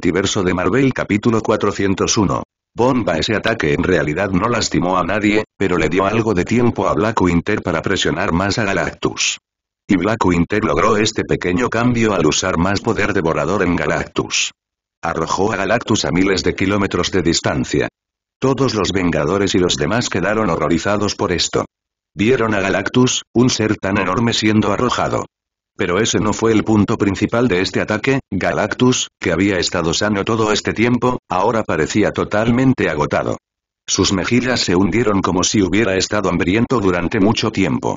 multiverso de Marvel capítulo 401. Bomba ese ataque en realidad no lastimó a nadie, pero le dio algo de tiempo a Black Winter para presionar más a Galactus. Y Black Winter logró este pequeño cambio al usar más poder devorador en Galactus. Arrojó a Galactus a miles de kilómetros de distancia. Todos los Vengadores y los demás quedaron horrorizados por esto. Vieron a Galactus, un ser tan enorme siendo arrojado. Pero ese no fue el punto principal de este ataque, Galactus, que había estado sano todo este tiempo, ahora parecía totalmente agotado. Sus mejillas se hundieron como si hubiera estado hambriento durante mucho tiempo.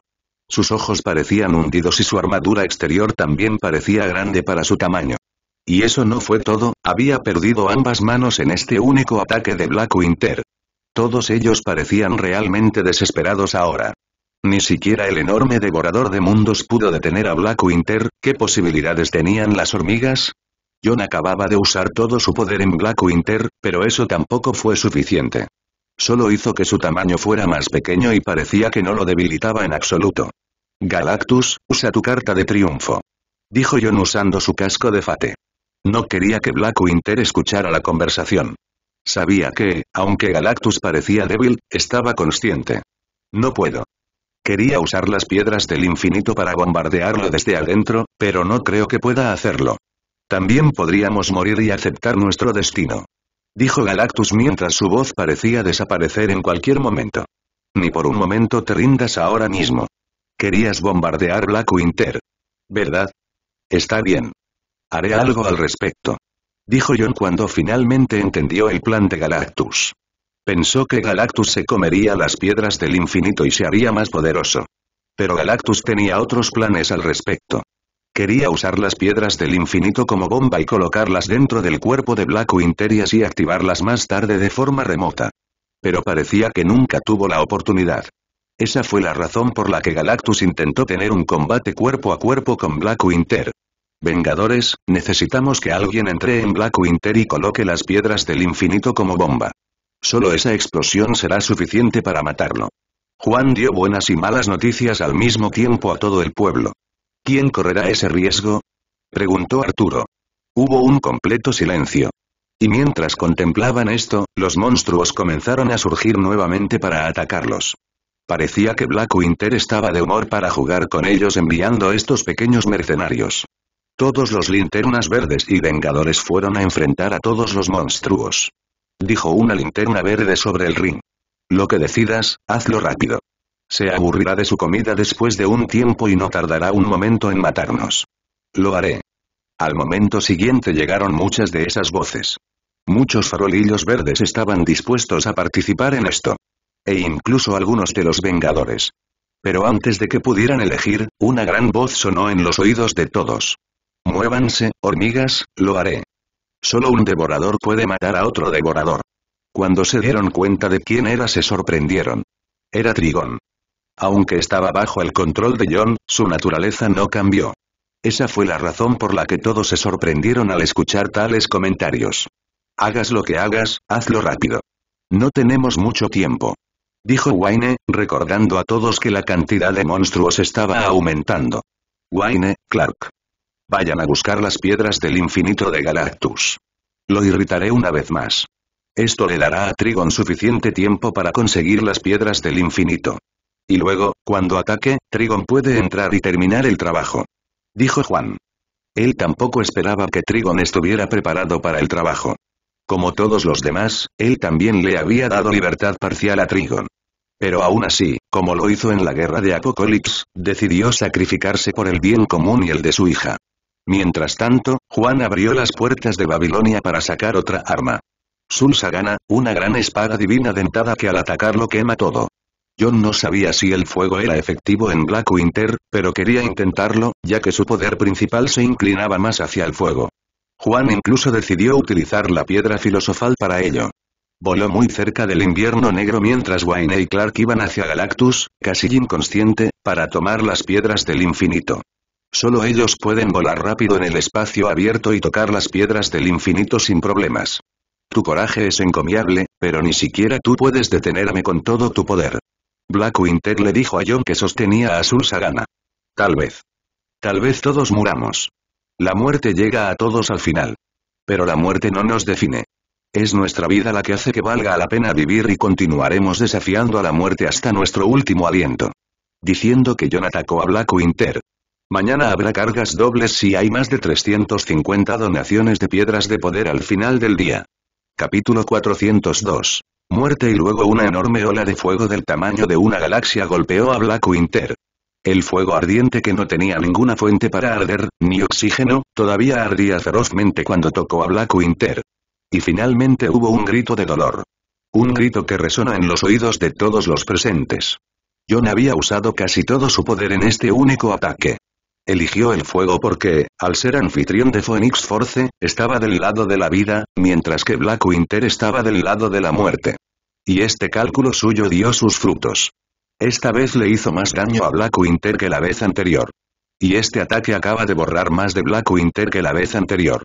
Sus ojos parecían hundidos y su armadura exterior también parecía grande para su tamaño. Y eso no fue todo, había perdido ambas manos en este único ataque de Black Winter. Todos ellos parecían realmente desesperados ahora. Ni siquiera el enorme devorador de mundos pudo detener a Black Winter, ¿qué posibilidades tenían las hormigas? John acababa de usar todo su poder en Black Winter, pero eso tampoco fue suficiente. Solo hizo que su tamaño fuera más pequeño y parecía que no lo debilitaba en absoluto. Galactus, usa tu carta de triunfo. Dijo John usando su casco de fate. No quería que Black Winter escuchara la conversación. Sabía que, aunque Galactus parecía débil, estaba consciente. No puedo. Quería usar las piedras del infinito para bombardearlo desde adentro, pero no creo que pueda hacerlo. También podríamos morir y aceptar nuestro destino. Dijo Galactus mientras su voz parecía desaparecer en cualquier momento. Ni por un momento te rindas ahora mismo. Querías bombardear Black Winter. ¿Verdad? Está bien. Haré algo al respecto. Dijo John cuando finalmente entendió el plan de Galactus. Pensó que Galactus se comería las piedras del infinito y se haría más poderoso. Pero Galactus tenía otros planes al respecto. Quería usar las piedras del infinito como bomba y colocarlas dentro del cuerpo de Black Winter y así activarlas más tarde de forma remota. Pero parecía que nunca tuvo la oportunidad. Esa fue la razón por la que Galactus intentó tener un combate cuerpo a cuerpo con Black Winter. Vengadores, necesitamos que alguien entre en Black Winter y coloque las piedras del infinito como bomba. Solo esa explosión será suficiente para matarlo. Juan dio buenas y malas noticias al mismo tiempo a todo el pueblo. ¿Quién correrá ese riesgo? preguntó Arturo. Hubo un completo silencio. Y mientras contemplaban esto, los monstruos comenzaron a surgir nuevamente para atacarlos. Parecía que Black Winter estaba de humor para jugar con ellos enviando estos pequeños mercenarios. Todos los linternas verdes y vengadores fueron a enfrentar a todos los monstruos dijo una linterna verde sobre el ring. Lo que decidas, hazlo rápido. Se aburrirá de su comida después de un tiempo y no tardará un momento en matarnos. Lo haré. Al momento siguiente llegaron muchas de esas voces. Muchos farolillos verdes estaban dispuestos a participar en esto. E incluso algunos de los Vengadores. Pero antes de que pudieran elegir, una gran voz sonó en los oídos de todos. Muévanse, hormigas, lo haré. Solo un devorador puede matar a otro devorador. Cuando se dieron cuenta de quién era se sorprendieron. Era Trigón. Aunque estaba bajo el control de John, su naturaleza no cambió. Esa fue la razón por la que todos se sorprendieron al escuchar tales comentarios. Hagas lo que hagas, hazlo rápido. No tenemos mucho tiempo. Dijo Wayne, recordando a todos que la cantidad de monstruos estaba aumentando. Wayne, Clark. Vayan a buscar las piedras del infinito de Galactus. Lo irritaré una vez más. Esto le dará a Trigon suficiente tiempo para conseguir las piedras del infinito. Y luego, cuando ataque, Trigon puede entrar y terminar el trabajo. Dijo Juan. Él tampoco esperaba que Trigon estuviera preparado para el trabajo. Como todos los demás, él también le había dado libertad parcial a Trigon. Pero aún así, como lo hizo en la guerra de Apokolips, decidió sacrificarse por el bien común y el de su hija. Mientras tanto, Juan abrió las puertas de Babilonia para sacar otra arma. Sulsa Sagana, una gran espada divina dentada que al atacarlo quema todo. John no sabía si el fuego era efectivo en Black Winter, pero quería intentarlo, ya que su poder principal se inclinaba más hacia el fuego. Juan incluso decidió utilizar la piedra filosofal para ello. Voló muy cerca del invierno negro mientras Wayne y Clark iban hacia Galactus, casi inconsciente, para tomar las piedras del infinito. Solo ellos pueden volar rápido en el espacio abierto y tocar las piedras del infinito sin problemas. Tu coraje es encomiable, pero ni siquiera tú puedes detenerme con todo tu poder. Black Winter le dijo a John que sostenía a Azul Sagana. Tal vez. Tal vez todos muramos. La muerte llega a todos al final. Pero la muerte no nos define. Es nuestra vida la que hace que valga la pena vivir y continuaremos desafiando a la muerte hasta nuestro último aliento. Diciendo que John atacó a Black Winter, Mañana habrá cargas dobles si hay más de 350 donaciones de piedras de poder al final del día. Capítulo 402. Muerte y luego una enorme ola de fuego del tamaño de una galaxia golpeó a Black Winter. El fuego ardiente que no tenía ninguna fuente para arder, ni oxígeno, todavía ardía ferozmente cuando tocó a Black Winter. Y finalmente hubo un grito de dolor. Un grito que resona en los oídos de todos los presentes. John había usado casi todo su poder en este único ataque eligió el fuego porque, al ser anfitrión de Phoenix Force, estaba del lado de la vida, mientras que Black Winter estaba del lado de la muerte. Y este cálculo suyo dio sus frutos. Esta vez le hizo más daño a Black Winter que la vez anterior. Y este ataque acaba de borrar más de Black Winter que la vez anterior.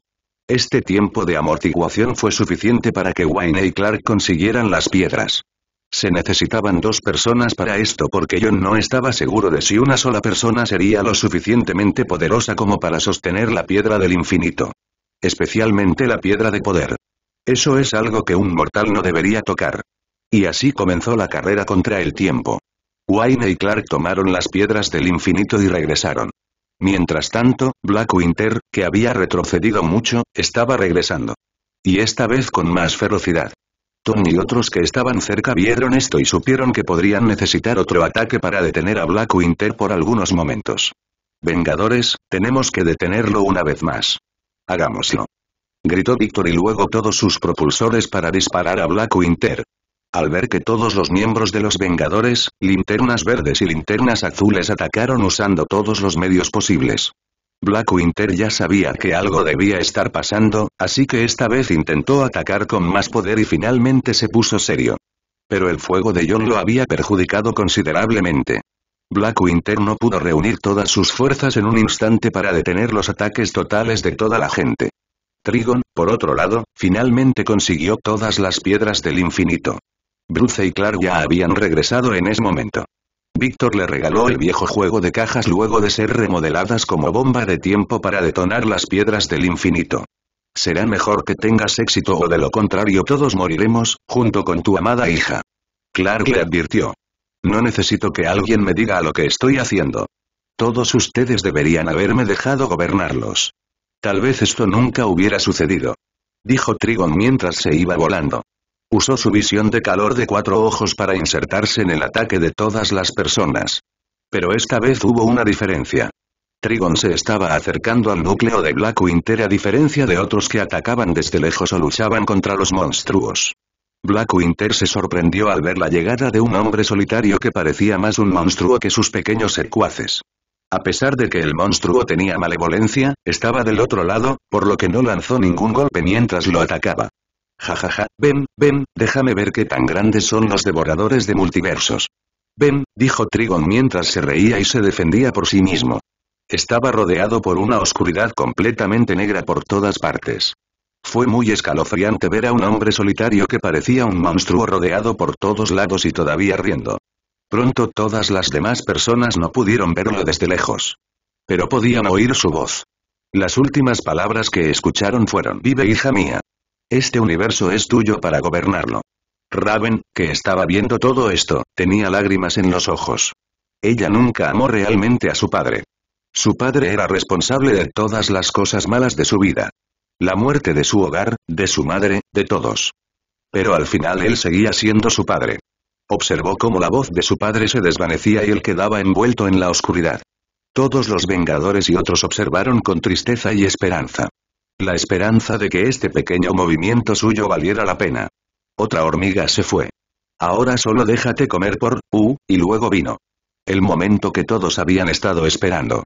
Este tiempo de amortiguación fue suficiente para que Wayne y Clark consiguieran las piedras. Se necesitaban dos personas para esto porque John no estaba seguro de si una sola persona sería lo suficientemente poderosa como para sostener la piedra del infinito. Especialmente la piedra de poder. Eso es algo que un mortal no debería tocar. Y así comenzó la carrera contra el tiempo. Wayne y Clark tomaron las piedras del infinito y regresaron. Mientras tanto, Black Winter, que había retrocedido mucho, estaba regresando. Y esta vez con más ferocidad y otros que estaban cerca vieron esto y supieron que podrían necesitar otro ataque para detener a Black Winter por algunos momentos. Vengadores, tenemos que detenerlo una vez más. Hagámoslo. Gritó Victor y luego todos sus propulsores para disparar a Black Winter. Al ver que todos los miembros de los Vengadores, linternas verdes y linternas azules atacaron usando todos los medios posibles. Black Winter ya sabía que algo debía estar pasando, así que esta vez intentó atacar con más poder y finalmente se puso serio. Pero el fuego de John lo había perjudicado considerablemente. Black Winter no pudo reunir todas sus fuerzas en un instante para detener los ataques totales de toda la gente. Trigon, por otro lado, finalmente consiguió todas las piedras del infinito. Bruce y Clark ya habían regresado en ese momento. Víctor le regaló el viejo juego de cajas luego de ser remodeladas como bomba de tiempo para detonar las piedras del infinito. Será mejor que tengas éxito o de lo contrario todos moriremos, junto con tu amada hija. Clark le advirtió. No necesito que alguien me diga lo que estoy haciendo. Todos ustedes deberían haberme dejado gobernarlos. Tal vez esto nunca hubiera sucedido. Dijo Trigon mientras se iba volando usó su visión de calor de cuatro ojos para insertarse en el ataque de todas las personas. Pero esta vez hubo una diferencia. Trigon se estaba acercando al núcleo de Black Winter a diferencia de otros que atacaban desde lejos o luchaban contra los monstruos. Black Winter se sorprendió al ver la llegada de un hombre solitario que parecía más un monstruo que sus pequeños secuaces. A pesar de que el monstruo tenía malevolencia, estaba del otro lado, por lo que no lanzó ningún golpe mientras lo atacaba. Jajaja, ven, ven, déjame ver qué tan grandes son los devoradores de multiversos. Ven, dijo Trigon mientras se reía y se defendía por sí mismo. Estaba rodeado por una oscuridad completamente negra por todas partes. Fue muy escalofriante ver a un hombre solitario que parecía un monstruo rodeado por todos lados y todavía riendo. Pronto todas las demás personas no pudieron verlo desde lejos. Pero podían oír su voz. Las últimas palabras que escucharon fueron «Vive hija mía». Este universo es tuyo para gobernarlo. Raven, que estaba viendo todo esto, tenía lágrimas en los ojos. Ella nunca amó realmente a su padre. Su padre era responsable de todas las cosas malas de su vida. La muerte de su hogar, de su madre, de todos. Pero al final él seguía siendo su padre. Observó cómo la voz de su padre se desvanecía y él quedaba envuelto en la oscuridad. Todos los Vengadores y otros observaron con tristeza y esperanza. La esperanza de que este pequeño movimiento suyo valiera la pena. Otra hormiga se fue. Ahora solo déjate comer por, uh, y luego vino. El momento que todos habían estado esperando.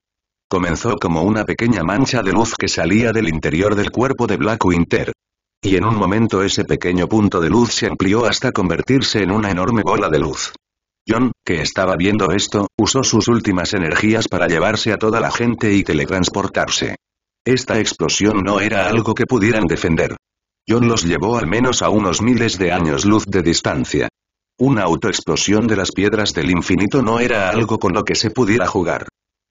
Comenzó como una pequeña mancha de luz que salía del interior del cuerpo de Black Winter. Y en un momento ese pequeño punto de luz se amplió hasta convertirse en una enorme bola de luz. John, que estaba viendo esto, usó sus últimas energías para llevarse a toda la gente y teletransportarse. Esta explosión no era algo que pudieran defender. John los llevó al menos a unos miles de años luz de distancia. Una autoexplosión de las piedras del infinito no era algo con lo que se pudiera jugar.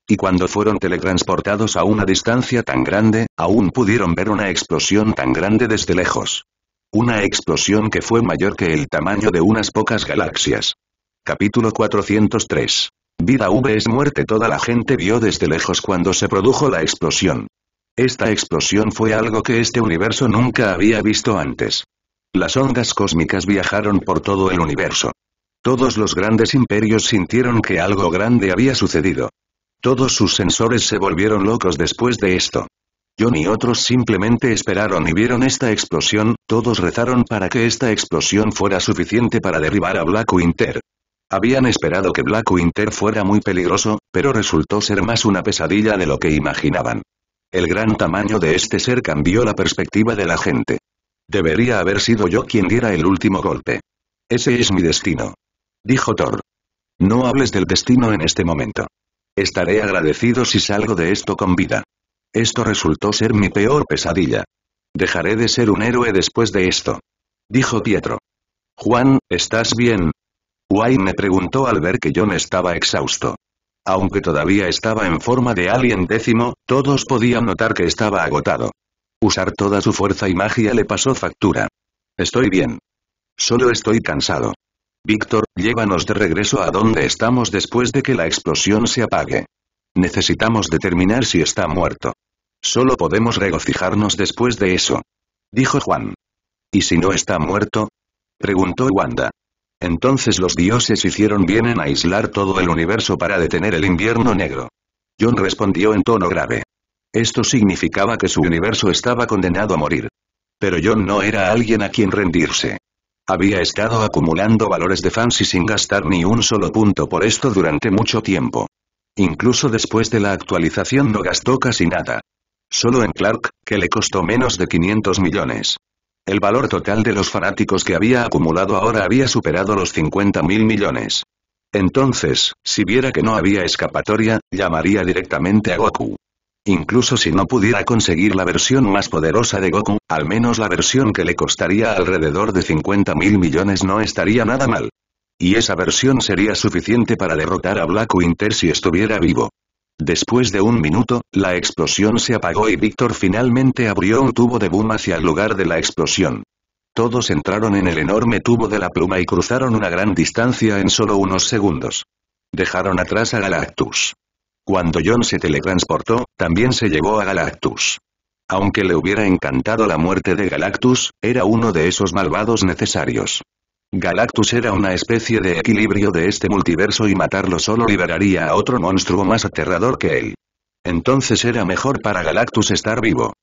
Y cuando fueron teletransportados a una distancia tan grande, aún pudieron ver una explosión tan grande desde lejos. Una explosión que fue mayor que el tamaño de unas pocas galaxias. Capítulo 403. Vida V es muerte. Toda la gente vio desde lejos cuando se produjo la explosión. Esta explosión fue algo que este universo nunca había visto antes. Las ondas cósmicas viajaron por todo el universo. Todos los grandes imperios sintieron que algo grande había sucedido. Todos sus sensores se volvieron locos después de esto. John y otros simplemente esperaron y vieron esta explosión, todos rezaron para que esta explosión fuera suficiente para derribar a Black Winter. Habían esperado que Black Winter fuera muy peligroso, pero resultó ser más una pesadilla de lo que imaginaban. El gran tamaño de este ser cambió la perspectiva de la gente. Debería haber sido yo quien diera el último golpe. Ese es mi destino. Dijo Thor. No hables del destino en este momento. Estaré agradecido si salgo de esto con vida. Esto resultó ser mi peor pesadilla. Dejaré de ser un héroe después de esto. Dijo Pietro. Juan, ¿estás bien? Wayne me preguntó al ver que yo me estaba exhausto. Aunque todavía estaba en forma de alien décimo, todos podían notar que estaba agotado. Usar toda su fuerza y magia le pasó factura. Estoy bien. Solo estoy cansado. Víctor, llévanos de regreso a donde estamos después de que la explosión se apague. Necesitamos determinar si está muerto. Solo podemos regocijarnos después de eso. Dijo Juan. ¿Y si no está muerto? Preguntó Wanda. Entonces los dioses hicieron bien en aislar todo el universo para detener el invierno negro. John respondió en tono grave. Esto significaba que su universo estaba condenado a morir. Pero John no era alguien a quien rendirse. Había estado acumulando valores de fancy sin gastar ni un solo punto por esto durante mucho tiempo. Incluso después de la actualización no gastó casi nada. Solo en Clark, que le costó menos de 500 millones. El valor total de los fanáticos que había acumulado ahora había superado los 50 mil millones. Entonces, si viera que no había escapatoria, llamaría directamente a Goku. Incluso si no pudiera conseguir la versión más poderosa de Goku, al menos la versión que le costaría alrededor de 50 mil millones no estaría nada mal. Y esa versión sería suficiente para derrotar a Black Winter si estuviera vivo. Después de un minuto, la explosión se apagó y Víctor finalmente abrió un tubo de boom hacia el lugar de la explosión. Todos entraron en el enorme tubo de la pluma y cruzaron una gran distancia en solo unos segundos. Dejaron atrás a Galactus. Cuando John se teletransportó, también se llevó a Galactus. Aunque le hubiera encantado la muerte de Galactus, era uno de esos malvados necesarios. Galactus era una especie de equilibrio de este multiverso y matarlo solo liberaría a otro monstruo más aterrador que él. Entonces era mejor para Galactus estar vivo.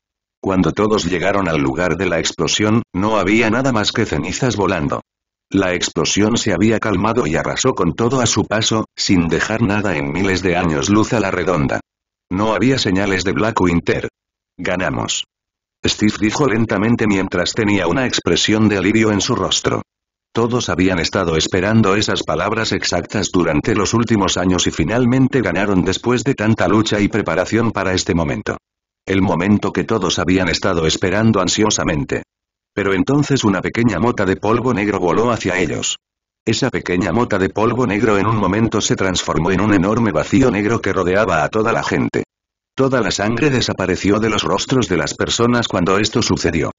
Cuando todos llegaron al lugar de la explosión, no había nada más que cenizas volando. La explosión se había calmado y arrasó con todo a su paso, sin dejar nada en miles de años luz a la redonda. No había señales de Black Winter. Ganamos. Steve dijo lentamente mientras tenía una expresión de alivio en su rostro. Todos habían estado esperando esas palabras exactas durante los últimos años y finalmente ganaron después de tanta lucha y preparación para este momento. El momento que todos habían estado esperando ansiosamente. Pero entonces una pequeña mota de polvo negro voló hacia ellos. Esa pequeña mota de polvo negro en un momento se transformó en un enorme vacío negro que rodeaba a toda la gente. Toda la sangre desapareció de los rostros de las personas cuando esto sucedió.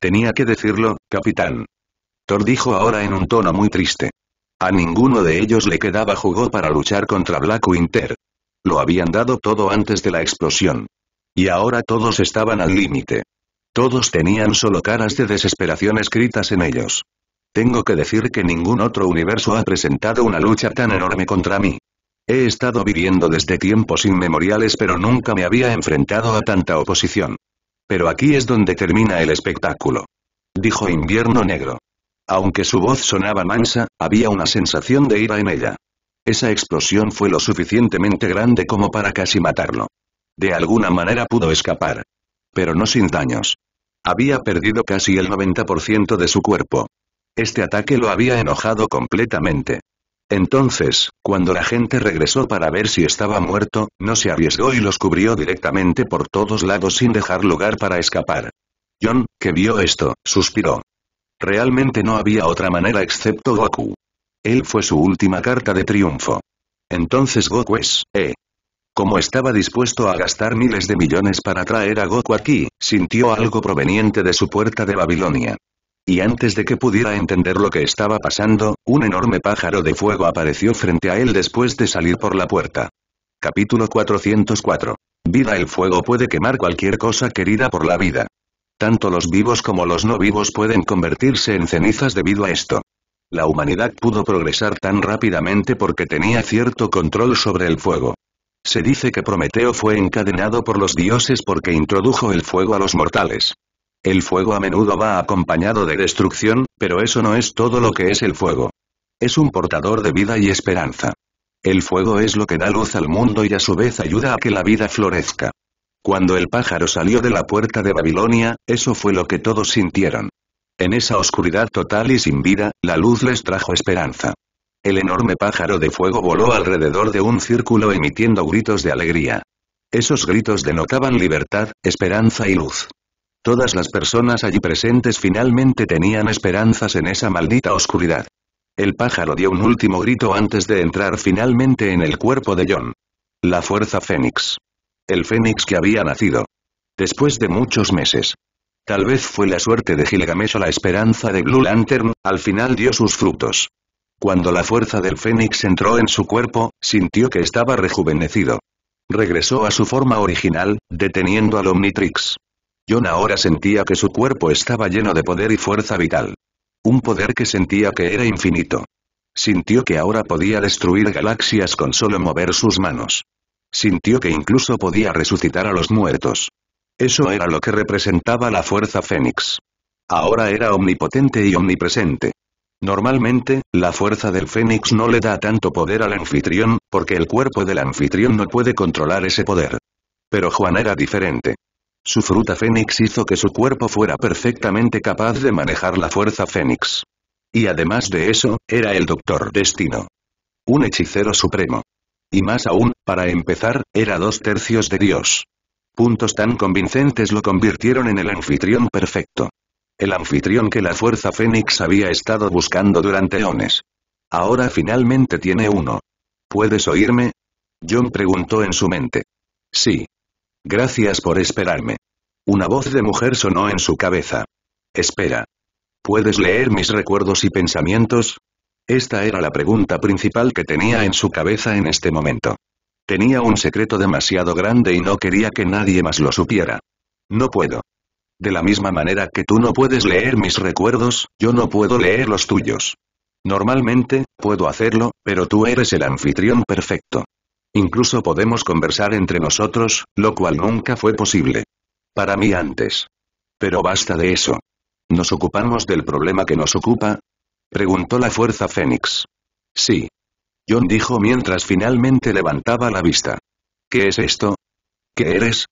Tenía que decirlo, capitán. Thor dijo ahora en un tono muy triste. A ninguno de ellos le quedaba jugo para luchar contra Black Winter. Lo habían dado todo antes de la explosión. Y ahora todos estaban al límite. Todos tenían solo caras de desesperación escritas en ellos. Tengo que decir que ningún otro universo ha presentado una lucha tan enorme contra mí. He estado viviendo desde tiempos inmemoriales pero nunca me había enfrentado a tanta oposición. Pero aquí es donde termina el espectáculo. Dijo Invierno Negro. Aunque su voz sonaba mansa, había una sensación de ira en ella. Esa explosión fue lo suficientemente grande como para casi matarlo. De alguna manera pudo escapar. Pero no sin daños. Había perdido casi el 90% de su cuerpo. Este ataque lo había enojado completamente. Entonces, cuando la gente regresó para ver si estaba muerto, no se arriesgó y los cubrió directamente por todos lados sin dejar lugar para escapar. John, que vio esto, suspiró. Realmente no había otra manera excepto Goku. Él fue su última carta de triunfo. Entonces Goku es, eh. Como estaba dispuesto a gastar miles de millones para traer a Goku aquí, sintió algo proveniente de su puerta de Babilonia. Y antes de que pudiera entender lo que estaba pasando, un enorme pájaro de fuego apareció frente a él después de salir por la puerta. Capítulo 404. Vida El fuego puede quemar cualquier cosa querida por la vida. Tanto los vivos como los no vivos pueden convertirse en cenizas debido a esto. La humanidad pudo progresar tan rápidamente porque tenía cierto control sobre el fuego. Se dice que Prometeo fue encadenado por los dioses porque introdujo el fuego a los mortales. El fuego a menudo va acompañado de destrucción, pero eso no es todo lo que es el fuego. Es un portador de vida y esperanza. El fuego es lo que da luz al mundo y a su vez ayuda a que la vida florezca. Cuando el pájaro salió de la puerta de Babilonia, eso fue lo que todos sintieron. En esa oscuridad total y sin vida, la luz les trajo esperanza. El enorme pájaro de fuego voló alrededor de un círculo emitiendo gritos de alegría. Esos gritos denotaban libertad, esperanza y luz. Todas las personas allí presentes finalmente tenían esperanzas en esa maldita oscuridad. El pájaro dio un último grito antes de entrar finalmente en el cuerpo de John. La fuerza fénix. El fénix que había nacido. Después de muchos meses. Tal vez fue la suerte de Gilgamesh o la esperanza de Blue Lantern, al final dio sus frutos. Cuando la fuerza del fénix entró en su cuerpo, sintió que estaba rejuvenecido. Regresó a su forma original, deteniendo al Omnitrix. John ahora sentía que su cuerpo estaba lleno de poder y fuerza vital. Un poder que sentía que era infinito. Sintió que ahora podía destruir galaxias con solo mover sus manos sintió que incluso podía resucitar a los muertos. Eso era lo que representaba la fuerza fénix. Ahora era omnipotente y omnipresente. Normalmente, la fuerza del fénix no le da tanto poder al anfitrión, porque el cuerpo del anfitrión no puede controlar ese poder. Pero Juan era diferente. Su fruta fénix hizo que su cuerpo fuera perfectamente capaz de manejar la fuerza fénix. Y además de eso, era el Doctor Destino. Un hechicero supremo y más aún, para empezar, era dos tercios de Dios. Puntos tan convincentes lo convirtieron en el anfitrión perfecto. El anfitrión que la Fuerza Fénix había estado buscando durante eones. Ahora finalmente tiene uno. ¿Puedes oírme? John preguntó en su mente. Sí. Gracias por esperarme. Una voz de mujer sonó en su cabeza. Espera. ¿Puedes leer mis recuerdos y pensamientos? Esta era la pregunta principal que tenía en su cabeza en este momento. Tenía un secreto demasiado grande y no quería que nadie más lo supiera. No puedo. De la misma manera que tú no puedes leer mis recuerdos, yo no puedo leer los tuyos. Normalmente, puedo hacerlo, pero tú eres el anfitrión perfecto. Incluso podemos conversar entre nosotros, lo cual nunca fue posible. Para mí antes. Pero basta de eso. Nos ocupamos del problema que nos ocupa, preguntó la Fuerza Fénix. Sí. John dijo mientras finalmente levantaba la vista. ¿Qué es esto? ¿Qué eres?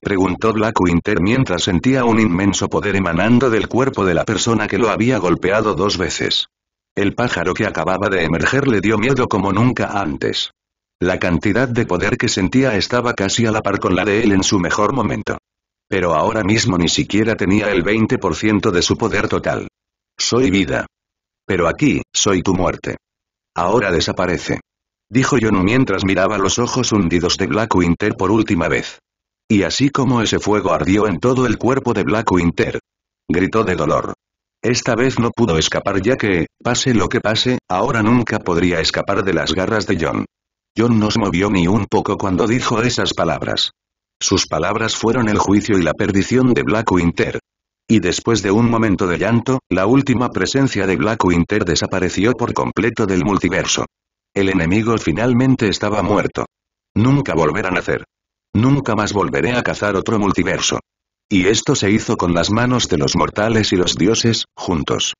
Preguntó Black Winter mientras sentía un inmenso poder emanando del cuerpo de la persona que lo había golpeado dos veces. El pájaro que acababa de emerger le dio miedo como nunca antes. La cantidad de poder que sentía estaba casi a la par con la de él en su mejor momento. Pero ahora mismo ni siquiera tenía el 20% de su poder total. Soy vida. Pero aquí, soy tu muerte. Ahora desaparece. Dijo John mientras miraba los ojos hundidos de Black Winter por última vez. Y así como ese fuego ardió en todo el cuerpo de Black Winter. Gritó de dolor. Esta vez no pudo escapar ya que, pase lo que pase, ahora nunca podría escapar de las garras de John. John no se movió ni un poco cuando dijo esas palabras. Sus palabras fueron el juicio y la perdición de Black Winter. Y después de un momento de llanto, la última presencia de Black Winter desapareció por completo del multiverso. El enemigo finalmente estaba muerto. Nunca volverá a nacer. Nunca más volveré a cazar otro multiverso. Y esto se hizo con las manos de los mortales y los dioses, juntos.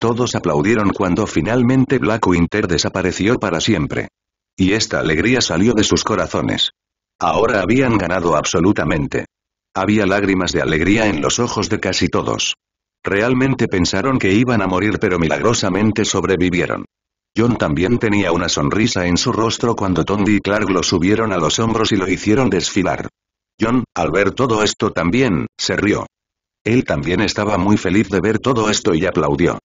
Todos aplaudieron cuando finalmente Black Winter desapareció para siempre. Y esta alegría salió de sus corazones. Ahora habían ganado absolutamente. Había lágrimas de alegría en los ojos de casi todos. Realmente pensaron que iban a morir pero milagrosamente sobrevivieron. John también tenía una sonrisa en su rostro cuando Tondi y Clark lo subieron a los hombros y lo hicieron desfilar. John, al ver todo esto también, se rió. Él también estaba muy feliz de ver todo esto y aplaudió.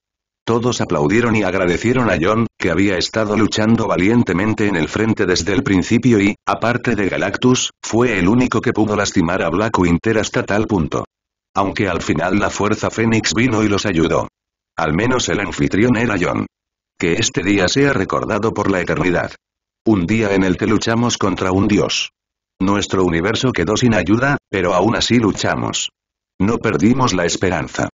Todos aplaudieron y agradecieron a John, que había estado luchando valientemente en el frente desde el principio y, aparte de Galactus, fue el único que pudo lastimar a Black Winter hasta tal punto. Aunque al final la fuerza Fénix vino y los ayudó. Al menos el anfitrión era John. Que este día sea recordado por la eternidad. Un día en el que luchamos contra un dios. Nuestro universo quedó sin ayuda, pero aún así luchamos. No perdimos la esperanza.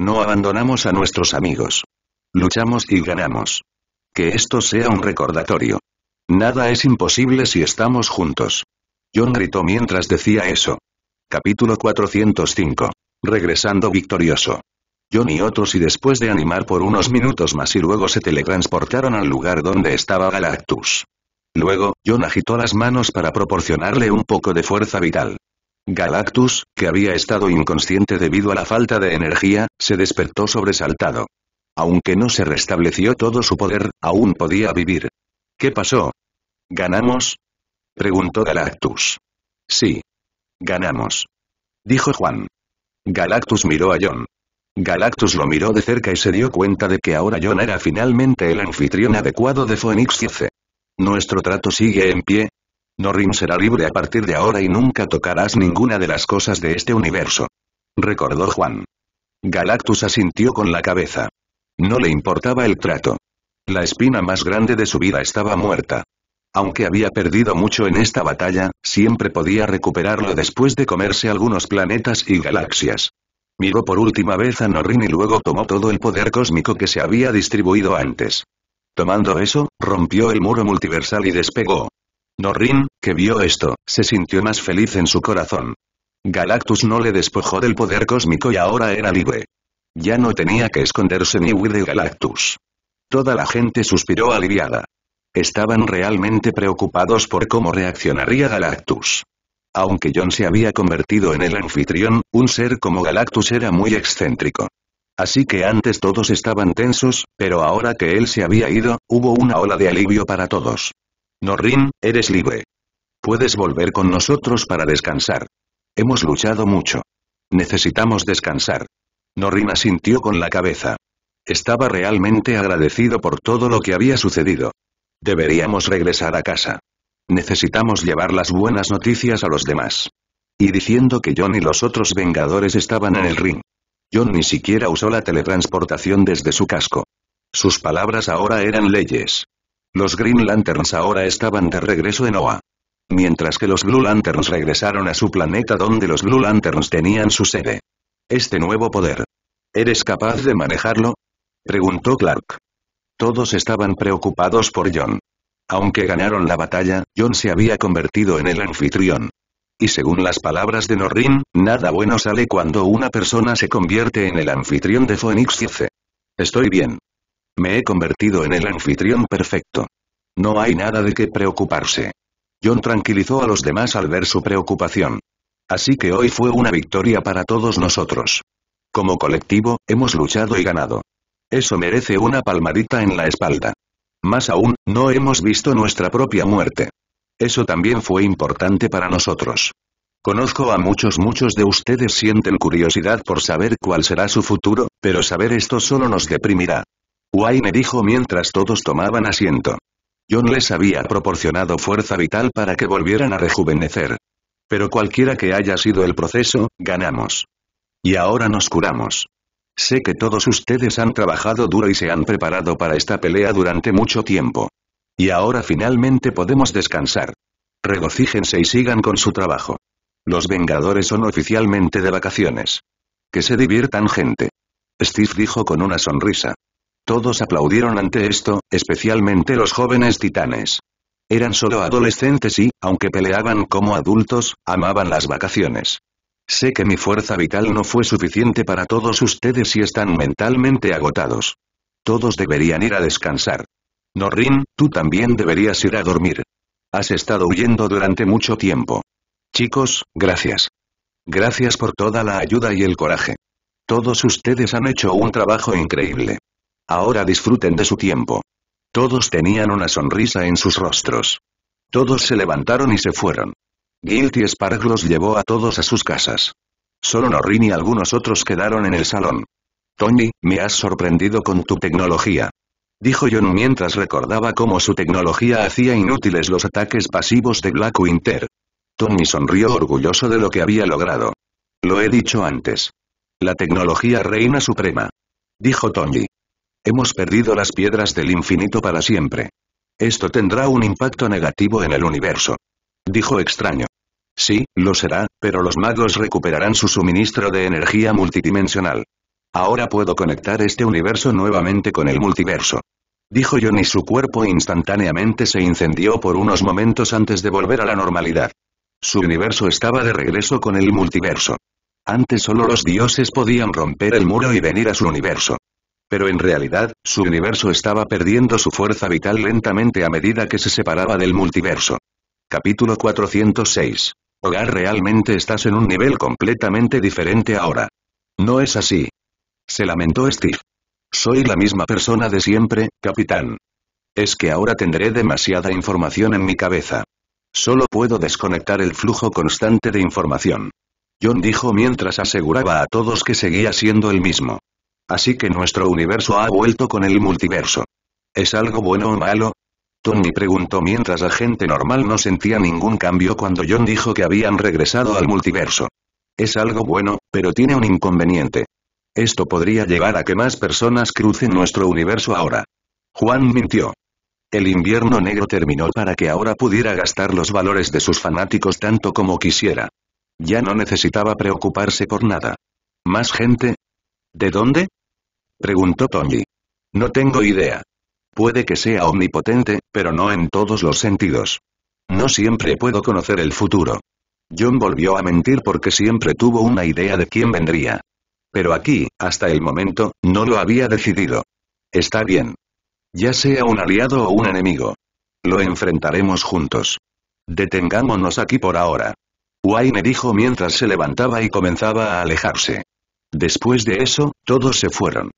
No abandonamos a nuestros amigos. Luchamos y ganamos. Que esto sea un recordatorio. Nada es imposible si estamos juntos. John gritó mientras decía eso. Capítulo 405. Regresando victorioso. John y otros y después de animar por unos minutos más y luego se teletransportaron al lugar donde estaba Galactus. Luego, John agitó las manos para proporcionarle un poco de fuerza vital. Galactus, que había estado inconsciente debido a la falta de energía, se despertó sobresaltado. Aunque no se restableció todo su poder, aún podía vivir. ¿Qué pasó? ¿Ganamos? Preguntó Galactus. Sí. Ganamos. Dijo Juan. Galactus miró a John. Galactus lo miró de cerca y se dio cuenta de que ahora John era finalmente el anfitrión adecuado de Phoenix F. Nuestro trato sigue en pie, Norrin será libre a partir de ahora y nunca tocarás ninguna de las cosas de este universo. Recordó Juan. Galactus asintió con la cabeza. No le importaba el trato. La espina más grande de su vida estaba muerta. Aunque había perdido mucho en esta batalla, siempre podía recuperarlo después de comerse algunos planetas y galaxias. Miró por última vez a Norrin y luego tomó todo el poder cósmico que se había distribuido antes. Tomando eso, rompió el muro multiversal y despegó. Norrin, que vio esto, se sintió más feliz en su corazón. Galactus no le despojó del poder cósmico y ahora era libre. Ya no tenía que esconderse ni huir de Galactus. Toda la gente suspiró aliviada. Estaban realmente preocupados por cómo reaccionaría Galactus. Aunque John se había convertido en el anfitrión, un ser como Galactus era muy excéntrico. Así que antes todos estaban tensos, pero ahora que él se había ido, hubo una ola de alivio para todos. Norrin, eres libre. Puedes volver con nosotros para descansar. Hemos luchado mucho. Necesitamos descansar. Norrin asintió con la cabeza. Estaba realmente agradecido por todo lo que había sucedido. Deberíamos regresar a casa. Necesitamos llevar las buenas noticias a los demás. Y diciendo que John y los otros Vengadores estaban en el ring. John ni siquiera usó la teletransportación desde su casco. Sus palabras ahora eran leyes. Los Green Lanterns ahora estaban de regreso en Oa. Mientras que los Blue Lanterns regresaron a su planeta donde los Blue Lanterns tenían su sede. Este nuevo poder. ¿Eres capaz de manejarlo? Preguntó Clark. Todos estaban preocupados por John. Aunque ganaron la batalla, John se había convertido en el anfitrión. Y según las palabras de Norrin, nada bueno sale cuando una persona se convierte en el anfitrión de Phoenix F. Estoy bien. Me he convertido en el anfitrión perfecto. No hay nada de qué preocuparse. John tranquilizó a los demás al ver su preocupación. Así que hoy fue una victoria para todos nosotros. Como colectivo, hemos luchado y ganado. Eso merece una palmadita en la espalda. Más aún, no hemos visto nuestra propia muerte. Eso también fue importante para nosotros. Conozco a muchos muchos de ustedes sienten curiosidad por saber cuál será su futuro, pero saber esto solo nos deprimirá. Wayne dijo mientras todos tomaban asiento. John les había proporcionado fuerza vital para que volvieran a rejuvenecer. Pero cualquiera que haya sido el proceso, ganamos. Y ahora nos curamos. Sé que todos ustedes han trabajado duro y se han preparado para esta pelea durante mucho tiempo. Y ahora finalmente podemos descansar. Regocíjense y sigan con su trabajo. Los Vengadores son oficialmente de vacaciones. Que se diviertan gente. Steve dijo con una sonrisa. Todos aplaudieron ante esto, especialmente los jóvenes titanes. Eran solo adolescentes y, aunque peleaban como adultos, amaban las vacaciones. Sé que mi fuerza vital no fue suficiente para todos ustedes y están mentalmente agotados. Todos deberían ir a descansar. Norrin, tú también deberías ir a dormir. Has estado huyendo durante mucho tiempo. Chicos, gracias. Gracias por toda la ayuda y el coraje. Todos ustedes han hecho un trabajo increíble. Ahora disfruten de su tiempo. Todos tenían una sonrisa en sus rostros. Todos se levantaron y se fueron. Guilty Spark los llevó a todos a sus casas. Solo Norrin y algunos otros quedaron en el salón. Tony, me has sorprendido con tu tecnología. Dijo John mientras recordaba cómo su tecnología hacía inútiles los ataques pasivos de Black Winter. Tony sonrió orgulloso de lo que había logrado. Lo he dicho antes. La tecnología reina suprema. Dijo Tony. Hemos perdido las piedras del infinito para siempre. Esto tendrá un impacto negativo en el universo. Dijo extraño. Sí, lo será, pero los magos recuperarán su suministro de energía multidimensional. Ahora puedo conectar este universo nuevamente con el multiverso. Dijo John y su cuerpo instantáneamente se incendió por unos momentos antes de volver a la normalidad. Su universo estaba de regreso con el multiverso. Antes solo los dioses podían romper el muro y venir a su universo pero en realidad, su universo estaba perdiendo su fuerza vital lentamente a medida que se separaba del multiverso. Capítulo 406. Hogar realmente estás en un nivel completamente diferente ahora. No es así. Se lamentó Steve. Soy la misma persona de siempre, capitán. Es que ahora tendré demasiada información en mi cabeza. Solo puedo desconectar el flujo constante de información. John dijo mientras aseguraba a todos que seguía siendo el mismo. Así que nuestro universo ha vuelto con el multiverso. ¿Es algo bueno o malo? Tony preguntó mientras la gente normal no sentía ningún cambio cuando John dijo que habían regresado al multiverso. Es algo bueno, pero tiene un inconveniente. Esto podría llevar a que más personas crucen nuestro universo ahora. Juan mintió. El invierno negro terminó para que ahora pudiera gastar los valores de sus fanáticos tanto como quisiera. Ya no necesitaba preocuparse por nada. ¿Más gente? ¿De dónde? Preguntó Tommy. No tengo idea. Puede que sea omnipotente, pero no en todos los sentidos. No siempre puedo conocer el futuro. John volvió a mentir porque siempre tuvo una idea de quién vendría. Pero aquí, hasta el momento, no lo había decidido. Está bien. Ya sea un aliado o un enemigo. Lo enfrentaremos juntos. Detengámonos aquí por ahora. Wayne dijo mientras se levantaba y comenzaba a alejarse. Después de eso, todos se fueron.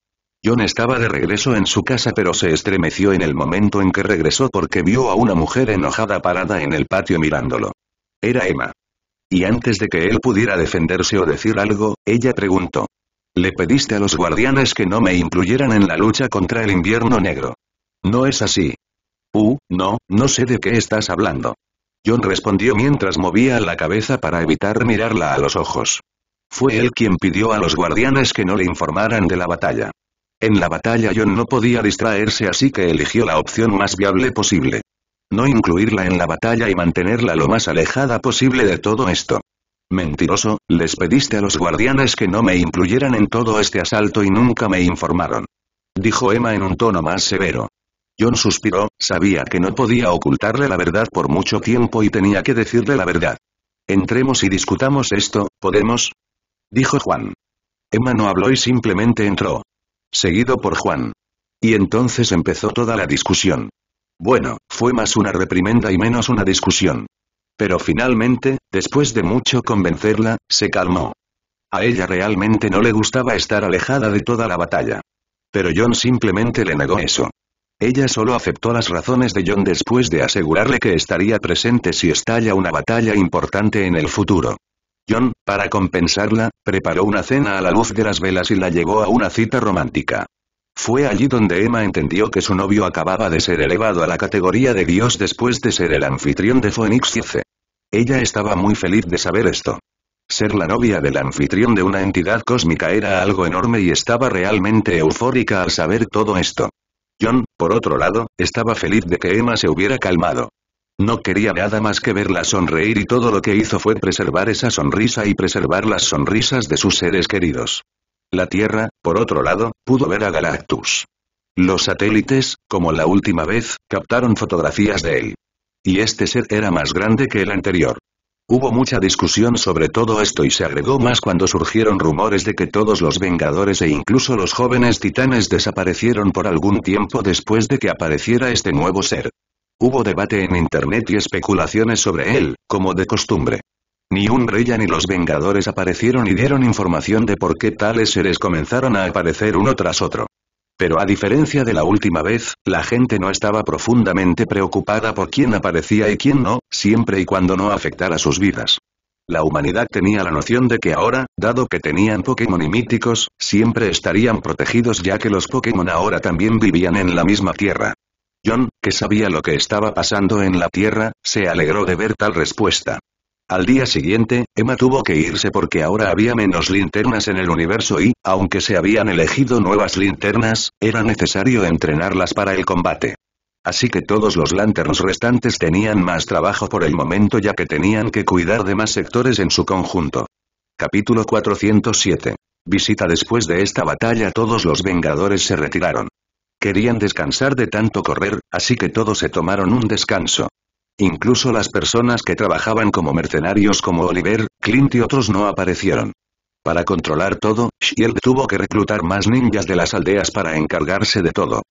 John estaba de regreso en su casa pero se estremeció en el momento en que regresó porque vio a una mujer enojada parada en el patio mirándolo. Era Emma. Y antes de que él pudiera defenderse o decir algo, ella preguntó. Le pediste a los guardianes que no me incluyeran en la lucha contra el invierno negro. No es así. Uh, no, no sé de qué estás hablando. John respondió mientras movía la cabeza para evitar mirarla a los ojos. Fue él quien pidió a los guardianes que no le informaran de la batalla. En la batalla John no podía distraerse así que eligió la opción más viable posible. No incluirla en la batalla y mantenerla lo más alejada posible de todo esto. Mentiroso, les pediste a los guardianes que no me incluyeran en todo este asalto y nunca me informaron. Dijo Emma en un tono más severo. John suspiró, sabía que no podía ocultarle la verdad por mucho tiempo y tenía que decirle la verdad. Entremos y discutamos esto, ¿podemos? Dijo Juan. Emma no habló y simplemente entró seguido por Juan. Y entonces empezó toda la discusión. Bueno, fue más una reprimenda y menos una discusión. Pero finalmente, después de mucho convencerla, se calmó. A ella realmente no le gustaba estar alejada de toda la batalla. Pero John simplemente le negó eso. Ella solo aceptó las razones de John después de asegurarle que estaría presente si estalla una batalla importante en el futuro. John, para compensarla, preparó una cena a la luz de las velas y la llevó a una cita romántica. Fue allí donde Emma entendió que su novio acababa de ser elevado a la categoría de dios después de ser el anfitrión de Phoenix F. Ella estaba muy feliz de saber esto. Ser la novia del anfitrión de una entidad cósmica era algo enorme y estaba realmente eufórica al saber todo esto. John, por otro lado, estaba feliz de que Emma se hubiera calmado. No quería nada más que verla sonreír y todo lo que hizo fue preservar esa sonrisa y preservar las sonrisas de sus seres queridos. La Tierra, por otro lado, pudo ver a Galactus. Los satélites, como la última vez, captaron fotografías de él. Y este ser era más grande que el anterior. Hubo mucha discusión sobre todo esto y se agregó más cuando surgieron rumores de que todos los Vengadores e incluso los jóvenes titanes desaparecieron por algún tiempo después de que apareciera este nuevo ser. Hubo debate en internet y especulaciones sobre él, como de costumbre. Ni un rey ni los Vengadores aparecieron y dieron información de por qué tales seres comenzaron a aparecer uno tras otro. Pero a diferencia de la última vez, la gente no estaba profundamente preocupada por quién aparecía y quién no, siempre y cuando no afectara sus vidas. La humanidad tenía la noción de que ahora, dado que tenían Pokémon y míticos, siempre estarían protegidos ya que los Pokémon ahora también vivían en la misma tierra. John, que sabía lo que estaba pasando en la Tierra, se alegró de ver tal respuesta. Al día siguiente, Emma tuvo que irse porque ahora había menos linternas en el universo y, aunque se habían elegido nuevas linternas, era necesario entrenarlas para el combate. Así que todos los lanterns restantes tenían más trabajo por el momento ya que tenían que cuidar de más sectores en su conjunto. Capítulo 407. Visita Después de esta batalla todos los Vengadores se retiraron. Querían descansar de tanto correr, así que todos se tomaron un descanso. Incluso las personas que trabajaban como mercenarios como Oliver, Clint y otros no aparecieron. Para controlar todo, Shield tuvo que reclutar más ninjas de las aldeas para encargarse de todo.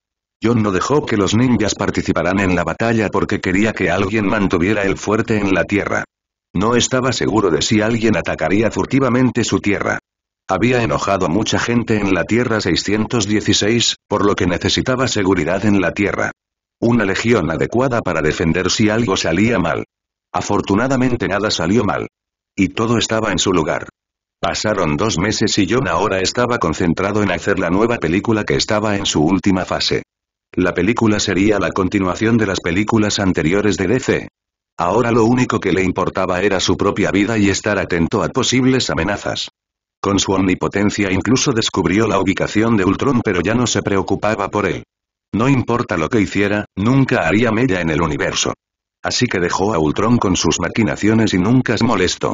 John no dejó que los ninjas participaran en la batalla porque quería que alguien mantuviera el fuerte en la tierra. No estaba seguro de si alguien atacaría furtivamente su tierra había enojado mucha gente en la Tierra 616, por lo que necesitaba seguridad en la Tierra. Una legión adecuada para defender si algo salía mal. Afortunadamente nada salió mal. Y todo estaba en su lugar. Pasaron dos meses y John ahora estaba concentrado en hacer la nueva película que estaba en su última fase. La película sería la continuación de las películas anteriores de DC. Ahora lo único que le importaba era su propia vida y estar atento a posibles amenazas. Con su omnipotencia incluso descubrió la ubicación de Ultron pero ya no se preocupaba por él. No importa lo que hiciera, nunca haría mella en el universo. Así que dejó a Ultron con sus maquinaciones y nunca se molestó.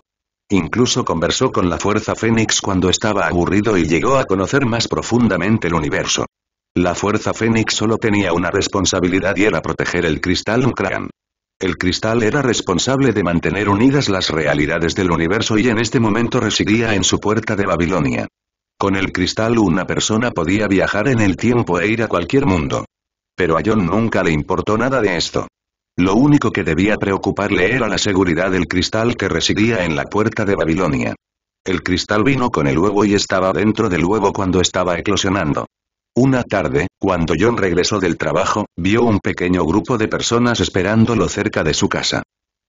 Incluso conversó con la Fuerza Fénix cuando estaba aburrido y llegó a conocer más profundamente el universo. La Fuerza Fénix solo tenía una responsabilidad y era proteger el cristal Ucran. El cristal era responsable de mantener unidas las realidades del universo y en este momento residía en su puerta de Babilonia. Con el cristal una persona podía viajar en el tiempo e ir a cualquier mundo. Pero a John nunca le importó nada de esto. Lo único que debía preocuparle era la seguridad del cristal que residía en la puerta de Babilonia. El cristal vino con el huevo y estaba dentro del huevo cuando estaba eclosionando. Una tarde, cuando John regresó del trabajo, vio un pequeño grupo de personas esperándolo cerca de su casa.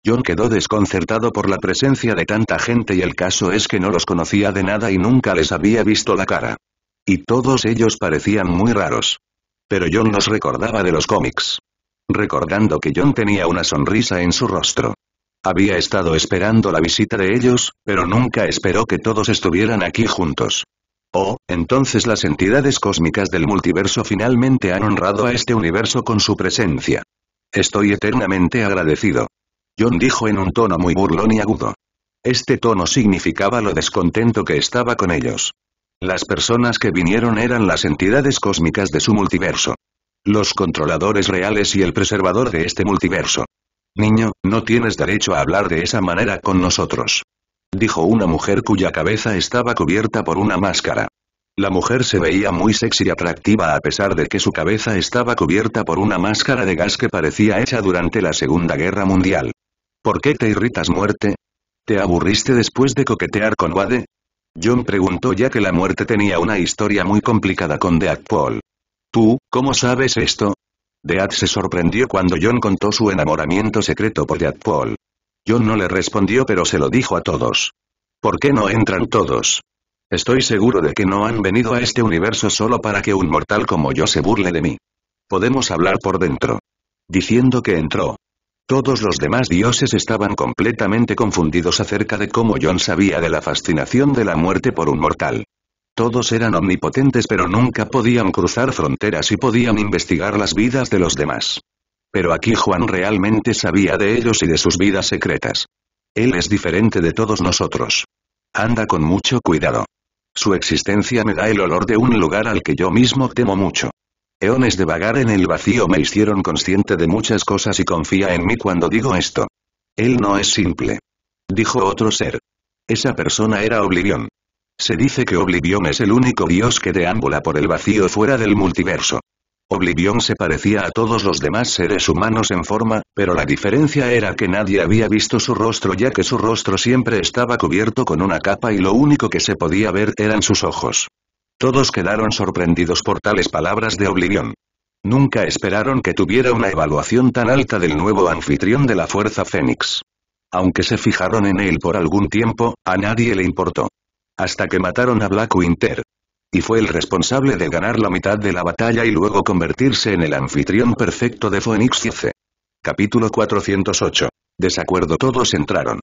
John quedó desconcertado por la presencia de tanta gente y el caso es que no los conocía de nada y nunca les había visto la cara. Y todos ellos parecían muy raros. Pero John los recordaba de los cómics. Recordando que John tenía una sonrisa en su rostro. Había estado esperando la visita de ellos, pero nunca esperó que todos estuvieran aquí juntos. Oh, entonces las entidades cósmicas del multiverso finalmente han honrado a este universo con su presencia. Estoy eternamente agradecido. John dijo en un tono muy burlón y agudo. Este tono significaba lo descontento que estaba con ellos. Las personas que vinieron eran las entidades cósmicas de su multiverso. Los controladores reales y el preservador de este multiverso. Niño, no tienes derecho a hablar de esa manera con nosotros dijo una mujer cuya cabeza estaba cubierta por una máscara. La mujer se veía muy sexy y atractiva a pesar de que su cabeza estaba cubierta por una máscara de gas que parecía hecha durante la Segunda Guerra Mundial. ¿Por qué te irritas muerte? ¿Te aburriste después de coquetear con Wade? John preguntó ya que la muerte tenía una historia muy complicada con Dead Paul. ¿Tú, cómo sabes esto? Dead se sorprendió cuando John contó su enamoramiento secreto por Dead Paul. John no le respondió pero se lo dijo a todos. ¿Por qué no entran todos? Estoy seguro de que no han venido a este universo solo para que un mortal como yo se burle de mí. Podemos hablar por dentro. Diciendo que entró. Todos los demás dioses estaban completamente confundidos acerca de cómo John sabía de la fascinación de la muerte por un mortal. Todos eran omnipotentes pero nunca podían cruzar fronteras y podían investigar las vidas de los demás. Pero aquí Juan realmente sabía de ellos y de sus vidas secretas. Él es diferente de todos nosotros. Anda con mucho cuidado. Su existencia me da el olor de un lugar al que yo mismo temo mucho. Eones de vagar en el vacío me hicieron consciente de muchas cosas y confía en mí cuando digo esto. Él no es simple. Dijo otro ser. Esa persona era Oblivión. Se dice que Oblivión es el único dios que deambula por el vacío fuera del multiverso. Oblivion se parecía a todos los demás seres humanos en forma, pero la diferencia era que nadie había visto su rostro ya que su rostro siempre estaba cubierto con una capa y lo único que se podía ver eran sus ojos. Todos quedaron sorprendidos por tales palabras de Oblivion. Nunca esperaron que tuviera una evaluación tan alta del nuevo anfitrión de la Fuerza Fénix. Aunque se fijaron en él por algún tiempo, a nadie le importó. Hasta que mataron a Black Winter. Y fue el responsable de ganar la mitad de la batalla y luego convertirse en el anfitrión perfecto de Phoenix 15. Capítulo 408. Desacuerdo Todos entraron.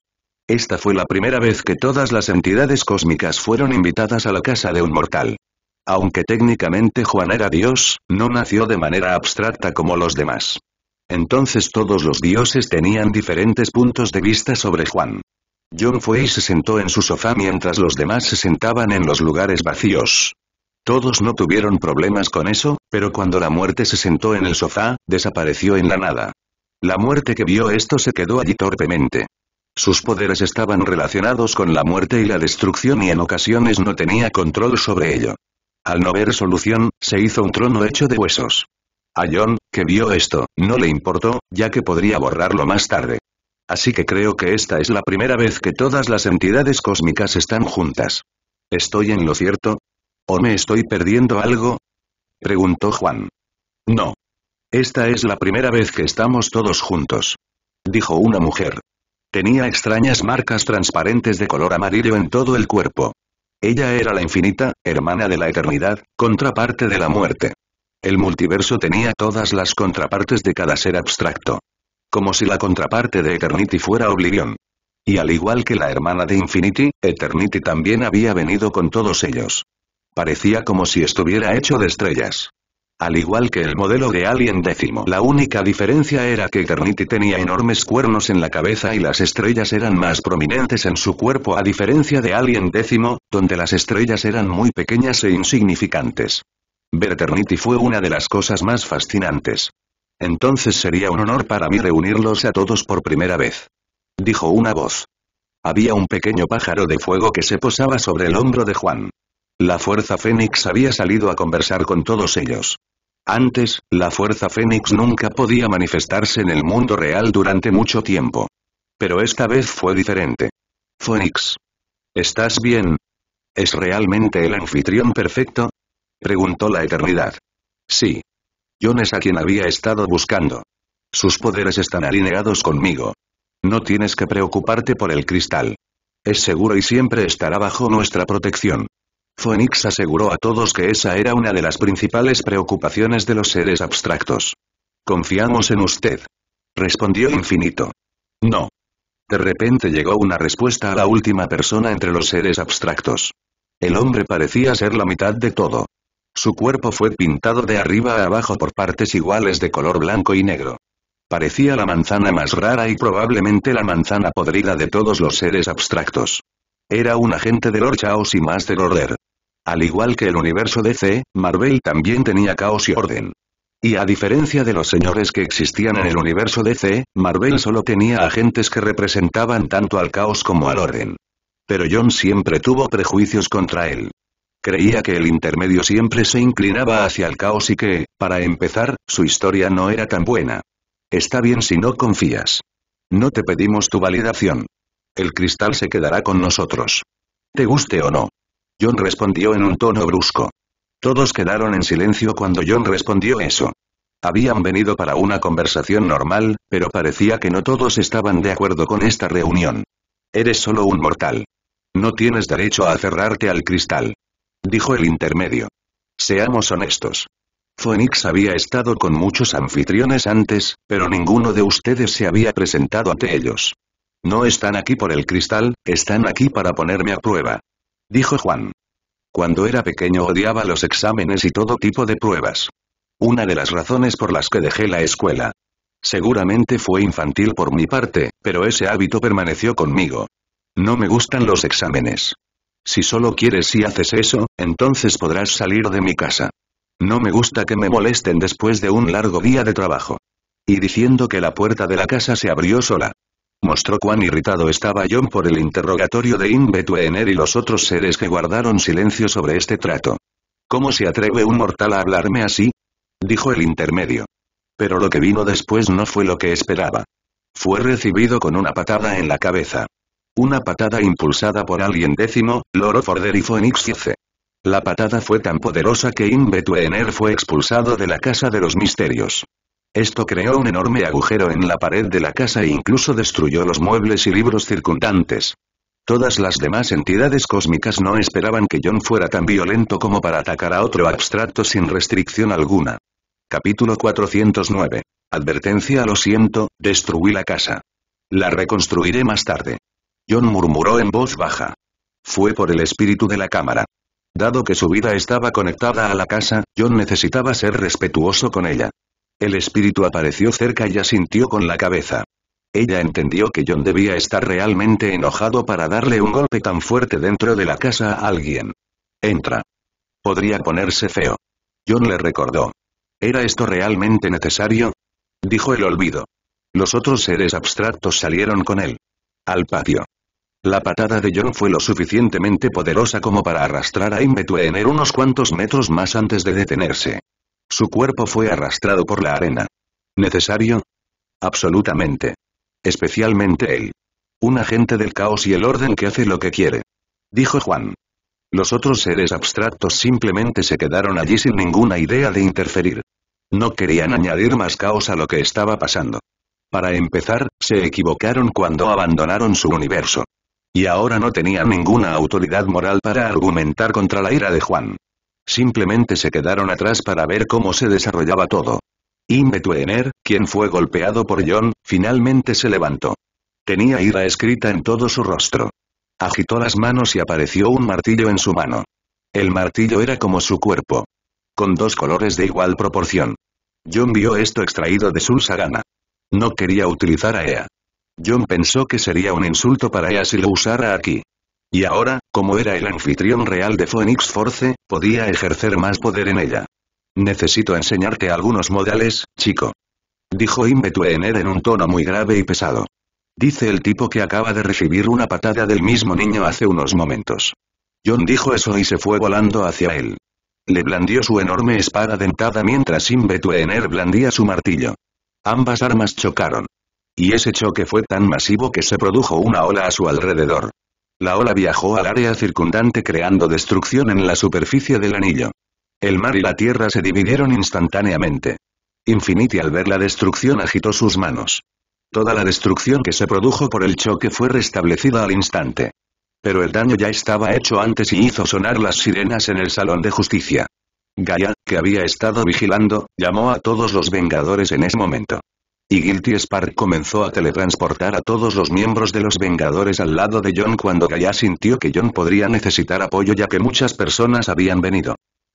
Esta fue la primera vez que todas las entidades cósmicas fueron invitadas a la casa de un mortal. Aunque técnicamente Juan era dios, no nació de manera abstracta como los demás. Entonces todos los dioses tenían diferentes puntos de vista sobre Juan. John fue y se sentó en su sofá mientras los demás se sentaban en los lugares vacíos. Todos no tuvieron problemas con eso, pero cuando la muerte se sentó en el sofá, desapareció en la nada. La muerte que vio esto se quedó allí torpemente. Sus poderes estaban relacionados con la muerte y la destrucción y en ocasiones no tenía control sobre ello. Al no ver solución, se hizo un trono hecho de huesos. A John, que vio esto, no le importó, ya que podría borrarlo más tarde. Así que creo que esta es la primera vez que todas las entidades cósmicas están juntas. ¿Estoy en lo cierto? ¿O me estoy perdiendo algo? Preguntó Juan. No. Esta es la primera vez que estamos todos juntos. Dijo una mujer. Tenía extrañas marcas transparentes de color amarillo en todo el cuerpo. Ella era la infinita, hermana de la eternidad, contraparte de la muerte. El multiverso tenía todas las contrapartes de cada ser abstracto como si la contraparte de Eternity fuera Oblivion. Y al igual que la hermana de Infinity, Eternity también había venido con todos ellos. Parecía como si estuviera hecho de estrellas. Al igual que el modelo de Alien décimo. La única diferencia era que Eternity tenía enormes cuernos en la cabeza y las estrellas eran más prominentes en su cuerpo a diferencia de Alien décimo, donde las estrellas eran muy pequeñas e insignificantes. Ver Eternity fue una de las cosas más fascinantes. Entonces sería un honor para mí reunirlos a todos por primera vez. Dijo una voz. Había un pequeño pájaro de fuego que se posaba sobre el hombro de Juan. La Fuerza Fénix había salido a conversar con todos ellos. Antes, la Fuerza Fénix nunca podía manifestarse en el mundo real durante mucho tiempo. Pero esta vez fue diferente. Fénix. ¿Estás bien? ¿Es realmente el anfitrión perfecto? Preguntó la Eternidad. Sí, John a quien había estado buscando. Sus poderes están alineados conmigo. No tienes que preocuparte por el cristal. Es seguro y siempre estará bajo nuestra protección. Phoenix aseguró a todos que esa era una de las principales preocupaciones de los seres abstractos. Confiamos en usted. Respondió Infinito. No. De repente llegó una respuesta a la última persona entre los seres abstractos. El hombre parecía ser la mitad de todo. Su cuerpo fue pintado de arriba a abajo por partes iguales de color blanco y negro. Parecía la manzana más rara y probablemente la manzana podrida de todos los seres abstractos. Era un agente del Lord Chaos y Master Order. Al igual que el universo DC, Marvel también tenía caos y orden. Y a diferencia de los señores que existían en el universo DC, Marvel solo tenía agentes que representaban tanto al caos como al orden. Pero John siempre tuvo prejuicios contra él creía que el intermedio siempre se inclinaba hacia el caos y que, para empezar, su historia no era tan buena. Está bien si no confías. No te pedimos tu validación. El cristal se quedará con nosotros. Te guste o no. John respondió en un tono brusco. Todos quedaron en silencio cuando John respondió eso. Habían venido para una conversación normal, pero parecía que no todos estaban de acuerdo con esta reunión. Eres solo un mortal. No tienes derecho a aferrarte al cristal dijo el intermedio. Seamos honestos. Phoenix había estado con muchos anfitriones antes, pero ninguno de ustedes se había presentado ante ellos. No están aquí por el cristal, están aquí para ponerme a prueba. Dijo Juan. Cuando era pequeño odiaba los exámenes y todo tipo de pruebas. Una de las razones por las que dejé la escuela. Seguramente fue infantil por mi parte, pero ese hábito permaneció conmigo. No me gustan los exámenes. Si solo quieres y haces eso, entonces podrás salir de mi casa. No me gusta que me molesten después de un largo día de trabajo. Y diciendo que la puerta de la casa se abrió sola. Mostró cuán irritado estaba John por el interrogatorio de Inbetweener y los otros seres que guardaron silencio sobre este trato. ¿Cómo se atreve un mortal a hablarme así? Dijo el intermedio. Pero lo que vino después no fue lo que esperaba. Fue recibido con una patada en la cabeza. Una patada impulsada por alguien décimo, Loro Forder y Phoenix yace. La patada fue tan poderosa que Inbetuener fue expulsado de la Casa de los Misterios. Esto creó un enorme agujero en la pared de la casa e incluso destruyó los muebles y libros circundantes. Todas las demás entidades cósmicas no esperaban que John fuera tan violento como para atacar a otro abstracto sin restricción alguna. Capítulo 409. Advertencia Lo siento, destruí la casa. La reconstruiré más tarde. John murmuró en voz baja. Fue por el espíritu de la cámara. Dado que su vida estaba conectada a la casa, John necesitaba ser respetuoso con ella. El espíritu apareció cerca y asintió con la cabeza. Ella entendió que John debía estar realmente enojado para darle un golpe tan fuerte dentro de la casa a alguien. Entra. Podría ponerse feo. John le recordó. ¿Era esto realmente necesario? Dijo el olvido. Los otros seres abstractos salieron con él. Al patio. La patada de John fue lo suficientemente poderosa como para arrastrar a Inbetweener unos cuantos metros más antes de detenerse. Su cuerpo fue arrastrado por la arena. ¿Necesario? Absolutamente. Especialmente él. Un agente del caos y el orden que hace lo que quiere. Dijo Juan. Los otros seres abstractos simplemente se quedaron allí sin ninguna idea de interferir. No querían añadir más caos a lo que estaba pasando. Para empezar, se equivocaron cuando abandonaron su universo. Y ahora no tenía ninguna autoridad moral para argumentar contra la ira de Juan. Simplemente se quedaron atrás para ver cómo se desarrollaba todo. Imbetuener, quien fue golpeado por John, finalmente se levantó. Tenía ira escrita en todo su rostro. Agitó las manos y apareció un martillo en su mano. El martillo era como su cuerpo. Con dos colores de igual proporción. John vio esto extraído de su Sagana. No quería utilizar a Ea. John pensó que sería un insulto para ella si lo usara aquí. Y ahora, como era el anfitrión real de Phoenix Force, podía ejercer más poder en ella. Necesito enseñarte algunos modales, chico. Dijo Imbetuener en un tono muy grave y pesado. Dice el tipo que acaba de recibir una patada del mismo niño hace unos momentos. John dijo eso y se fue volando hacia él. Le blandió su enorme espada dentada mientras Imbetuener blandía su martillo. Ambas armas chocaron. Y ese choque fue tan masivo que se produjo una ola a su alrededor. La ola viajó al área circundante creando destrucción en la superficie del anillo. El mar y la tierra se dividieron instantáneamente. Infinity al ver la destrucción agitó sus manos. Toda la destrucción que se produjo por el choque fue restablecida al instante. Pero el daño ya estaba hecho antes y hizo sonar las sirenas en el Salón de Justicia. Gaia, que había estado vigilando, llamó a todos los Vengadores en ese momento. Y Guilty Spark comenzó a teletransportar a todos los miembros de los Vengadores al lado de John cuando Gaia sintió que John podría necesitar apoyo ya que muchas personas habían venido.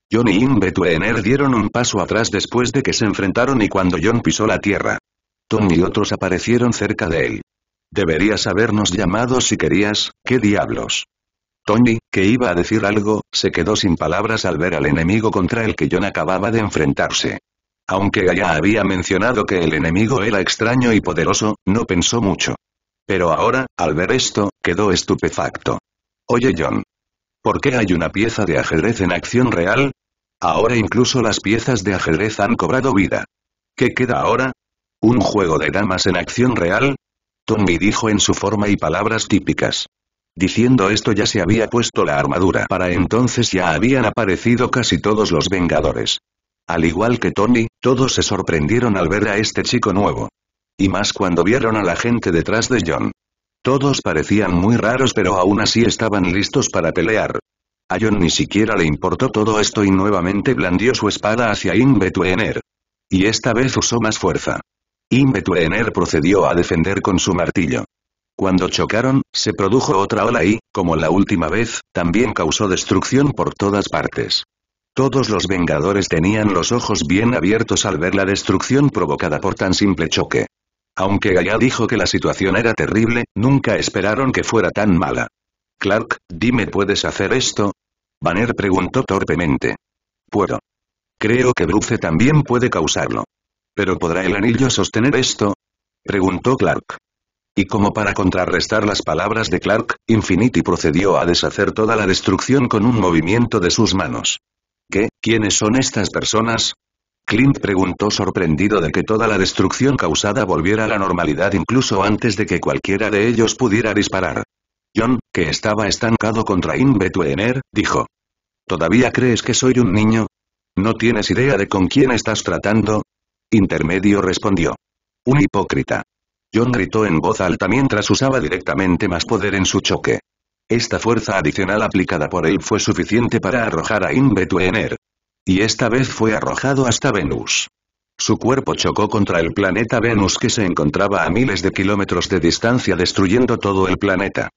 John y Inbetweener dieron un paso atrás después de que se enfrentaron y cuando John pisó la tierra. Tony y otros aparecieron cerca de él. Deberías habernos llamado si querías, ¿qué diablos? Tony, que iba a decir algo, se quedó sin palabras al ver al enemigo contra el que John acababa de enfrentarse. Aunque ya había mencionado que el enemigo era extraño y poderoso, no pensó mucho. Pero ahora, al ver esto, quedó estupefacto. Oye John. ¿Por qué hay una pieza de ajedrez en acción real? Ahora incluso las piezas de ajedrez han cobrado vida. ¿Qué queda ahora? ¿Un juego de damas en acción real? Tommy dijo en su forma y palabras típicas. Diciendo esto ya se había puesto la armadura. Para entonces ya habían aparecido casi todos los Vengadores. Al igual que Tony, todos se sorprendieron al ver a este chico nuevo. Y más cuando vieron a la gente detrás de John. Todos parecían muy raros pero aún así estaban listos para pelear. A John ni siquiera le importó todo esto y nuevamente blandió su espada hacia Inbetweener. Y esta vez usó más fuerza. Inbetweener procedió a defender con su martillo. Cuando chocaron, se produjo otra ola y, como la última vez, también causó destrucción por todas partes. Todos los Vengadores tenían los ojos bien abiertos al ver la destrucción provocada por tan simple choque. Aunque Gaia dijo que la situación era terrible, nunca esperaron que fuera tan mala. Clark, dime ¿puedes hacer esto? Banner preguntó torpemente. Puedo. Creo que Bruce también puede causarlo. ¿Pero podrá el anillo sostener esto? Preguntó Clark. Y como para contrarrestar las palabras de Clark, Infinity procedió a deshacer toda la destrucción con un movimiento de sus manos. ¿Quiénes son estas personas? Clint preguntó sorprendido de que toda la destrucción causada volviera a la normalidad incluso antes de que cualquiera de ellos pudiera disparar. John, que estaba estancado contra Inbetweener, dijo. ¿Todavía crees que soy un niño? ¿No tienes idea de con quién estás tratando? Intermedio respondió. Un hipócrita. John gritó en voz alta mientras usaba directamente más poder en su choque. Esta fuerza adicional aplicada por él fue suficiente para arrojar a Inbetuener. Y esta vez fue arrojado hasta Venus. Su cuerpo chocó contra el planeta Venus que se encontraba a miles de kilómetros de distancia destruyendo todo el planeta.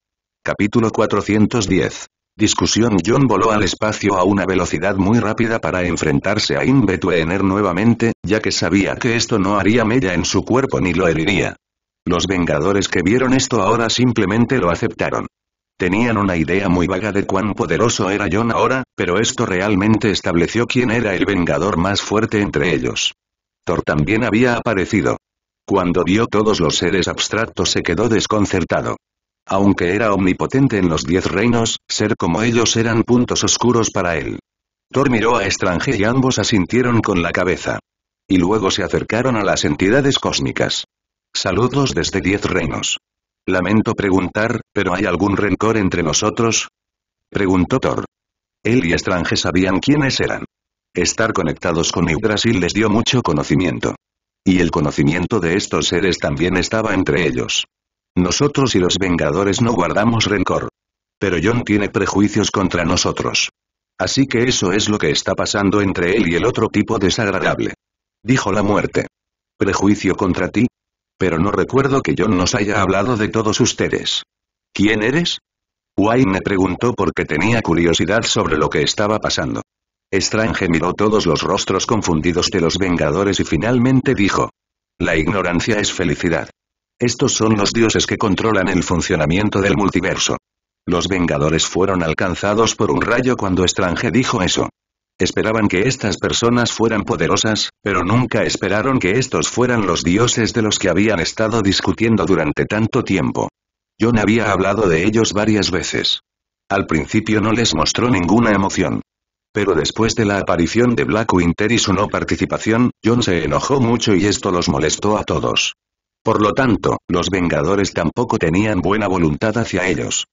Capítulo 410. Discusión John voló al espacio a una velocidad muy rápida para enfrentarse a Inbetuener nuevamente, ya que sabía que esto no haría mella en su cuerpo ni lo heriría. Los Vengadores que vieron esto ahora simplemente lo aceptaron. Tenían una idea muy vaga de cuán poderoso era John ahora, pero esto realmente estableció quién era el vengador más fuerte entre ellos. Thor también había aparecido. Cuando vio todos los seres abstractos se quedó desconcertado. Aunque era omnipotente en los diez reinos, ser como ellos eran puntos oscuros para él. Thor miró a Strange y ambos asintieron con la cabeza. Y luego se acercaron a las entidades cósmicas. Saludos desde diez reinos. Lamento preguntar, ¿pero hay algún rencor entre nosotros? Preguntó Thor. Él y Strange sabían quiénes eran. Estar conectados con Yggdrasil les dio mucho conocimiento. Y el conocimiento de estos seres también estaba entre ellos. Nosotros y los Vengadores no guardamos rencor. Pero John tiene prejuicios contra nosotros. Así que eso es lo que está pasando entre él y el otro tipo desagradable. Dijo la muerte. ¿Prejuicio contra ti? pero no recuerdo que yo nos haya hablado de todos ustedes. ¿Quién eres? Wayne me preguntó porque tenía curiosidad sobre lo que estaba pasando. Strange miró todos los rostros confundidos de los Vengadores y finalmente dijo. La ignorancia es felicidad. Estos son los dioses que controlan el funcionamiento del multiverso. Los Vengadores fueron alcanzados por un rayo cuando Strange dijo eso. Esperaban que estas personas fueran poderosas, pero nunca esperaron que estos fueran los dioses de los que habían estado discutiendo durante tanto tiempo. John había hablado de ellos varias veces. Al principio no les mostró ninguna emoción. Pero después de la aparición de Black Winter y su no participación, John se enojó mucho y esto los molestó a todos. Por lo tanto, los Vengadores tampoco tenían buena voluntad hacia ellos.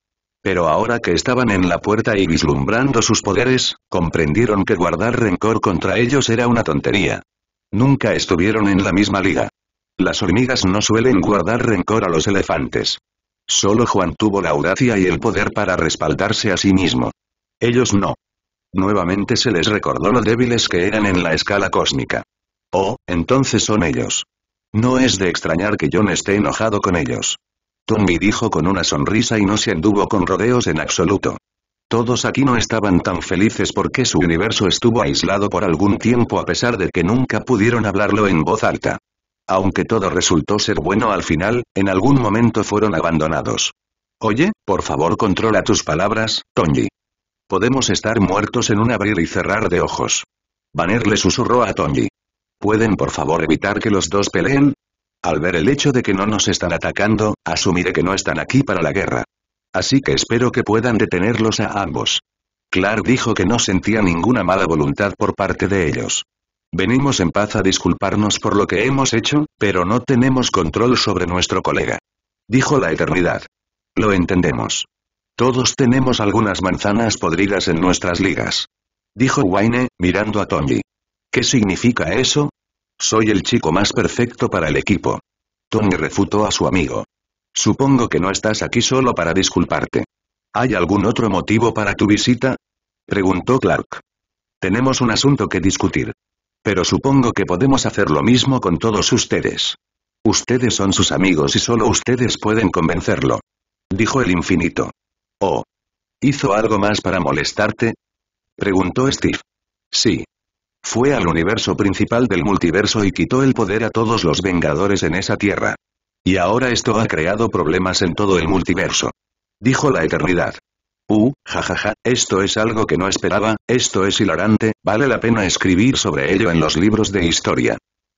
Pero ahora que estaban en la puerta y vislumbrando sus poderes, comprendieron que guardar rencor contra ellos era una tontería. Nunca estuvieron en la misma liga. Las hormigas no suelen guardar rencor a los elefantes. Solo Juan tuvo la audacia y el poder para respaldarse a sí mismo. Ellos no. Nuevamente se les recordó lo débiles que eran en la escala cósmica. Oh, entonces son ellos. No es de extrañar que John esté enojado con ellos. Tommy dijo con una sonrisa y no se anduvo con rodeos en absoluto. Todos aquí no estaban tan felices porque su universo estuvo aislado por algún tiempo a pesar de que nunca pudieron hablarlo en voz alta. Aunque todo resultó ser bueno al final, en algún momento fueron abandonados. Oye, por favor controla tus palabras, Tony. Podemos estar muertos en un abrir y cerrar de ojos. Banner le susurró a Tony. ¿Pueden por favor evitar que los dos peleen? Al ver el hecho de que no nos están atacando, asumiré que no están aquí para la guerra. Así que espero que puedan detenerlos a ambos. Clark dijo que no sentía ninguna mala voluntad por parte de ellos. Venimos en paz a disculparnos por lo que hemos hecho, pero no tenemos control sobre nuestro colega. Dijo la eternidad. Lo entendemos. Todos tenemos algunas manzanas podridas en nuestras ligas. Dijo Wayne, mirando a Tommy. ¿Qué significa eso? Soy el chico más perfecto para el equipo. Tony refutó a su amigo. Supongo que no estás aquí solo para disculparte. ¿Hay algún otro motivo para tu visita? Preguntó Clark. Tenemos un asunto que discutir. Pero supongo que podemos hacer lo mismo con todos ustedes. Ustedes son sus amigos y solo ustedes pueden convencerlo. Dijo el infinito. Oh. ¿Hizo algo más para molestarte? Preguntó Steve. Sí, fue al universo principal del multiverso y quitó el poder a todos los Vengadores en esa tierra. Y ahora esto ha creado problemas en todo el multiverso. Dijo la eternidad. Uh, jajaja, esto es algo que no esperaba, esto es hilarante, vale la pena escribir sobre ello en los libros de historia.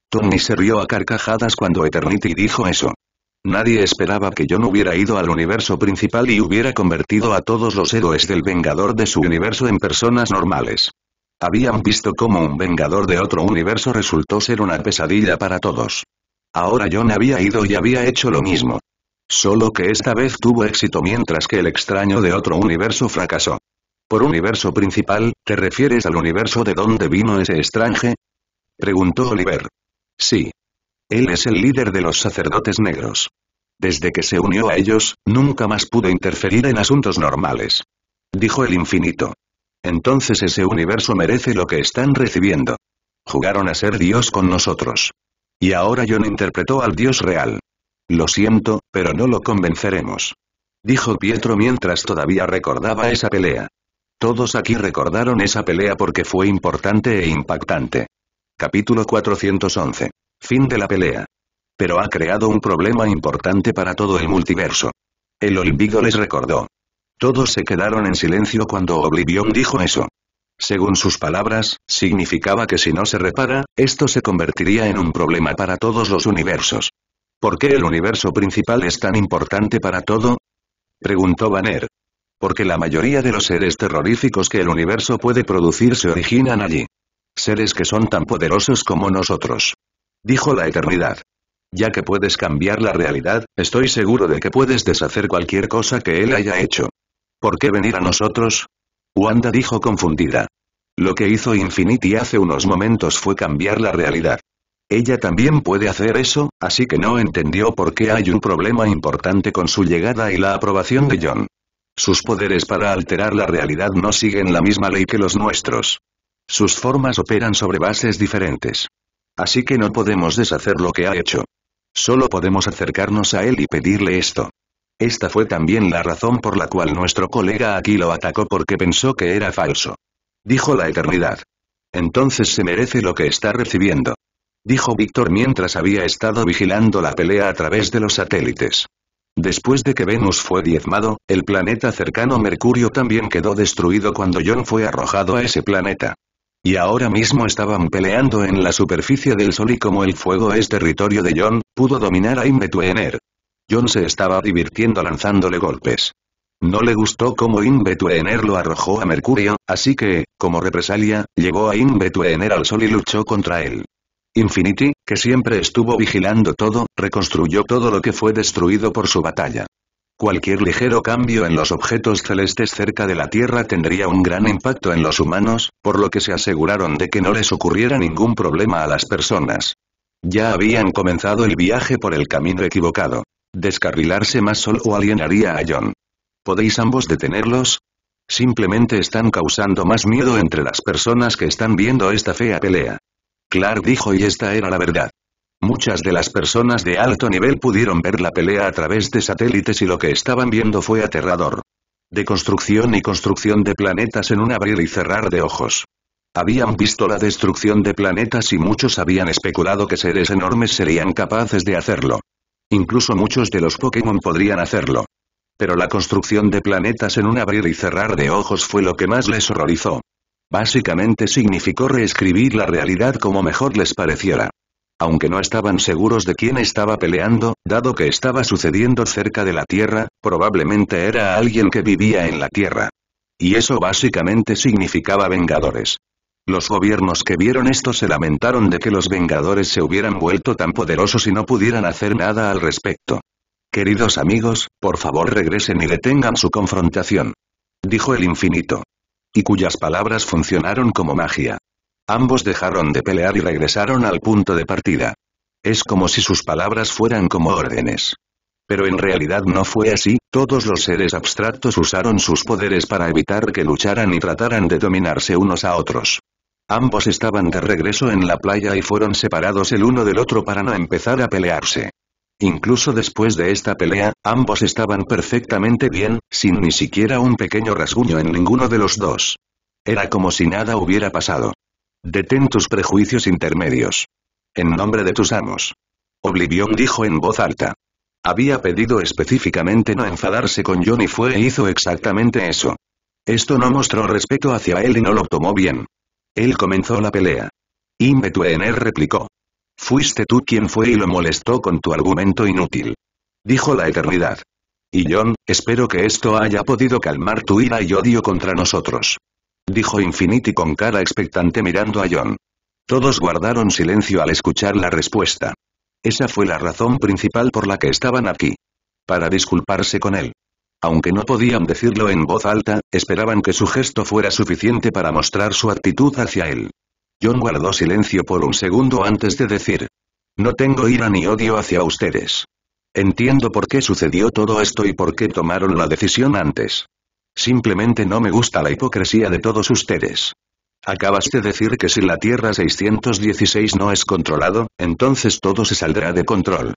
Tony se rió a carcajadas cuando Eternity dijo eso. Nadie esperaba que yo no hubiera ido al universo principal y hubiera convertido a todos los héroes del Vengador de su universo en personas normales. Habían visto cómo un vengador de otro universo resultó ser una pesadilla para todos. Ahora John había ido y había hecho lo mismo. Solo que esta vez tuvo éxito mientras que el extraño de otro universo fracasó. Por universo principal, ¿te refieres al universo de donde vino ese extranje? Preguntó Oliver. Sí. Él es el líder de los sacerdotes negros. Desde que se unió a ellos, nunca más pudo interferir en asuntos normales. Dijo el infinito. Entonces ese universo merece lo que están recibiendo. Jugaron a ser Dios con nosotros. Y ahora John interpretó al Dios real. Lo siento, pero no lo convenceremos. Dijo Pietro mientras todavía recordaba esa pelea. Todos aquí recordaron esa pelea porque fue importante e impactante. Capítulo 411. Fin de la pelea. Pero ha creado un problema importante para todo el multiverso. El olvido les recordó. Todos se quedaron en silencio cuando Oblivion dijo eso. Según sus palabras, significaba que si no se repara, esto se convertiría en un problema para todos los universos. ¿Por qué el universo principal es tan importante para todo? Preguntó Banner. Porque la mayoría de los seres terroríficos que el universo puede producir se originan allí. Seres que son tan poderosos como nosotros. Dijo la eternidad. Ya que puedes cambiar la realidad, estoy seguro de que puedes deshacer cualquier cosa que él haya hecho. ¿Por qué venir a nosotros? Wanda dijo confundida. Lo que hizo Infinity hace unos momentos fue cambiar la realidad. Ella también puede hacer eso, así que no entendió por qué hay un problema importante con su llegada y la aprobación de John. Sus poderes para alterar la realidad no siguen la misma ley que los nuestros. Sus formas operan sobre bases diferentes. Así que no podemos deshacer lo que ha hecho. Solo podemos acercarnos a él y pedirle esto. Esta fue también la razón por la cual nuestro colega aquí lo atacó porque pensó que era falso. Dijo la eternidad. Entonces se merece lo que está recibiendo. Dijo Víctor mientras había estado vigilando la pelea a través de los satélites. Después de que Venus fue diezmado, el planeta cercano Mercurio también quedó destruido cuando John fue arrojado a ese planeta. Y ahora mismo estaban peleando en la superficie del Sol y como el fuego es territorio de John, pudo dominar a Inbetuener, John se estaba divirtiendo lanzándole golpes. No le gustó cómo Inbetuener lo arrojó a Mercurio, así que, como represalia, llegó a Inbetuener al sol y luchó contra él. Infinity, que siempre estuvo vigilando todo, reconstruyó todo lo que fue destruido por su batalla. Cualquier ligero cambio en los objetos celestes cerca de la Tierra tendría un gran impacto en los humanos, por lo que se aseguraron de que no les ocurriera ningún problema a las personas. Ya habían comenzado el viaje por el camino equivocado. Descarrilarse más sol o alienaría a John. ¿Podéis ambos detenerlos? Simplemente están causando más miedo entre las personas que están viendo esta fea pelea. Clark dijo y esta era la verdad. Muchas de las personas de alto nivel pudieron ver la pelea a través de satélites y lo que estaban viendo fue aterrador. De construcción y construcción de planetas en un abrir y cerrar de ojos. Habían visto la destrucción de planetas y muchos habían especulado que seres enormes serían capaces de hacerlo. Incluso muchos de los Pokémon podrían hacerlo. Pero la construcción de planetas en un abrir y cerrar de ojos fue lo que más les horrorizó. Básicamente significó reescribir la realidad como mejor les pareciera. Aunque no estaban seguros de quién estaba peleando, dado que estaba sucediendo cerca de la Tierra, probablemente era alguien que vivía en la Tierra. Y eso básicamente significaba Vengadores. Los gobiernos que vieron esto se lamentaron de que los Vengadores se hubieran vuelto tan poderosos y no pudieran hacer nada al respecto. Queridos amigos, por favor regresen y detengan su confrontación. Dijo el infinito. Y cuyas palabras funcionaron como magia. Ambos dejaron de pelear y regresaron al punto de partida. Es como si sus palabras fueran como órdenes. Pero en realidad no fue así, todos los seres abstractos usaron sus poderes para evitar que lucharan y trataran de dominarse unos a otros. Ambos estaban de regreso en la playa y fueron separados el uno del otro para no empezar a pelearse. Incluso después de esta pelea, ambos estaban perfectamente bien, sin ni siquiera un pequeño rasguño en ninguno de los dos. Era como si nada hubiera pasado. Detén tus prejuicios intermedios. En nombre de tus amos. Oblivion dijo en voz alta. Había pedido específicamente no enfadarse con John y fue e hizo exactamente eso. Esto no mostró respeto hacia él y no lo tomó bien. Él comenzó la pelea. él replicó. Fuiste tú quien fue y lo molestó con tu argumento inútil. Dijo la eternidad. Y John, espero que esto haya podido calmar tu ira y odio contra nosotros. Dijo Infinity con cara expectante mirando a John. Todos guardaron silencio al escuchar la respuesta. Esa fue la razón principal por la que estaban aquí. Para disculparse con él. Aunque no podían decirlo en voz alta, esperaban que su gesto fuera suficiente para mostrar su actitud hacia él. John guardó silencio por un segundo antes de decir. No tengo ira ni odio hacia ustedes. Entiendo por qué sucedió todo esto y por qué tomaron la decisión antes. Simplemente no me gusta la hipocresía de todos ustedes. Acabas de decir que si la Tierra 616 no es controlado, entonces todo se saldrá de control.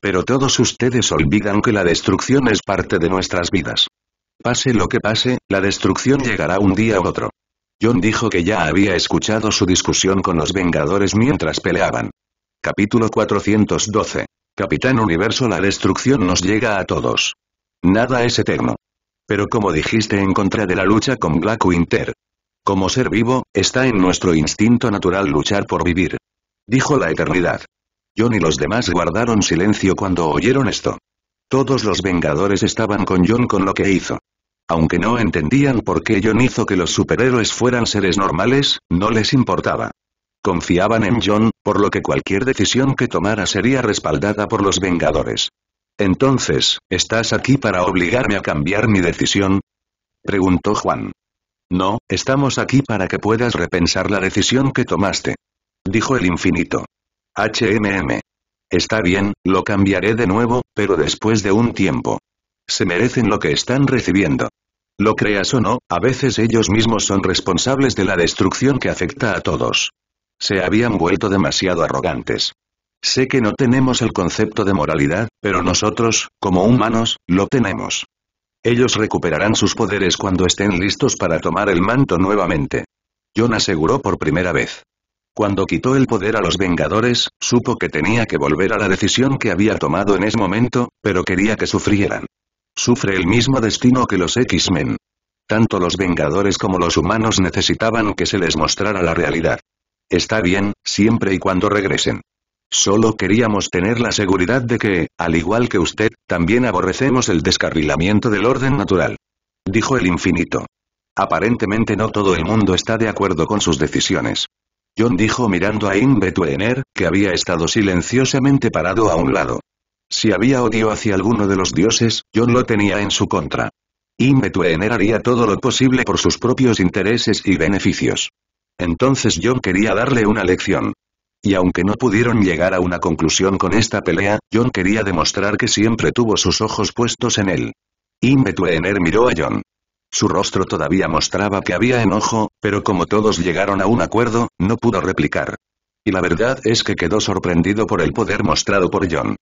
Pero todos ustedes olvidan que la destrucción es parte de nuestras vidas. Pase lo que pase, la destrucción llegará un día u otro. John dijo que ya había escuchado su discusión con los Vengadores mientras peleaban. Capítulo 412. Capitán Universo La destrucción nos llega a todos. Nada es eterno. Pero como dijiste en contra de la lucha con Black Winter. Como ser vivo, está en nuestro instinto natural luchar por vivir. Dijo la eternidad. John y los demás guardaron silencio cuando oyeron esto. Todos los Vengadores estaban con John con lo que hizo. Aunque no entendían por qué John hizo que los superhéroes fueran seres normales, no les importaba. Confiaban en John, por lo que cualquier decisión que tomara sería respaldada por los Vengadores. Entonces, ¿estás aquí para obligarme a cambiar mi decisión? Preguntó Juan. No, estamos aquí para que puedas repensar la decisión que tomaste. Dijo el infinito. HMM. Está bien, lo cambiaré de nuevo, pero después de un tiempo. Se merecen lo que están recibiendo. Lo creas o no, a veces ellos mismos son responsables de la destrucción que afecta a todos. Se habían vuelto demasiado arrogantes. Sé que no tenemos el concepto de moralidad, pero nosotros, como humanos, lo tenemos. Ellos recuperarán sus poderes cuando estén listos para tomar el manto nuevamente. John aseguró por primera vez. Cuando quitó el poder a los Vengadores, supo que tenía que volver a la decisión que había tomado en ese momento, pero quería que sufrieran. Sufre el mismo destino que los X-Men. Tanto los Vengadores como los humanos necesitaban que se les mostrara la realidad. Está bien, siempre y cuando regresen. Solo queríamos tener la seguridad de que, al igual que usted, también aborrecemos el descarrilamiento del orden natural. Dijo el infinito. Aparentemente no todo el mundo está de acuerdo con sus decisiones. John dijo mirando a Imbetuener, que había estado silenciosamente parado a un lado. Si había odio hacia alguno de los dioses, John lo tenía en su contra. Imbetuener haría todo lo posible por sus propios intereses y beneficios. Entonces John quería darle una lección. Y aunque no pudieron llegar a una conclusión con esta pelea, John quería demostrar que siempre tuvo sus ojos puestos en él. Inbetuener miró a John. Su rostro todavía mostraba que había enojo, pero como todos llegaron a un acuerdo, no pudo replicar. Y la verdad es que quedó sorprendido por el poder mostrado por John.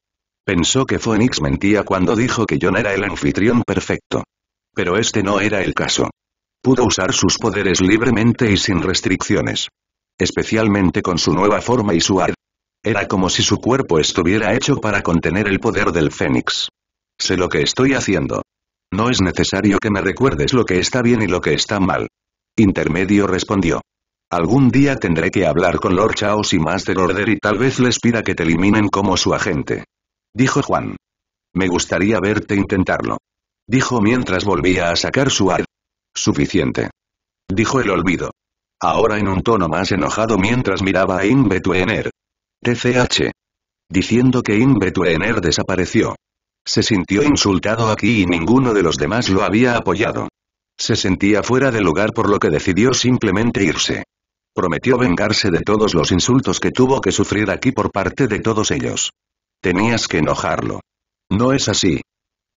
Pensó que Phoenix mentía cuando dijo que John era el anfitrión perfecto. Pero este no era el caso. Pudo usar sus poderes libremente y sin restricciones. Especialmente con su nueva forma y su ar. Era como si su cuerpo estuviera hecho para contener el poder del Fénix. Sé lo que estoy haciendo. No es necesario que me recuerdes lo que está bien y lo que está mal. Intermedio respondió. Algún día tendré que hablar con Lord Chaos y Master Order y tal vez les pida que te eliminen como su agente. Dijo Juan. Me gustaría verte intentarlo. Dijo mientras volvía a sacar su ar. Suficiente. Dijo el olvido. Ahora en un tono más enojado mientras miraba a Inbetuener. TCH. Diciendo que Inbetuener desapareció. Se sintió insultado aquí y ninguno de los demás lo había apoyado. Se sentía fuera de lugar por lo que decidió simplemente irse. Prometió vengarse de todos los insultos que tuvo que sufrir aquí por parte de todos ellos. Tenías que enojarlo. No es así.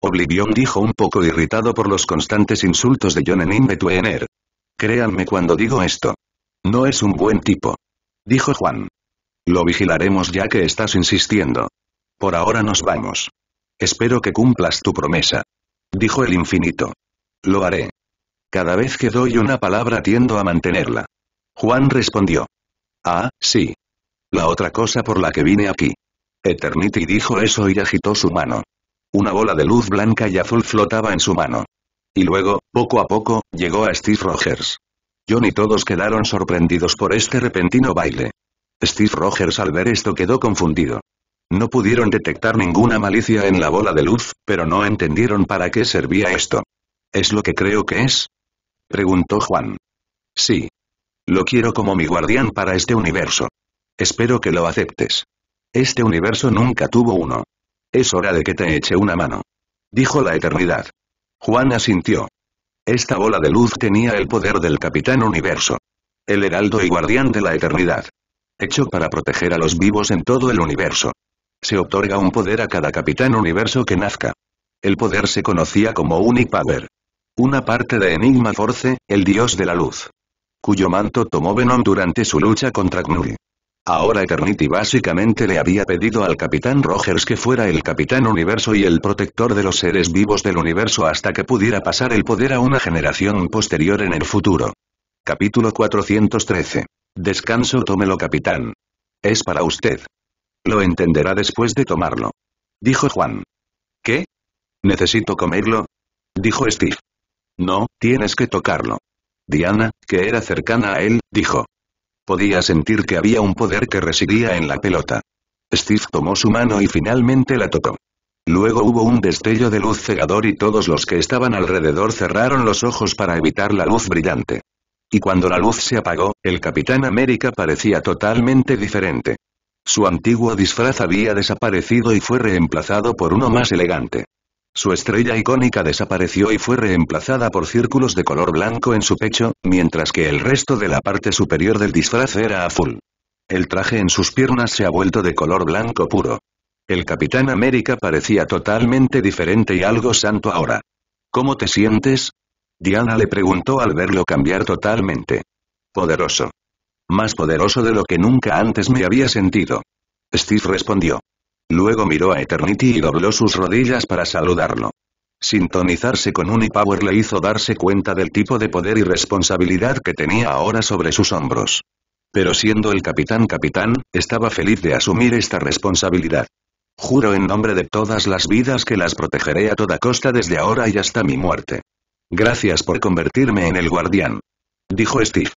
Oblivion dijo un poco irritado por los constantes insultos de Jonenin Inbetweener. Créanme cuando digo esto. No es un buen tipo. Dijo Juan. Lo vigilaremos ya que estás insistiendo. Por ahora nos vamos. Espero que cumplas tu promesa. Dijo el infinito. Lo haré. Cada vez que doy una palabra tiendo a mantenerla. Juan respondió. Ah, sí. La otra cosa por la que vine aquí. Eternity dijo eso y agitó su mano. Una bola de luz blanca y azul flotaba en su mano. Y luego, poco a poco, llegó a Steve Rogers. John y todos quedaron sorprendidos por este repentino baile. Steve Rogers al ver esto quedó confundido. No pudieron detectar ninguna malicia en la bola de luz, pero no entendieron para qué servía esto. ¿Es lo que creo que es? Preguntó Juan. Sí. Lo quiero como mi guardián para este universo. Espero que lo aceptes. Este universo nunca tuvo uno. Es hora de que te eche una mano. Dijo la eternidad. Juan asintió. Esta bola de luz tenía el poder del Capitán Universo. El heraldo y guardián de la eternidad. Hecho para proteger a los vivos en todo el universo. Se otorga un poder a cada Capitán Universo que nazca. El poder se conocía como Unipower. Una parte de Enigma Force, el dios de la luz. Cuyo manto tomó Venom durante su lucha contra Knuri. Ahora Eternity básicamente le había pedido al Capitán Rogers que fuera el Capitán Universo y el protector de los seres vivos del universo hasta que pudiera pasar el poder a una generación posterior en el futuro. Capítulo 413. Descanso tómelo capitán. Es para usted. Lo entenderá después de tomarlo. Dijo Juan. ¿Qué? ¿Necesito comerlo? Dijo Steve. No, tienes que tocarlo. Diana, que era cercana a él, dijo. Podía sentir que había un poder que residía en la pelota. Steve tomó su mano y finalmente la tocó. Luego hubo un destello de luz cegador y todos los que estaban alrededor cerraron los ojos para evitar la luz brillante. Y cuando la luz se apagó, el Capitán América parecía totalmente diferente. Su antiguo disfraz había desaparecido y fue reemplazado por uno más elegante. Su estrella icónica desapareció y fue reemplazada por círculos de color blanco en su pecho, mientras que el resto de la parte superior del disfraz era azul. El traje en sus piernas se ha vuelto de color blanco puro. El Capitán América parecía totalmente diferente y algo santo ahora. ¿Cómo te sientes? Diana le preguntó al verlo cambiar totalmente. Poderoso. Más poderoso de lo que nunca antes me había sentido. Steve respondió. Luego miró a Eternity y dobló sus rodillas para saludarlo. Sintonizarse con Unipower le hizo darse cuenta del tipo de poder y responsabilidad que tenía ahora sobre sus hombros. Pero siendo el capitán capitán, estaba feliz de asumir esta responsabilidad. Juro en nombre de todas las vidas que las protegeré a toda costa desde ahora y hasta mi muerte. Gracias por convertirme en el guardián. Dijo Steve.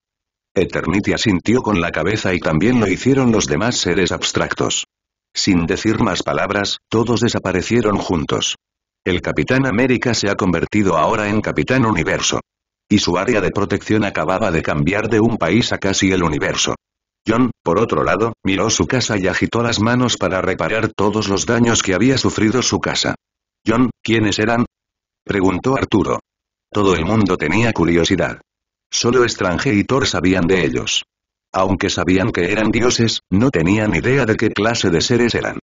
Eternity asintió con la cabeza y también lo hicieron los demás seres abstractos. Sin decir más palabras, todos desaparecieron juntos. El Capitán América se ha convertido ahora en Capitán Universo. Y su área de protección acababa de cambiar de un país a casi el universo. John, por otro lado, miró su casa y agitó las manos para reparar todos los daños que había sufrido su casa. John, ¿quiénes eran? preguntó Arturo. Todo el mundo tenía curiosidad. Solo Strange y Thor sabían de ellos. Aunque sabían que eran dioses, no tenían idea de qué clase de seres eran.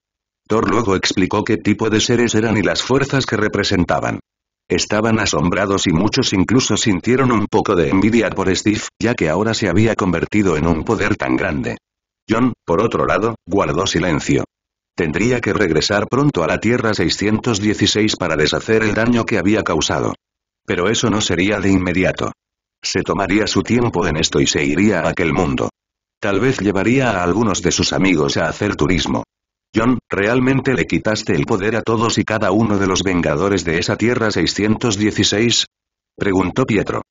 Thor luego explicó qué tipo de seres eran y las fuerzas que representaban. Estaban asombrados y muchos incluso sintieron un poco de envidia por Steve, ya que ahora se había convertido en un poder tan grande. John, por otro lado, guardó silencio. Tendría que regresar pronto a la Tierra 616 para deshacer el daño que había causado. Pero eso no sería de inmediato. Se tomaría su tiempo en esto y se iría a aquel mundo. Tal vez llevaría a algunos de sus amigos a hacer turismo. John, realmente le quitaste el poder a todos y cada uno de los vengadores de esa Tierra 616? Preguntó Pietro.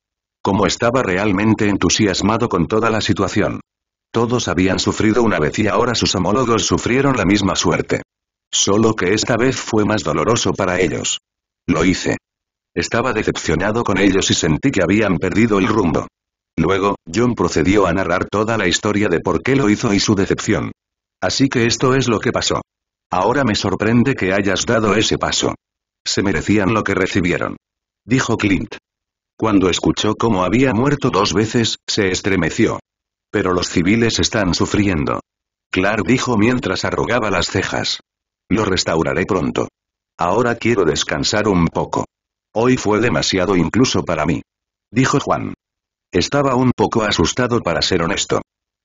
Como estaba realmente entusiasmado con toda la situación. Todos habían sufrido una vez y ahora sus homólogos sufrieron la misma suerte. Solo que esta vez fue más doloroso para ellos. Lo hice. Estaba decepcionado con ellos y sentí que habían perdido el rumbo. Luego, John procedió a narrar toda la historia de por qué lo hizo y su decepción. Así que esto es lo que pasó. Ahora me sorprende que hayas dado ese paso. Se merecían lo que recibieron. Dijo Clint. Cuando escuchó cómo había muerto dos veces, se estremeció. Pero los civiles están sufriendo. Clark dijo mientras arrugaba las cejas. Lo restauraré pronto. Ahora quiero descansar un poco. Hoy fue demasiado incluso para mí. Dijo Juan. Estaba un poco asustado para ser honesto.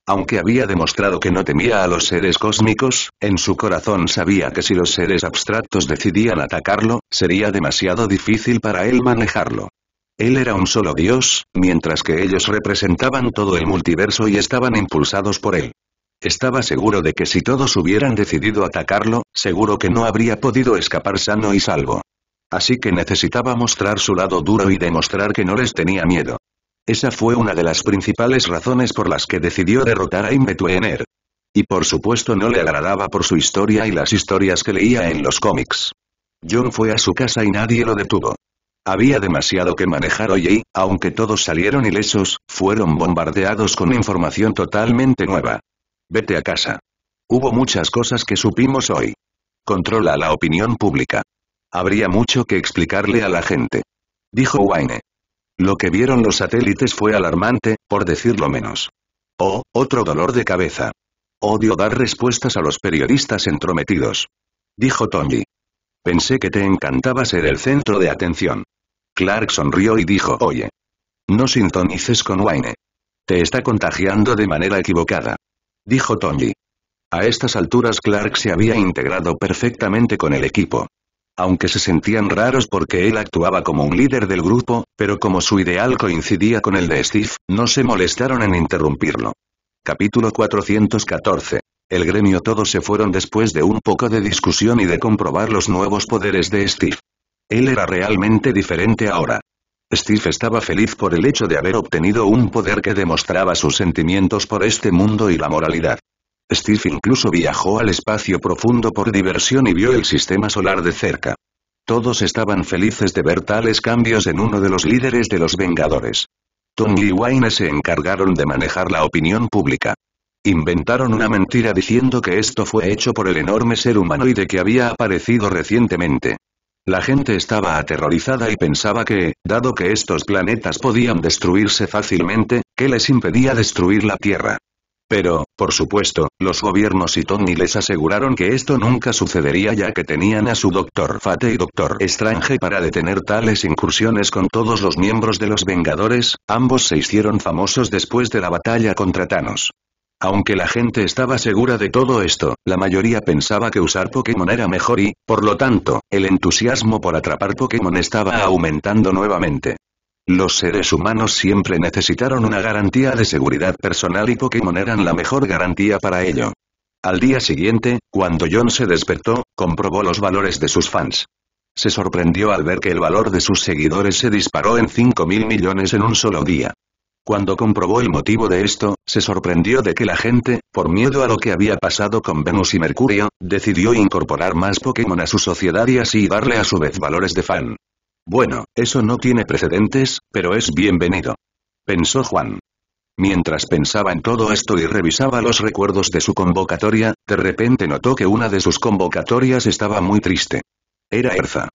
Aunque había demostrado que no temía a los seres cósmicos, en su corazón sabía que si los seres abstractos decidían atacarlo, sería demasiado difícil para él manejarlo. Él era un solo dios, mientras que ellos representaban todo el multiverso y estaban impulsados por él. Estaba seguro de que si todos hubieran decidido atacarlo, seguro que no habría podido escapar sano y salvo. Así que necesitaba mostrar su lado duro y demostrar que no les tenía miedo. Esa fue una de las principales razones por las que decidió derrotar a Inbetweener. Y por supuesto no le agradaba por su historia y las historias que leía en los cómics. John fue a su casa y nadie lo detuvo. Había demasiado que manejar hoy y, aunque todos salieron ilesos, fueron bombardeados con información totalmente nueva. Vete a casa. Hubo muchas cosas que supimos hoy. Controla la opinión pública. Habría mucho que explicarle a la gente. Dijo Wayne. Lo que vieron los satélites fue alarmante, por decirlo menos. Oh, otro dolor de cabeza. Odio dar respuestas a los periodistas entrometidos. Dijo Tommy. Pensé que te encantaba ser el centro de atención. Clark sonrió y dijo, oye. No sintonices con Wayne. Te está contagiando de manera equivocada. Dijo Tony. A estas alturas Clark se había integrado perfectamente con el equipo. Aunque se sentían raros porque él actuaba como un líder del grupo, pero como su ideal coincidía con el de Steve, no se molestaron en interrumpirlo. Capítulo 414. El gremio todos se fueron después de un poco de discusión y de comprobar los nuevos poderes de Steve. Él era realmente diferente ahora. Steve estaba feliz por el hecho de haber obtenido un poder que demostraba sus sentimientos por este mundo y la moralidad. Steve incluso viajó al espacio profundo por diversión y vio el sistema solar de cerca. Todos estaban felices de ver tales cambios en uno de los líderes de los Vengadores. Tony y Wayne se encargaron de manejar la opinión pública. Inventaron una mentira diciendo que esto fue hecho por el enorme ser humanoide que había aparecido recientemente. La gente estaba aterrorizada y pensaba que, dado que estos planetas podían destruirse fácilmente, ¿qué les impedía destruir la Tierra? Pero, por supuesto, los gobiernos y Tony les aseguraron que esto nunca sucedería ya que tenían a su Doctor Fate y Doctor Strange para detener tales incursiones con todos los miembros de los Vengadores, ambos se hicieron famosos después de la batalla contra Thanos. Aunque la gente estaba segura de todo esto, la mayoría pensaba que usar Pokémon era mejor y, por lo tanto, el entusiasmo por atrapar Pokémon estaba aumentando nuevamente. Los seres humanos siempre necesitaron una garantía de seguridad personal y Pokémon eran la mejor garantía para ello. Al día siguiente, cuando John se despertó, comprobó los valores de sus fans. Se sorprendió al ver que el valor de sus seguidores se disparó en 5.000 millones en un solo día. Cuando comprobó el motivo de esto, se sorprendió de que la gente, por miedo a lo que había pasado con Venus y Mercurio, decidió incorporar más Pokémon a su sociedad y así darle a su vez valores de fan. Bueno, eso no tiene precedentes, pero es bienvenido. Pensó Juan. Mientras pensaba en todo esto y revisaba los recuerdos de su convocatoria, de repente notó que una de sus convocatorias estaba muy triste. Era Erza.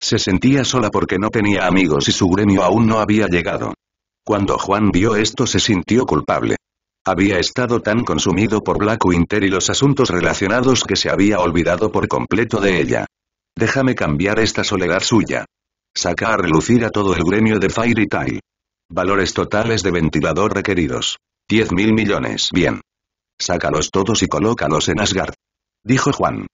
Se sentía sola porque no tenía amigos y su gremio aún no había llegado. Cuando Juan vio esto se sintió culpable. Había estado tan consumido por Black Winter y los asuntos relacionados que se había olvidado por completo de ella. Déjame cambiar esta soledad suya. Saca a relucir a todo el gremio de Fairy Tail. Valores totales de ventilador requeridos. Diez mil millones. Bien. Sácalos todos y colócalos en Asgard. Dijo Juan.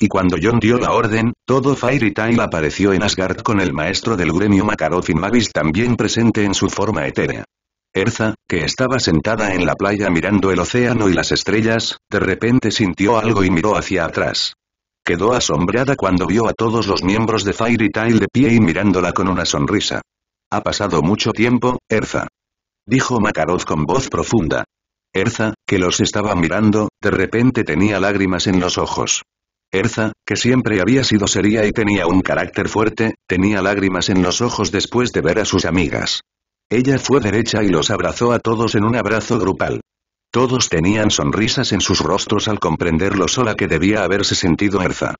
Y cuando John dio la orden, todo Fairy Tail apareció en Asgard con el maestro del gremio Makaroth y Mavis también presente en su forma etérea. Erza, que estaba sentada en la playa mirando el océano y las estrellas, de repente sintió algo y miró hacia atrás quedó asombrada cuando vio a todos los miembros de Fairy Tail de pie y mirándola con una sonrisa. Ha pasado mucho tiempo, Erza. Dijo Makarov con voz profunda. Erza, que los estaba mirando, de repente tenía lágrimas en los ojos. Erza, que siempre había sido seria y tenía un carácter fuerte, tenía lágrimas en los ojos después de ver a sus amigas. Ella fue derecha y los abrazó a todos en un abrazo grupal. Todos tenían sonrisas en sus rostros al comprender lo sola que debía haberse sentido Erza.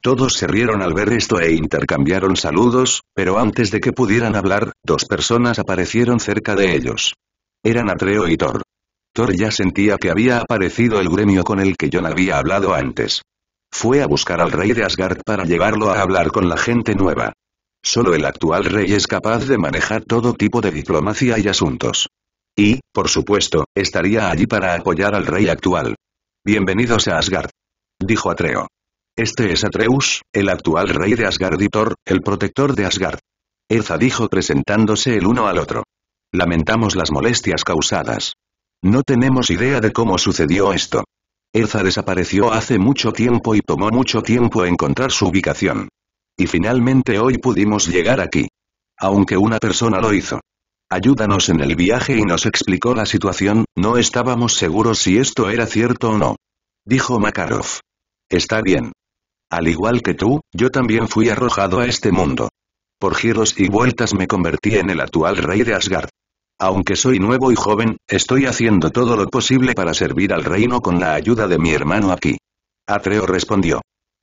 Todos se rieron al ver esto e intercambiaron saludos, pero antes de que pudieran hablar, dos personas aparecieron cerca de ellos. Eran Atreo y Thor. Thor ya sentía que había aparecido el gremio con el que John había hablado antes. Fue a buscar al rey de Asgard para llevarlo a hablar con la gente nueva. Solo el actual rey es capaz de manejar todo tipo de diplomacia y asuntos. Y, por supuesto, estaría allí para apoyar al rey actual. Bienvenidos a Asgard. Dijo Atreo. Este es Atreus, el actual rey de Asgard y Thor, el protector de Asgard. Elza dijo presentándose el uno al otro. Lamentamos las molestias causadas. No tenemos idea de cómo sucedió esto. Elza desapareció hace mucho tiempo y tomó mucho tiempo encontrar su ubicación. Y finalmente hoy pudimos llegar aquí. Aunque una persona lo hizo ayúdanos en el viaje y nos explicó la situación, no estábamos seguros si esto era cierto o no. Dijo Makarov. Está bien. Al igual que tú, yo también fui arrojado a este mundo. Por giros y vueltas me convertí en el actual rey de Asgard. Aunque soy nuevo y joven, estoy haciendo todo lo posible para servir al reino con la ayuda de mi hermano aquí. Atreo respondió.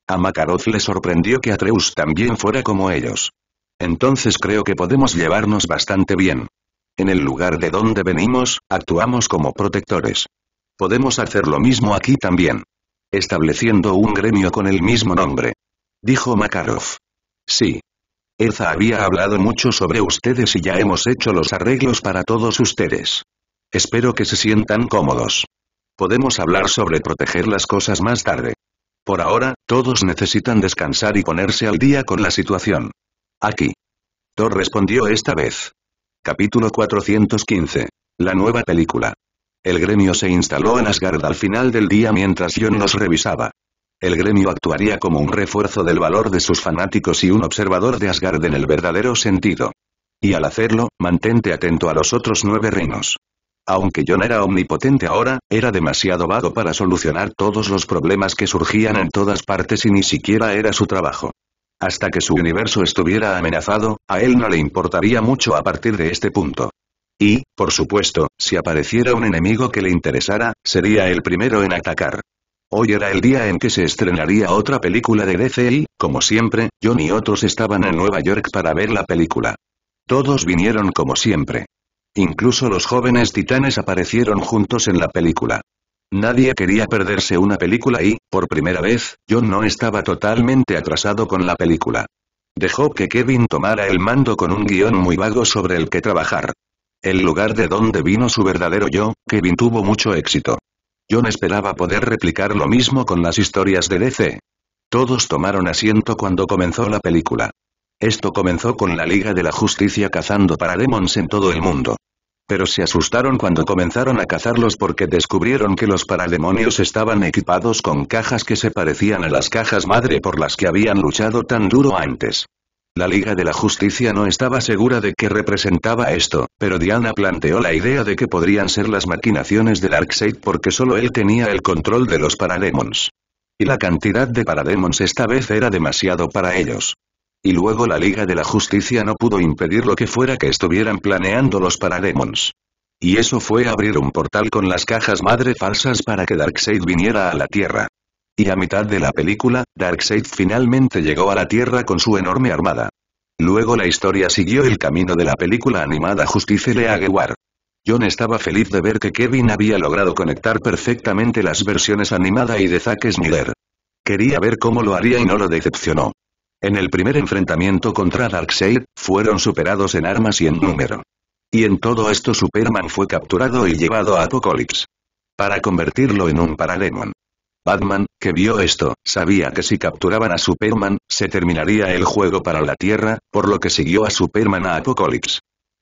A Makarov le sorprendió que Atreus también fuera como ellos. Entonces creo que podemos llevarnos bastante bien. En el lugar de donde venimos, actuamos como protectores. Podemos hacer lo mismo aquí también. Estableciendo un gremio con el mismo nombre. Dijo Makarov. Sí. Erza había hablado mucho sobre ustedes y ya hemos hecho los arreglos para todos ustedes. Espero que se sientan cómodos. Podemos hablar sobre proteger las cosas más tarde. Por ahora, todos necesitan descansar y ponerse al día con la situación. Aquí. Tor respondió esta vez. Capítulo 415. La nueva película. El gremio se instaló en Asgard al final del día mientras John los revisaba. El gremio actuaría como un refuerzo del valor de sus fanáticos y un observador de Asgard en el verdadero sentido. Y al hacerlo, mantente atento a los otros nueve reinos. Aunque John era omnipotente ahora, era demasiado vago para solucionar todos los problemas que surgían en todas partes y ni siquiera era su trabajo. Hasta que su universo estuviera amenazado, a él no le importaría mucho a partir de este punto. Y, por supuesto, si apareciera un enemigo que le interesara, sería el primero en atacar. Hoy era el día en que se estrenaría otra película de DC y, como siempre, John y otros estaban en Nueva York para ver la película. Todos vinieron como siempre. Incluso los jóvenes titanes aparecieron juntos en la película. Nadie quería perderse una película y, por primera vez, yo no estaba totalmente atrasado con la película. Dejó que Kevin tomara el mando con un guión muy vago sobre el que trabajar. El lugar de donde vino su verdadero yo, Kevin tuvo mucho éxito. John esperaba poder replicar lo mismo con las historias de DC. Todos tomaron asiento cuando comenzó la película. Esto comenzó con la Liga de la Justicia cazando para demons en todo el mundo. Pero se asustaron cuando comenzaron a cazarlos porque descubrieron que los parademonios estaban equipados con cajas que se parecían a las cajas madre por las que habían luchado tan duro antes. La Liga de la Justicia no estaba segura de qué representaba esto, pero Diana planteó la idea de que podrían ser las maquinaciones de Darkseid porque solo él tenía el control de los Parademons. Y la cantidad de Parademons esta vez era demasiado para ellos. Y luego la Liga de la Justicia no pudo impedir lo que fuera que estuvieran planeando los Parademons. Y eso fue abrir un portal con las cajas madre falsas para que Darkseid viniera a la Tierra. Y a mitad de la película, Darkseid finalmente llegó a la Tierra con su enorme armada. Luego la historia siguió el camino de la película animada Justice League War. John estaba feliz de ver que Kevin había logrado conectar perfectamente las versiones animada y de Zack Snyder. Quería ver cómo lo haría y no lo decepcionó. En el primer enfrentamiento contra Darkseid, fueron superados en armas y en número. Y en todo esto Superman fue capturado y llevado a Apocalypse. Para convertirlo en un parademon. Batman, que vio esto, sabía que si capturaban a Superman, se terminaría el juego para la Tierra, por lo que siguió a Superman a Apocalypse.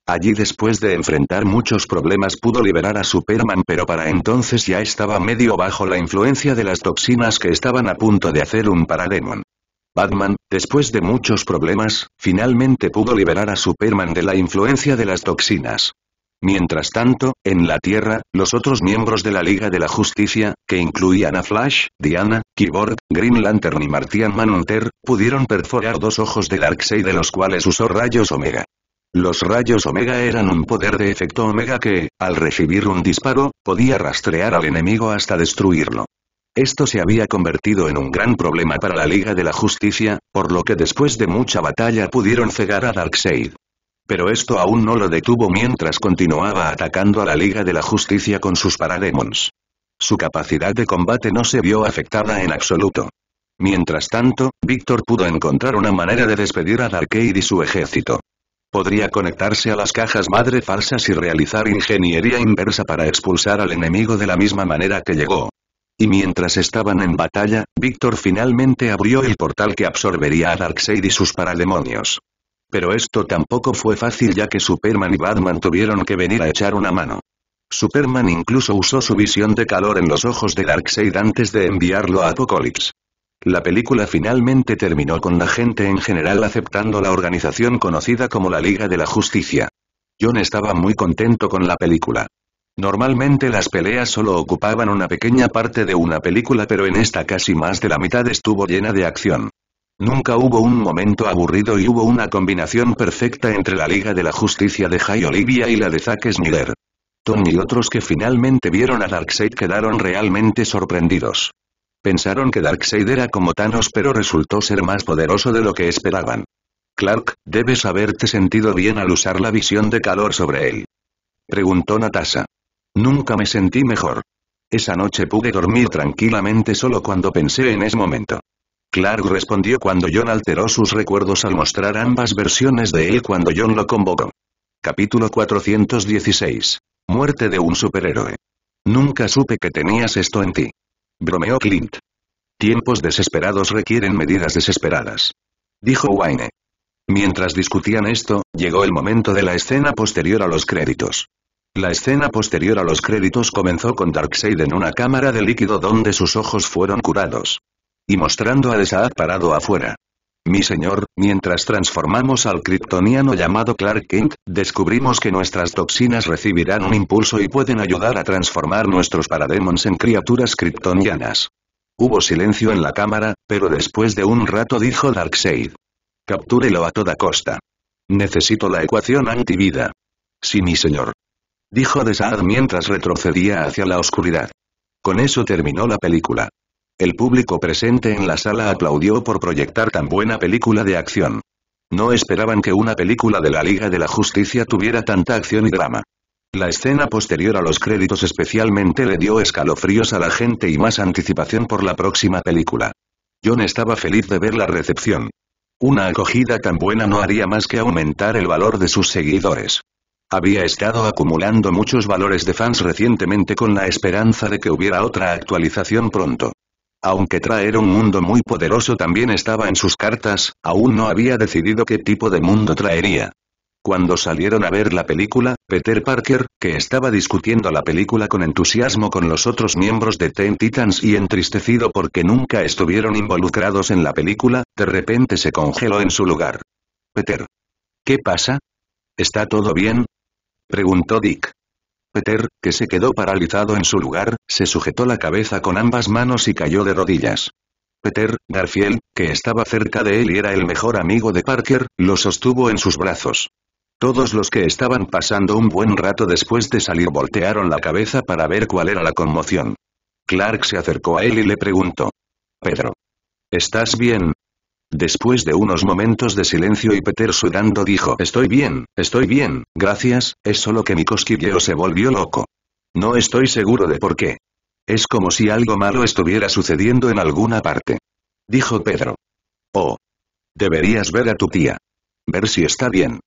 Allí después de enfrentar muchos problemas pudo liberar a Superman pero para entonces ya estaba medio bajo la influencia de las toxinas que estaban a punto de hacer un parademon. Batman, después de muchos problemas, finalmente pudo liberar a Superman de la influencia de las toxinas. Mientras tanto, en la Tierra, los otros miembros de la Liga de la Justicia, que incluían a Flash, Diana, Keyboard, Green Lantern y Martian Manhunter, pudieron perforar dos ojos de Darkseid de los cuales usó rayos Omega. Los rayos Omega eran un poder de efecto Omega que, al recibir un disparo, podía rastrear al enemigo hasta destruirlo. Esto se había convertido en un gran problema para la Liga de la Justicia, por lo que después de mucha batalla pudieron cegar a Darkseid. Pero esto aún no lo detuvo mientras continuaba atacando a la Liga de la Justicia con sus parademons. Su capacidad de combate no se vio afectada en absoluto. Mientras tanto, Víctor pudo encontrar una manera de despedir a Darkseid y su ejército. Podría conectarse a las cajas madre falsas y realizar ingeniería inversa para expulsar al enemigo de la misma manera que llegó. Y mientras estaban en batalla, Víctor finalmente abrió el portal que absorbería a Darkseid y sus parademonios. Pero esto tampoco fue fácil ya que Superman y Batman tuvieron que venir a echar una mano. Superman incluso usó su visión de calor en los ojos de Darkseid antes de enviarlo a Apokolips. La película finalmente terminó con la gente en general aceptando la organización conocida como la Liga de la Justicia. John estaba muy contento con la película. Normalmente las peleas solo ocupaban una pequeña parte de una película pero en esta casi más de la mitad estuvo llena de acción. Nunca hubo un momento aburrido y hubo una combinación perfecta entre la Liga de la Justicia de High Olivia y la de Zack Snyder. Tony y otros que finalmente vieron a Darkseid quedaron realmente sorprendidos. Pensaron que Darkseid era como Thanos pero resultó ser más poderoso de lo que esperaban. Clark, debes haberte sentido bien al usar la visión de calor sobre él. Preguntó Natasha. Nunca me sentí mejor. Esa noche pude dormir tranquilamente solo cuando pensé en ese momento. Clark respondió cuando John alteró sus recuerdos al mostrar ambas versiones de él cuando John lo convocó. Capítulo 416. Muerte de un superhéroe. Nunca supe que tenías esto en ti. Bromeó Clint. Tiempos desesperados requieren medidas desesperadas. Dijo Wayne. Mientras discutían esto, llegó el momento de la escena posterior a los créditos. La escena posterior a los créditos comenzó con Darkseid en una cámara de líquido donde sus ojos fueron curados. Y mostrando a Desaad parado afuera. Mi señor, mientras transformamos al kryptoniano llamado Clark Kent, descubrimos que nuestras toxinas recibirán un impulso y pueden ayudar a transformar nuestros parademons en criaturas kryptonianas. Hubo silencio en la cámara, pero después de un rato dijo Darkseid. Captúrelo a toda costa. Necesito la ecuación antivida. Sí mi señor dijo de mientras retrocedía hacia la oscuridad. Con eso terminó la película. El público presente en la sala aplaudió por proyectar tan buena película de acción. No esperaban que una película de la Liga de la Justicia tuviera tanta acción y drama. La escena posterior a los créditos especialmente le dio escalofríos a la gente y más anticipación por la próxima película. John estaba feliz de ver la recepción. Una acogida tan buena no haría más que aumentar el valor de sus seguidores. Había estado acumulando muchos valores de fans recientemente con la esperanza de que hubiera otra actualización pronto. Aunque traer un mundo muy poderoso también estaba en sus cartas, aún no había decidido qué tipo de mundo traería. Cuando salieron a ver la película, Peter Parker, que estaba discutiendo la película con entusiasmo con los otros miembros de Ten Titans y entristecido porque nunca estuvieron involucrados en la película, de repente se congeló en su lugar. Peter. ¿Qué pasa? ¿Está todo bien? preguntó Dick. Peter, que se quedó paralizado en su lugar, se sujetó la cabeza con ambas manos y cayó de rodillas. Peter, Garfield, que estaba cerca de él y era el mejor amigo de Parker, lo sostuvo en sus brazos. Todos los que estaban pasando un buen rato después de salir voltearon la cabeza para ver cuál era la conmoción. Clark se acercó a él y le preguntó. Pedro. ¿Estás bien? Después de unos momentos de silencio y Peter sudando dijo «Estoy bien, estoy bien, gracias, es solo que mi cosquilleo se volvió loco. No estoy seguro de por qué. Es como si algo malo estuviera sucediendo en alguna parte». Dijo Pedro. «Oh. Deberías ver a tu tía. Ver si está bien».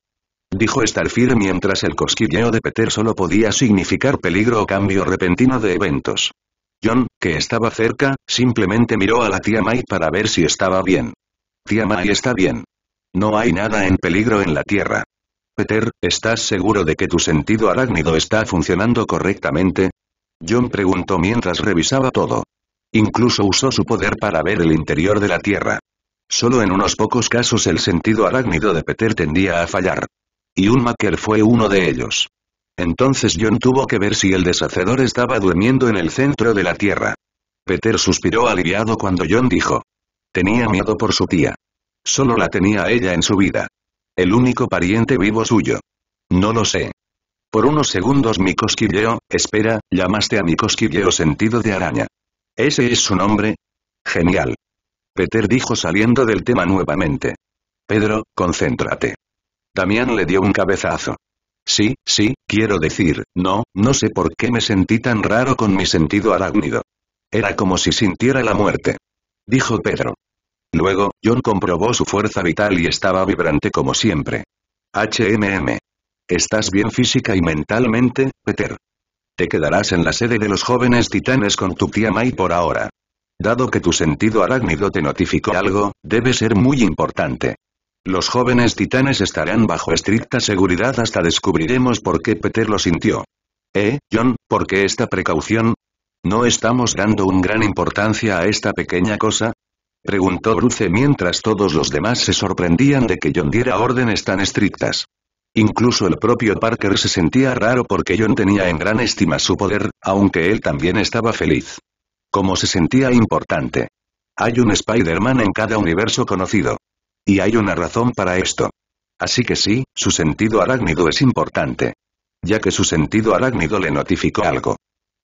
Dijo Starfire mientras el cosquilleo de Peter solo podía significar peligro o cambio repentino de eventos. John, que estaba cerca, simplemente miró a la tía Mai para ver si estaba bien. Tía está bien. No hay nada en peligro en la Tierra. Peter, ¿estás seguro de que tu sentido arácnido está funcionando correctamente? John preguntó mientras revisaba todo. Incluso usó su poder para ver el interior de la Tierra. Solo en unos pocos casos el sentido arácnido de Peter tendía a fallar. Y un Maker fue uno de ellos. Entonces John tuvo que ver si el deshacedor estaba durmiendo en el centro de la Tierra. Peter suspiró aliviado cuando John dijo, Tenía miedo por su tía. Solo la tenía ella en su vida. El único pariente vivo suyo. No lo sé. Por unos segundos mi cosquilleo, espera, llamaste a mi cosquilleo sentido de araña. ¿Ese es su nombre? Genial. Peter dijo saliendo del tema nuevamente. Pedro, concéntrate. Damián le dio un cabezazo. Sí, sí, quiero decir, no, no sé por qué me sentí tan raro con mi sentido arácnido. Era como si sintiera la muerte dijo Pedro. Luego, John comprobó su fuerza vital y estaba vibrante como siempre. HMM. Estás bien física y mentalmente, Peter. Te quedarás en la sede de los jóvenes titanes con tu tía Mai por ahora. Dado que tu sentido arácnido te notificó algo, debe ser muy importante. Los jóvenes titanes estarán bajo estricta seguridad hasta descubriremos por qué Peter lo sintió. Eh, John, ¿por qué esta precaución? ¿No estamos dando un gran importancia a esta pequeña cosa? Preguntó Bruce mientras todos los demás se sorprendían de que John diera órdenes tan estrictas. Incluso el propio Parker se sentía raro porque John tenía en gran estima su poder, aunque él también estaba feliz. Como se sentía importante. Hay un Spider-Man en cada universo conocido. Y hay una razón para esto. Así que sí, su sentido arácnido es importante. Ya que su sentido arácnido le notificó algo.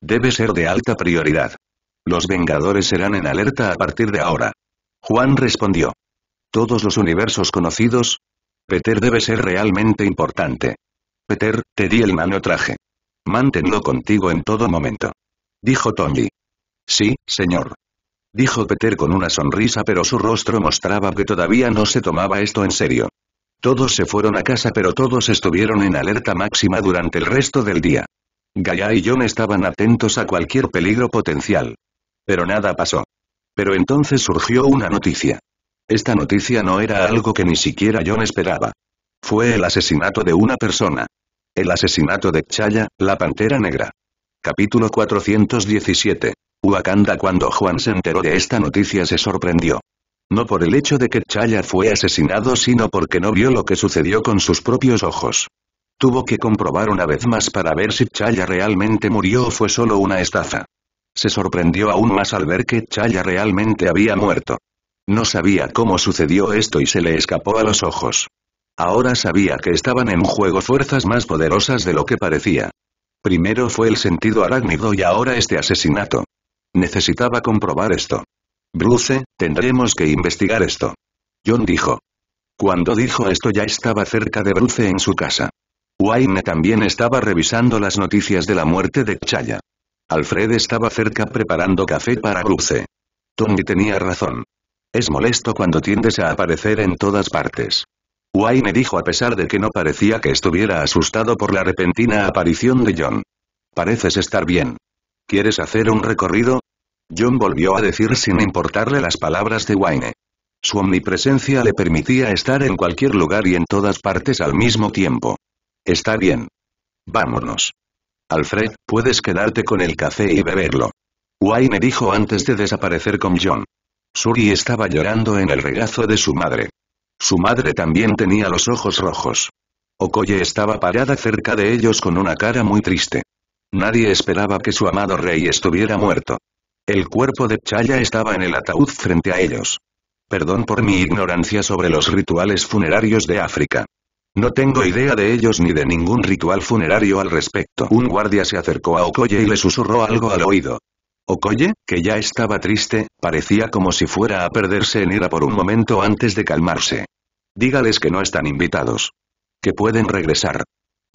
Debe ser de alta prioridad. Los Vengadores serán en alerta a partir de ahora. Juan respondió. Todos los universos conocidos. Peter debe ser realmente importante. Peter, te di el mano traje. Manténlo contigo en todo momento. Dijo Tony. Sí, señor. Dijo Peter con una sonrisa pero su rostro mostraba que todavía no se tomaba esto en serio. Todos se fueron a casa pero todos estuvieron en alerta máxima durante el resto del día. Gaya y John estaban atentos a cualquier peligro potencial. Pero nada pasó. Pero entonces surgió una noticia. Esta noticia no era algo que ni siquiera John esperaba. Fue el asesinato de una persona. El asesinato de Chaya, la Pantera Negra. Capítulo 417. Wakanda Cuando Juan se enteró de esta noticia se sorprendió. No por el hecho de que Chaya fue asesinado sino porque no vio lo que sucedió con sus propios ojos. Tuvo que comprobar una vez más para ver si Chaya realmente murió o fue solo una estafa. Se sorprendió aún más al ver que Chaya realmente había muerto. No sabía cómo sucedió esto y se le escapó a los ojos. Ahora sabía que estaban en juego fuerzas más poderosas de lo que parecía. Primero fue el sentido arácnido y ahora este asesinato. Necesitaba comprobar esto. Bruce, tendremos que investigar esto. John dijo. Cuando dijo esto ya estaba cerca de Bruce en su casa. Wayne también estaba revisando las noticias de la muerte de Chaya. Alfred estaba cerca preparando café para Bruce. Tony tenía razón. Es molesto cuando tiendes a aparecer en todas partes. Wayne dijo a pesar de que no parecía que estuviera asustado por la repentina aparición de John. Pareces estar bien. ¿Quieres hacer un recorrido? John volvió a decir sin importarle las palabras de Wayne. Su omnipresencia le permitía estar en cualquier lugar y en todas partes al mismo tiempo. Está bien. Vámonos. Alfred, puedes quedarte con el café y beberlo. Wayne dijo antes de desaparecer con John. Suri estaba llorando en el regazo de su madre. Su madre también tenía los ojos rojos. Okoye estaba parada cerca de ellos con una cara muy triste. Nadie esperaba que su amado rey estuviera muerto. El cuerpo de Chaya estaba en el ataúd frente a ellos. Perdón por mi ignorancia sobre los rituales funerarios de África. No tengo idea de ellos ni de ningún ritual funerario al respecto. Un guardia se acercó a Okoye y le susurró algo al oído. Okoye, que ya estaba triste, parecía como si fuera a perderse en ira por un momento antes de calmarse. Dígales que no están invitados. Que pueden regresar.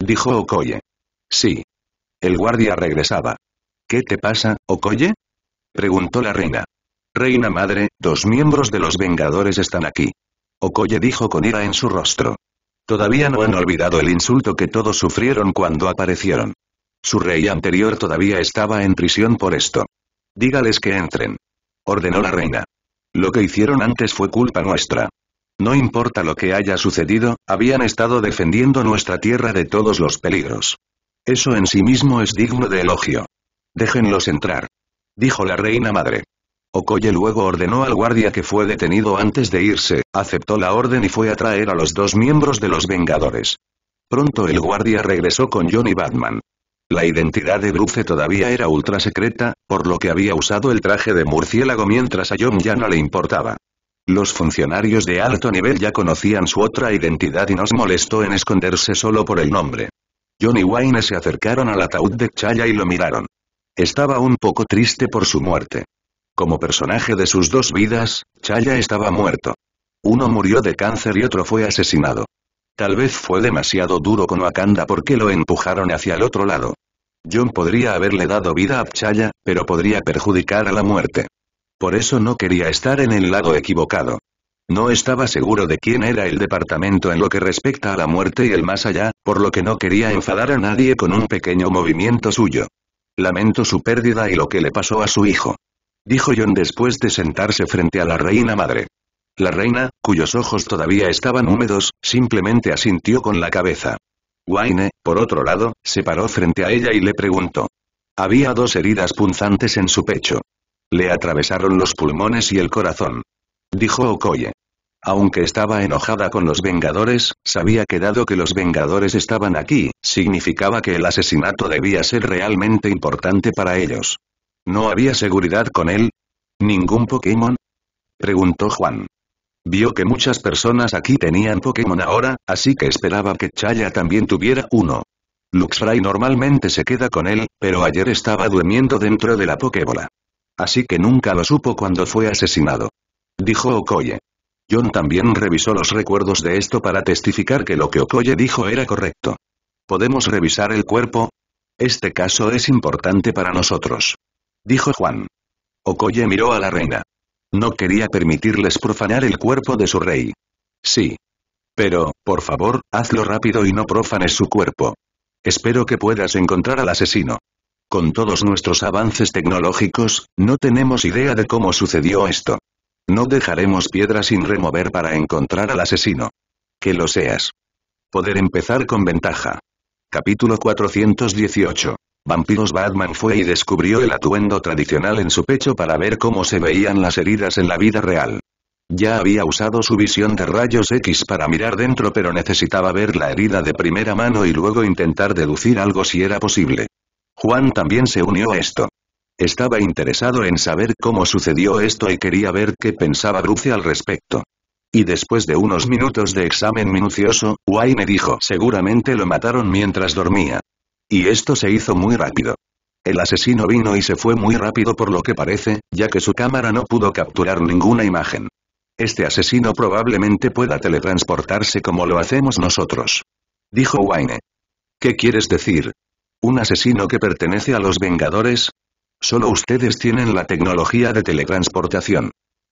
Dijo Okoye. Sí. El guardia regresaba. ¿Qué te pasa, Okoye? Preguntó la reina. Reina madre, dos miembros de los Vengadores están aquí. Okoye dijo con ira en su rostro. Todavía no han olvidado el insulto que todos sufrieron cuando aparecieron. Su rey anterior todavía estaba en prisión por esto. Dígales que entren. Ordenó la reina. Lo que hicieron antes fue culpa nuestra. No importa lo que haya sucedido, habían estado defendiendo nuestra tierra de todos los peligros. Eso en sí mismo es digno de elogio. Déjenlos entrar. Dijo la reina madre. Okoye luego ordenó al guardia que fue detenido antes de irse, aceptó la orden y fue a traer a los dos miembros de los Vengadores. Pronto el guardia regresó con Johnny Batman. La identidad de Bruce todavía era ultra secreta, por lo que había usado el traje de murciélago mientras a John ya no le importaba. Los funcionarios de alto nivel ya conocían su otra identidad y nos molestó en esconderse solo por el nombre. Johnny y Wayne se acercaron al ataúd de Chaya y lo miraron. Estaba un poco triste por su muerte. Como personaje de sus dos vidas, Chaya estaba muerto. Uno murió de cáncer y otro fue asesinado. Tal vez fue demasiado duro con Wakanda porque lo empujaron hacia el otro lado. John podría haberle dado vida a Chaya, pero podría perjudicar a la muerte. Por eso no quería estar en el lado equivocado. No estaba seguro de quién era el departamento en lo que respecta a la muerte y el más allá, por lo que no quería enfadar a nadie con un pequeño movimiento suyo. Lamento su pérdida y lo que le pasó a su hijo dijo John después de sentarse frente a la reina madre. La reina, cuyos ojos todavía estaban húmedos, simplemente asintió con la cabeza. Wayne, por otro lado, se paró frente a ella y le preguntó. Había dos heridas punzantes en su pecho. Le atravesaron los pulmones y el corazón. Dijo Okoye. Aunque estaba enojada con los Vengadores, sabía que dado que los Vengadores estaban aquí, significaba que el asesinato debía ser realmente importante para ellos. ¿No había seguridad con él? ¿Ningún Pokémon? Preguntó Juan. Vio que muchas personas aquí tenían Pokémon ahora, así que esperaba que Chaya también tuviera uno. Luxray normalmente se queda con él, pero ayer estaba durmiendo dentro de la Pokébola. Así que nunca lo supo cuando fue asesinado. Dijo Okoye. John también revisó los recuerdos de esto para testificar que lo que Okoye dijo era correcto. ¿Podemos revisar el cuerpo? Este caso es importante para nosotros dijo Juan. Okoye miró a la reina. No quería permitirles profanar el cuerpo de su rey. Sí. Pero, por favor, hazlo rápido y no profanes su cuerpo. Espero que puedas encontrar al asesino. Con todos nuestros avances tecnológicos, no tenemos idea de cómo sucedió esto. No dejaremos piedra sin remover para encontrar al asesino. Que lo seas. Poder empezar con ventaja. Capítulo 418. Vampiros Batman fue y descubrió el atuendo tradicional en su pecho para ver cómo se veían las heridas en la vida real. Ya había usado su visión de rayos X para mirar dentro pero necesitaba ver la herida de primera mano y luego intentar deducir algo si era posible. Juan también se unió a esto. Estaba interesado en saber cómo sucedió esto y quería ver qué pensaba Bruce al respecto. Y después de unos minutos de examen minucioso, Wayne dijo, seguramente lo mataron mientras dormía. Y esto se hizo muy rápido. El asesino vino y se fue muy rápido por lo que parece, ya que su cámara no pudo capturar ninguna imagen. Este asesino probablemente pueda teletransportarse como lo hacemos nosotros. Dijo Wayne. ¿Qué quieres decir? ¿Un asesino que pertenece a los Vengadores? Solo ustedes tienen la tecnología de teletransportación.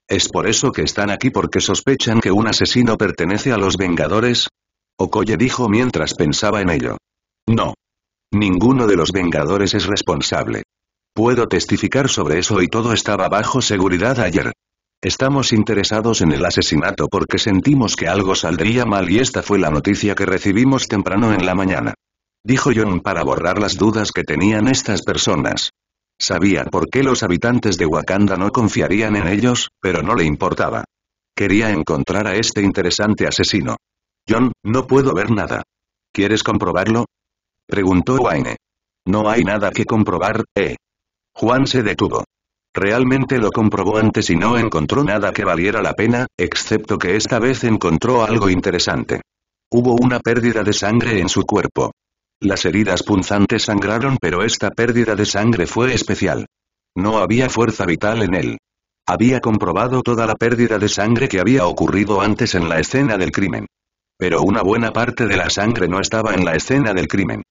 ¿Es por eso que están aquí porque sospechan que un asesino pertenece a los Vengadores? Okoye dijo mientras pensaba en ello. No. Ninguno de los Vengadores es responsable. Puedo testificar sobre eso y todo estaba bajo seguridad ayer. Estamos interesados en el asesinato porque sentimos que algo saldría mal y esta fue la noticia que recibimos temprano en la mañana. Dijo John para borrar las dudas que tenían estas personas. Sabía por qué los habitantes de Wakanda no confiarían en ellos, pero no le importaba. Quería encontrar a este interesante asesino. John, no puedo ver nada. ¿Quieres comprobarlo? Preguntó Wayne. No hay nada que comprobar, ¿eh? Juan se detuvo. Realmente lo comprobó antes y no encontró nada que valiera la pena, excepto que esta vez encontró algo interesante. Hubo una pérdida de sangre en su cuerpo. Las heridas punzantes sangraron pero esta pérdida de sangre fue especial. No había fuerza vital en él. Había comprobado toda la pérdida de sangre que había ocurrido antes en la escena del crimen. Pero una buena parte de la sangre no estaba en la escena del crimen.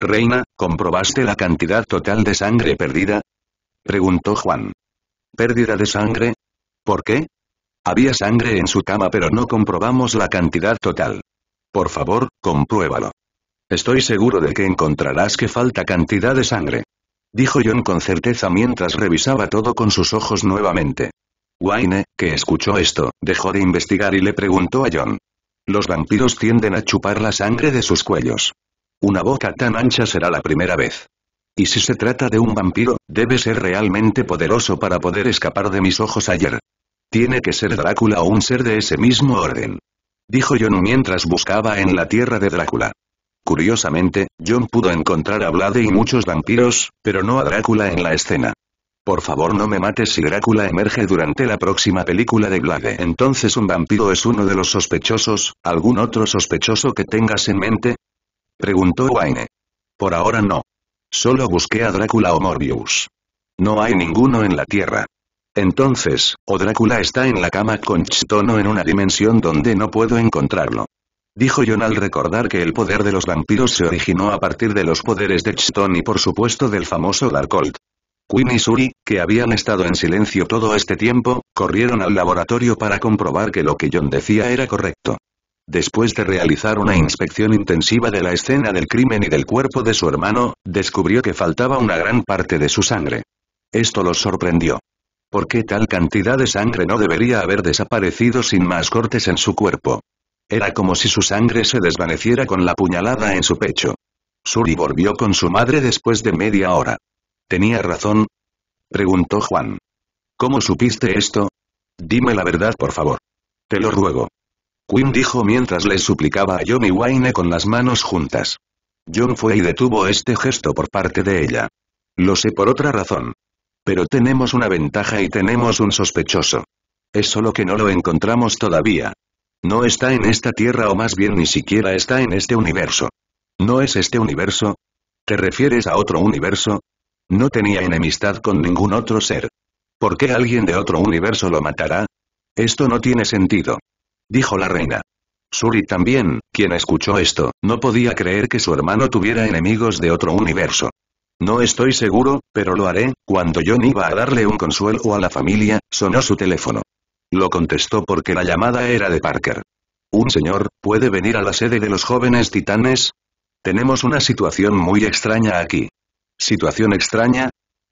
Reina, ¿comprobaste la cantidad total de sangre perdida? Preguntó Juan. ¿Pérdida de sangre? ¿Por qué? Había sangre en su cama pero no comprobamos la cantidad total. Por favor, compruébalo. Estoy seguro de que encontrarás que falta cantidad de sangre. Dijo John con certeza mientras revisaba todo con sus ojos nuevamente. Wayne, que escuchó esto, dejó de investigar y le preguntó a John. Los vampiros tienden a chupar la sangre de sus cuellos. Una boca tan ancha será la primera vez. Y si se trata de un vampiro, debe ser realmente poderoso para poder escapar de mis ojos ayer. Tiene que ser Drácula o un ser de ese mismo orden. Dijo John mientras buscaba en la tierra de Drácula. Curiosamente, John pudo encontrar a Vlade y muchos vampiros, pero no a Drácula en la escena. Por favor no me mates si Drácula emerge durante la próxima película de Vlade. Entonces un vampiro es uno de los sospechosos, ¿algún otro sospechoso que tengas en mente? Preguntó Wayne. Por ahora no. Solo busqué a Drácula o Morbius. No hay ninguno en la Tierra. Entonces, o Drácula está en la cama con o en una dimensión donde no puedo encontrarlo. Dijo John al recordar que el poder de los vampiros se originó a partir de los poderes de Chiton y por supuesto del famoso Darkhold. Quinn y Suri, que habían estado en silencio todo este tiempo, corrieron al laboratorio para comprobar que lo que John decía era correcto. Después de realizar una inspección intensiva de la escena del crimen y del cuerpo de su hermano, descubrió que faltaba una gran parte de su sangre. Esto lo sorprendió. ¿Por qué tal cantidad de sangre no debería haber desaparecido sin más cortes en su cuerpo? Era como si su sangre se desvaneciera con la puñalada en su pecho. Suri volvió con su madre después de media hora. ¿Tenía razón? Preguntó Juan. ¿Cómo supiste esto? Dime la verdad por favor. Te lo ruego. Quinn dijo mientras le suplicaba a y Wayne con las manos juntas. John fue y detuvo este gesto por parte de ella. Lo sé por otra razón. Pero tenemos una ventaja y tenemos un sospechoso. Es solo que no lo encontramos todavía. No está en esta tierra o más bien ni siquiera está en este universo. ¿No es este universo? ¿Te refieres a otro universo? No tenía enemistad con ningún otro ser. ¿Por qué alguien de otro universo lo matará? Esto no tiene sentido dijo la reina. Suri también, quien escuchó esto, no podía creer que su hermano tuviera enemigos de otro universo. No estoy seguro, pero lo haré, cuando John iba a darle un consuelo a la familia, sonó su teléfono. Lo contestó porque la llamada era de Parker. Un señor, ¿puede venir a la sede de los jóvenes titanes? Tenemos una situación muy extraña aquí. ¿Situación extraña?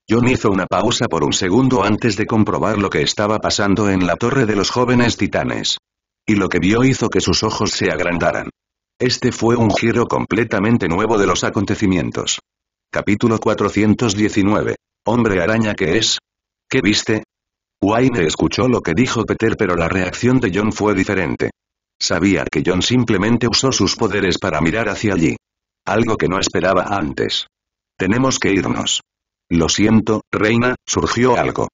John hizo una pausa por un segundo antes de comprobar lo que estaba pasando en la torre de los jóvenes titanes y lo que vio hizo que sus ojos se agrandaran. Este fue un giro completamente nuevo de los acontecimientos. Capítulo 419. Hombre araña que es. ¿Qué viste? Wayne escuchó lo que dijo Peter pero la reacción de John fue diferente. Sabía que John simplemente usó sus poderes para mirar hacia allí. Algo que no esperaba antes. Tenemos que irnos. Lo siento, reina, surgió algo.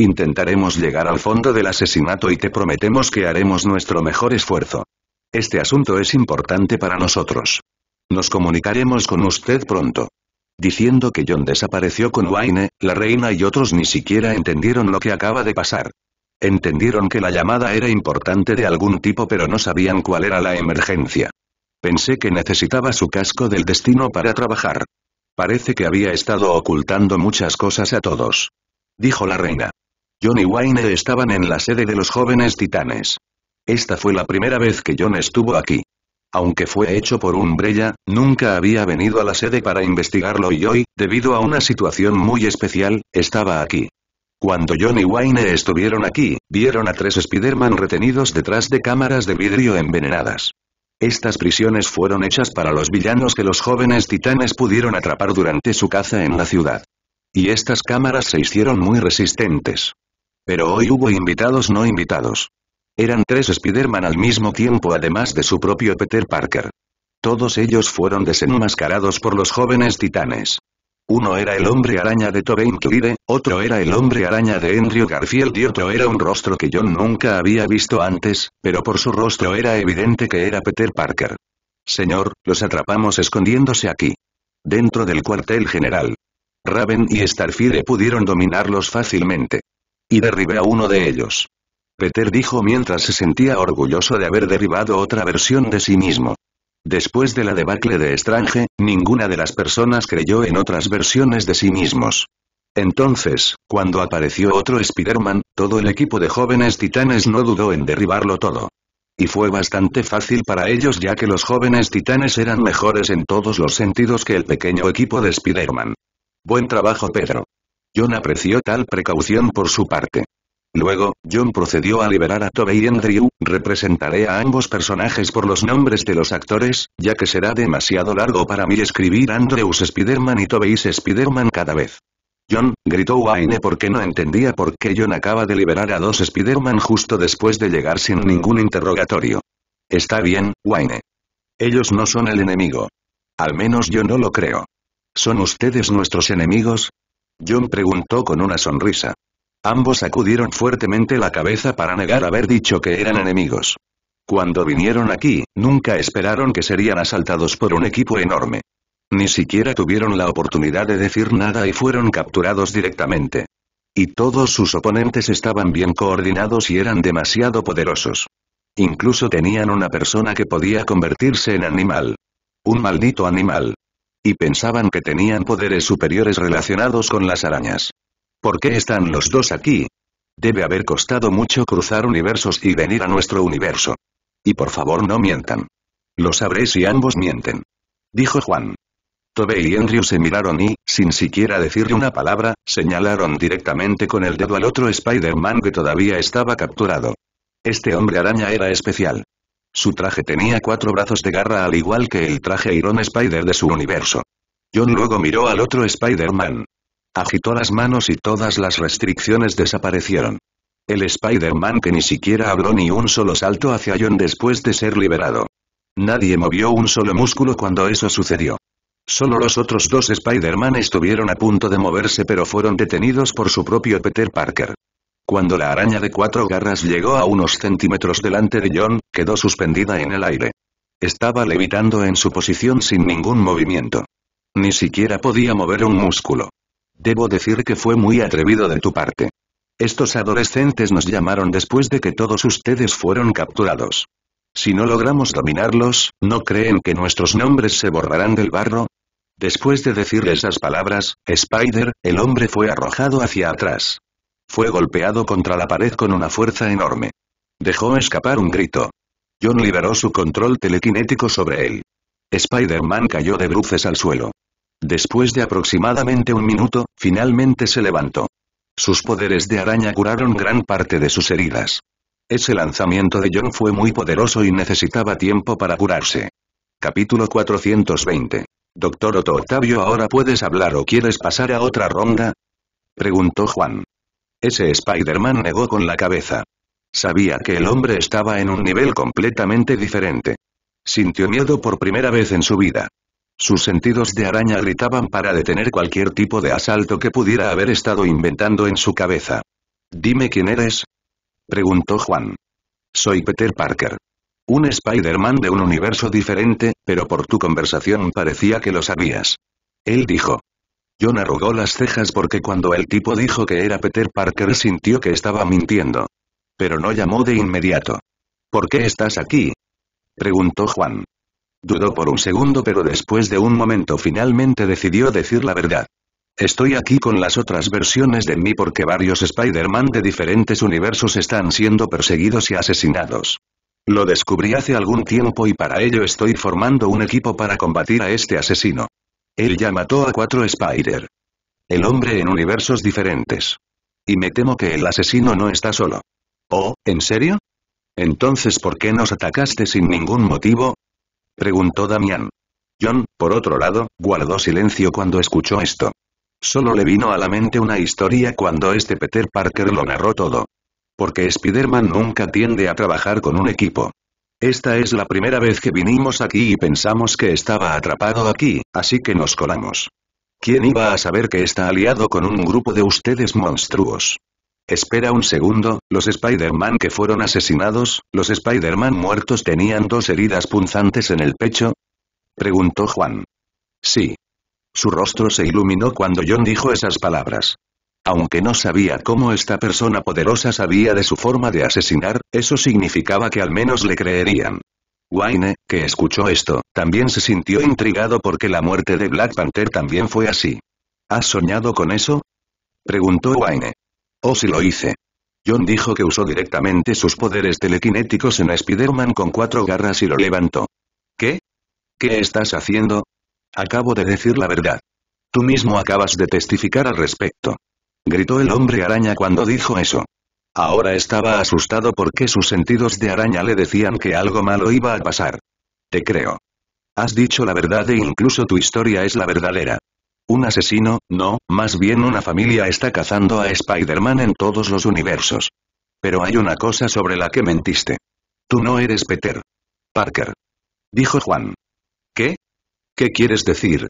Intentaremos llegar al fondo del asesinato y te prometemos que haremos nuestro mejor esfuerzo. Este asunto es importante para nosotros. Nos comunicaremos con usted pronto. Diciendo que John desapareció con Wayne, la reina y otros ni siquiera entendieron lo que acaba de pasar. Entendieron que la llamada era importante de algún tipo pero no sabían cuál era la emergencia. Pensé que necesitaba su casco del destino para trabajar. Parece que había estado ocultando muchas cosas a todos. Dijo la reina. John y Wayne estaban en la sede de los jóvenes titanes. Esta fue la primera vez que John estuvo aquí. Aunque fue hecho por Umbrella, nunca había venido a la sede para investigarlo y hoy, debido a una situación muy especial, estaba aquí. Cuando John y Wayne estuvieron aquí, vieron a tres Spider-Man retenidos detrás de cámaras de vidrio envenenadas. Estas prisiones fueron hechas para los villanos que los jóvenes titanes pudieron atrapar durante su caza en la ciudad. Y estas cámaras se hicieron muy resistentes. Pero hoy hubo invitados no invitados. Eran tres Spider-Man al mismo tiempo además de su propio Peter Parker. Todos ellos fueron desenmascarados por los jóvenes titanes. Uno era el hombre araña de Tobey Maguire, otro era el hombre araña de Andrew Garfield y otro era un rostro que yo nunca había visto antes, pero por su rostro era evidente que era Peter Parker. Señor, los atrapamos escondiéndose aquí. Dentro del cuartel general. Raven y Starfire pudieron dominarlos fácilmente. Y derribé a uno de ellos. Peter dijo mientras se sentía orgulloso de haber derribado otra versión de sí mismo. Después de la debacle de Strange, ninguna de las personas creyó en otras versiones de sí mismos. Entonces, cuando apareció otro Spider-Man, todo el equipo de jóvenes titanes no dudó en derribarlo todo. Y fue bastante fácil para ellos ya que los jóvenes titanes eran mejores en todos los sentidos que el pequeño equipo de Spider-Man. Buen trabajo Pedro. John apreció tal precaución por su parte. Luego, John procedió a liberar a Tobey y Andrew, representaré a ambos personajes por los nombres de los actores, ya que será demasiado largo para mí escribir Andrews Spider-Man y Tobey's Spider-Man cada vez. John, gritó Wayne porque no entendía por qué John acaba de liberar a dos Spider-Man justo después de llegar sin ningún interrogatorio. Está bien, Wayne. Ellos no son el enemigo. Al menos yo no lo creo. ¿Son ustedes nuestros enemigos? John preguntó con una sonrisa. Ambos acudieron fuertemente la cabeza para negar haber dicho que eran enemigos. Cuando vinieron aquí, nunca esperaron que serían asaltados por un equipo enorme. Ni siquiera tuvieron la oportunidad de decir nada y fueron capturados directamente. Y todos sus oponentes estaban bien coordinados y eran demasiado poderosos. Incluso tenían una persona que podía convertirse en animal. Un maldito animal. Y pensaban que tenían poderes superiores relacionados con las arañas. ¿Por qué están los dos aquí? Debe haber costado mucho cruzar universos y venir a nuestro universo. Y por favor no mientan. Lo sabré si ambos mienten. Dijo Juan. Tobey y Andrew se miraron y, sin siquiera decirle una palabra, señalaron directamente con el dedo al otro Spider-Man que todavía estaba capturado. Este hombre araña era especial. Su traje tenía cuatro brazos de garra al igual que el traje Iron Spider de su universo. John luego miró al otro Spider-Man. Agitó las manos y todas las restricciones desaparecieron. El Spider-Man que ni siquiera habló ni un solo salto hacia John después de ser liberado. Nadie movió un solo músculo cuando eso sucedió. Solo los otros dos Spider-Man estuvieron a punto de moverse pero fueron detenidos por su propio Peter Parker. Cuando la araña de cuatro garras llegó a unos centímetros delante de John, quedó suspendida en el aire. Estaba levitando en su posición sin ningún movimiento. Ni siquiera podía mover un músculo. Debo decir que fue muy atrevido de tu parte. Estos adolescentes nos llamaron después de que todos ustedes fueron capturados. Si no logramos dominarlos, ¿no creen que nuestros nombres se borrarán del barro? Después de decir esas palabras, Spider, el hombre fue arrojado hacia atrás. Fue golpeado contra la pared con una fuerza enorme. Dejó escapar un grito. John liberó su control telequinético sobre él. Spider-Man cayó de bruces al suelo. Después de aproximadamente un minuto, finalmente se levantó. Sus poderes de araña curaron gran parte de sus heridas. Ese lanzamiento de John fue muy poderoso y necesitaba tiempo para curarse. Capítulo 420. Doctor Otto Octavio, ¿ahora puedes hablar o quieres pasar a otra ronda? Preguntó Juan. Ese Spider-Man negó con la cabeza. Sabía que el hombre estaba en un nivel completamente diferente. Sintió miedo por primera vez en su vida. Sus sentidos de araña gritaban para detener cualquier tipo de asalto que pudiera haber estado inventando en su cabeza. Dime quién eres. Preguntó Juan. Soy Peter Parker. Un Spider-Man de un universo diferente, pero por tu conversación parecía que lo sabías. Él dijo. John arrugó las cejas porque cuando el tipo dijo que era Peter Parker sintió que estaba mintiendo. Pero no llamó de inmediato. ¿Por qué estás aquí? Preguntó Juan. Dudó por un segundo pero después de un momento finalmente decidió decir la verdad. Estoy aquí con las otras versiones de mí porque varios Spider-Man de diferentes universos están siendo perseguidos y asesinados. Lo descubrí hace algún tiempo y para ello estoy formando un equipo para combatir a este asesino. Él ya mató a cuatro Spider. El hombre en universos diferentes. Y me temo que el asesino no está solo. Oh, ¿en serio? Entonces ¿por qué nos atacaste sin ningún motivo? Preguntó Damián. John, por otro lado, guardó silencio cuando escuchó esto. Solo le vino a la mente una historia cuando este Peter Parker lo narró todo. Porque Spider-Man nunca tiende a trabajar con un equipo. Esta es la primera vez que vinimos aquí y pensamos que estaba atrapado aquí, así que nos colamos. ¿Quién iba a saber que está aliado con un grupo de ustedes monstruos? Espera un segundo, los Spider-Man que fueron asesinados, los Spider-Man muertos tenían dos heridas punzantes en el pecho. Preguntó Juan. Sí. Su rostro se iluminó cuando John dijo esas palabras. Aunque no sabía cómo esta persona poderosa sabía de su forma de asesinar, eso significaba que al menos le creerían. Wayne, que escuchó esto, también se sintió intrigado porque la muerte de Black Panther también fue así. ¿Has soñado con eso? Preguntó Wayne. Oh si lo hice. John dijo que usó directamente sus poderes telequinéticos en Spider-Man con cuatro garras y lo levantó. ¿Qué? ¿Qué estás haciendo? Acabo de decir la verdad. Tú mismo acabas de testificar al respecto gritó el hombre araña cuando dijo eso. Ahora estaba asustado porque sus sentidos de araña le decían que algo malo iba a pasar. Te creo. Has dicho la verdad e incluso tu historia es la verdadera. Un asesino, no, más bien una familia está cazando a Spider-Man en todos los universos. Pero hay una cosa sobre la que mentiste. Tú no eres Peter. Parker. Dijo Juan. ¿Qué? ¿Qué quieres decir?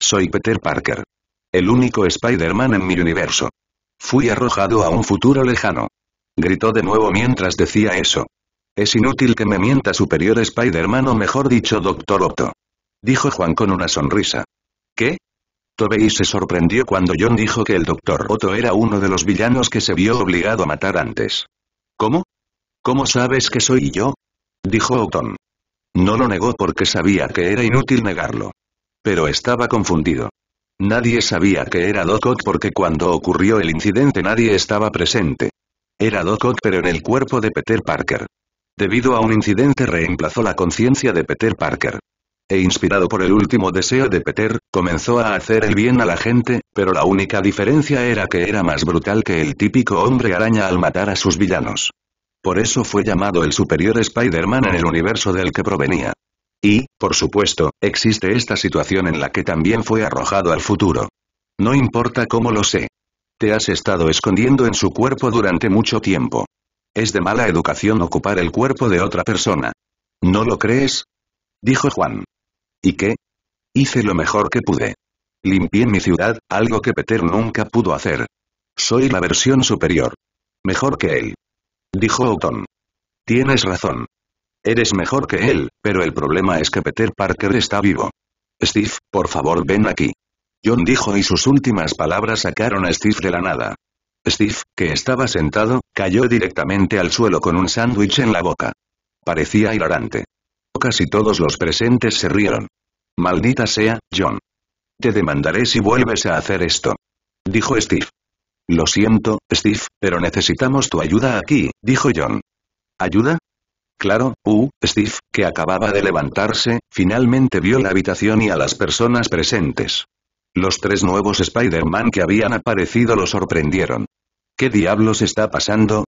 Soy Peter Parker. El único Spider-Man en mi universo. Fui arrojado a un futuro lejano. Gritó de nuevo mientras decía eso. Es inútil que me mienta superior Spider-Man o mejor dicho Doctor Otto. Dijo Juan con una sonrisa. ¿Qué? Tobey se sorprendió cuando John dijo que el Doctor Otto era uno de los villanos que se vio obligado a matar antes. ¿Cómo? ¿Cómo sabes que soy yo? Dijo Oton. No lo negó porque sabía que era inútil negarlo. Pero estaba confundido. Nadie sabía que era Doc porque cuando ocurrió el incidente nadie estaba presente. Era Doc pero en el cuerpo de Peter Parker. Debido a un incidente reemplazó la conciencia de Peter Parker. E inspirado por el último deseo de Peter, comenzó a hacer el bien a la gente, pero la única diferencia era que era más brutal que el típico hombre araña al matar a sus villanos. Por eso fue llamado el superior Spider-Man en el universo del que provenía. Y, por supuesto, existe esta situación en la que también fue arrojado al futuro. No importa cómo lo sé. Te has estado escondiendo en su cuerpo durante mucho tiempo. Es de mala educación ocupar el cuerpo de otra persona. ¿No lo crees? Dijo Juan. ¿Y qué? Hice lo mejor que pude. Limpié mi ciudad, algo que Peter nunca pudo hacer. Soy la versión superior. Mejor que él. Dijo Oton. Tienes razón. Eres mejor que él, pero el problema es que Peter Parker está vivo. Steve, por favor ven aquí. John dijo y sus últimas palabras sacaron a Steve de la nada. Steve, que estaba sentado, cayó directamente al suelo con un sándwich en la boca. Parecía hilarante. Casi todos los presentes se rieron. Maldita sea, John. Te demandaré si vuelves a hacer esto. Dijo Steve. Lo siento, Steve, pero necesitamos tu ayuda aquí, dijo John. ¿Ayuda? Claro, u, Steve, que acababa de levantarse, finalmente vio la habitación y a las personas presentes. Los tres nuevos Spider-Man que habían aparecido lo sorprendieron. ¿Qué diablos está pasando?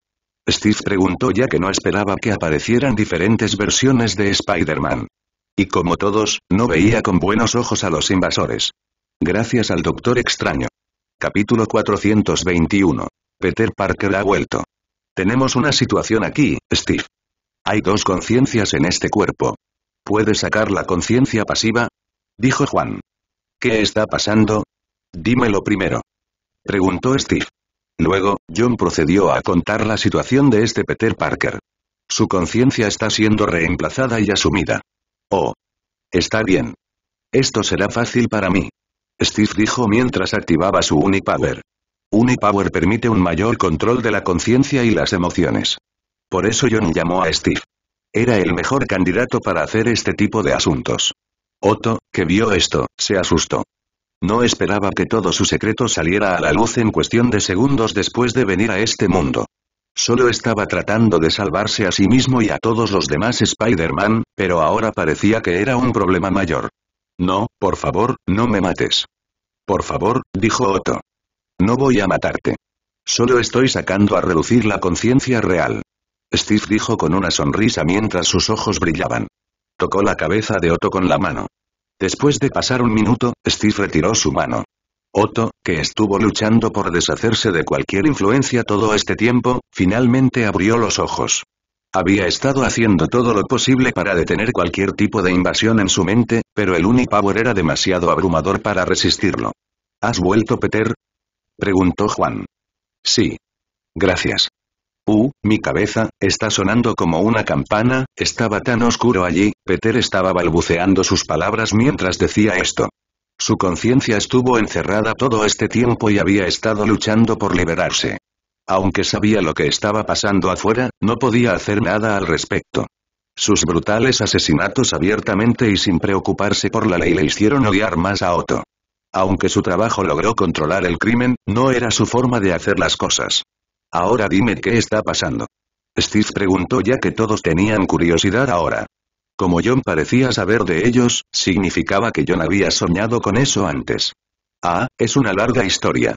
Steve preguntó ya que no esperaba que aparecieran diferentes versiones de Spider-Man. Y como todos, no veía con buenos ojos a los invasores. Gracias al Doctor Extraño. Capítulo 421. Peter Parker ha vuelto. Tenemos una situación aquí, Steve. Hay dos conciencias en este cuerpo. ¿Puede sacar la conciencia pasiva? Dijo Juan. ¿Qué está pasando? Dímelo primero. Preguntó Steve. Luego, John procedió a contar la situación de este Peter Parker. Su conciencia está siendo reemplazada y asumida. Oh. Está bien. Esto será fácil para mí. Steve dijo mientras activaba su Unipower. Unipower permite un mayor control de la conciencia y las emociones. Por eso John llamó a Steve. Era el mejor candidato para hacer este tipo de asuntos. Otto, que vio esto, se asustó. No esperaba que todo su secreto saliera a la luz en cuestión de segundos después de venir a este mundo. Solo estaba tratando de salvarse a sí mismo y a todos los demás Spider-Man, pero ahora parecía que era un problema mayor. No, por favor, no me mates. Por favor, dijo Otto. No voy a matarte. Solo estoy sacando a reducir la conciencia real. Steve dijo con una sonrisa mientras sus ojos brillaban. Tocó la cabeza de Otto con la mano. Después de pasar un minuto, Steve retiró su mano. Otto, que estuvo luchando por deshacerse de cualquier influencia todo este tiempo, finalmente abrió los ojos. Había estado haciendo todo lo posible para detener cualquier tipo de invasión en su mente, pero el Unipower era demasiado abrumador para resistirlo. ¿Has vuelto, Peter? Preguntó Juan. Sí. Gracias. Uh, mi cabeza, está sonando como una campana, estaba tan oscuro allí, Peter estaba balbuceando sus palabras mientras decía esto. Su conciencia estuvo encerrada todo este tiempo y había estado luchando por liberarse. Aunque sabía lo que estaba pasando afuera, no podía hacer nada al respecto. Sus brutales asesinatos abiertamente y sin preocuparse por la ley le hicieron odiar más a Otto. Aunque su trabajo logró controlar el crimen, no era su forma de hacer las cosas. Ahora dime qué está pasando. Steve preguntó ya que todos tenían curiosidad ahora. Como John parecía saber de ellos, significaba que John había soñado con eso antes. Ah, es una larga historia.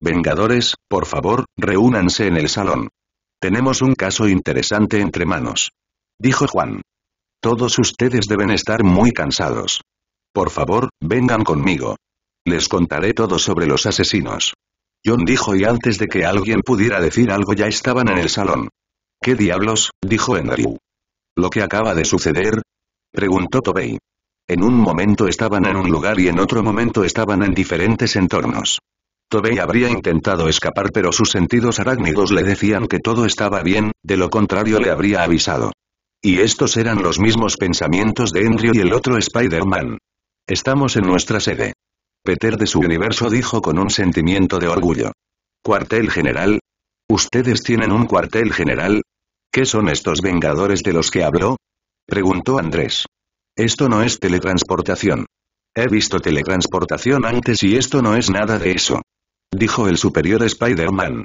Vengadores, por favor, reúnanse en el salón. Tenemos un caso interesante entre manos. Dijo Juan. Todos ustedes deben estar muy cansados. Por favor, vengan conmigo. Les contaré todo sobre los asesinos. John dijo y antes de que alguien pudiera decir algo ya estaban en el salón. ¿Qué diablos? dijo Andrew. ¿Lo que acaba de suceder? preguntó Tobey. En un momento estaban en un lugar y en otro momento estaban en diferentes entornos. Tobey habría intentado escapar pero sus sentidos arácnidos le decían que todo estaba bien, de lo contrario le habría avisado. Y estos eran los mismos pensamientos de Andrew y el otro Spider-Man. Estamos en nuestra sede. Peter de su universo dijo con un sentimiento de orgullo. ¿Cuartel general? ¿Ustedes tienen un cuartel general? ¿Qué son estos vengadores de los que habló? Preguntó Andrés. Esto no es teletransportación. He visto teletransportación antes y esto no es nada de eso. Dijo el superior Spider-Man.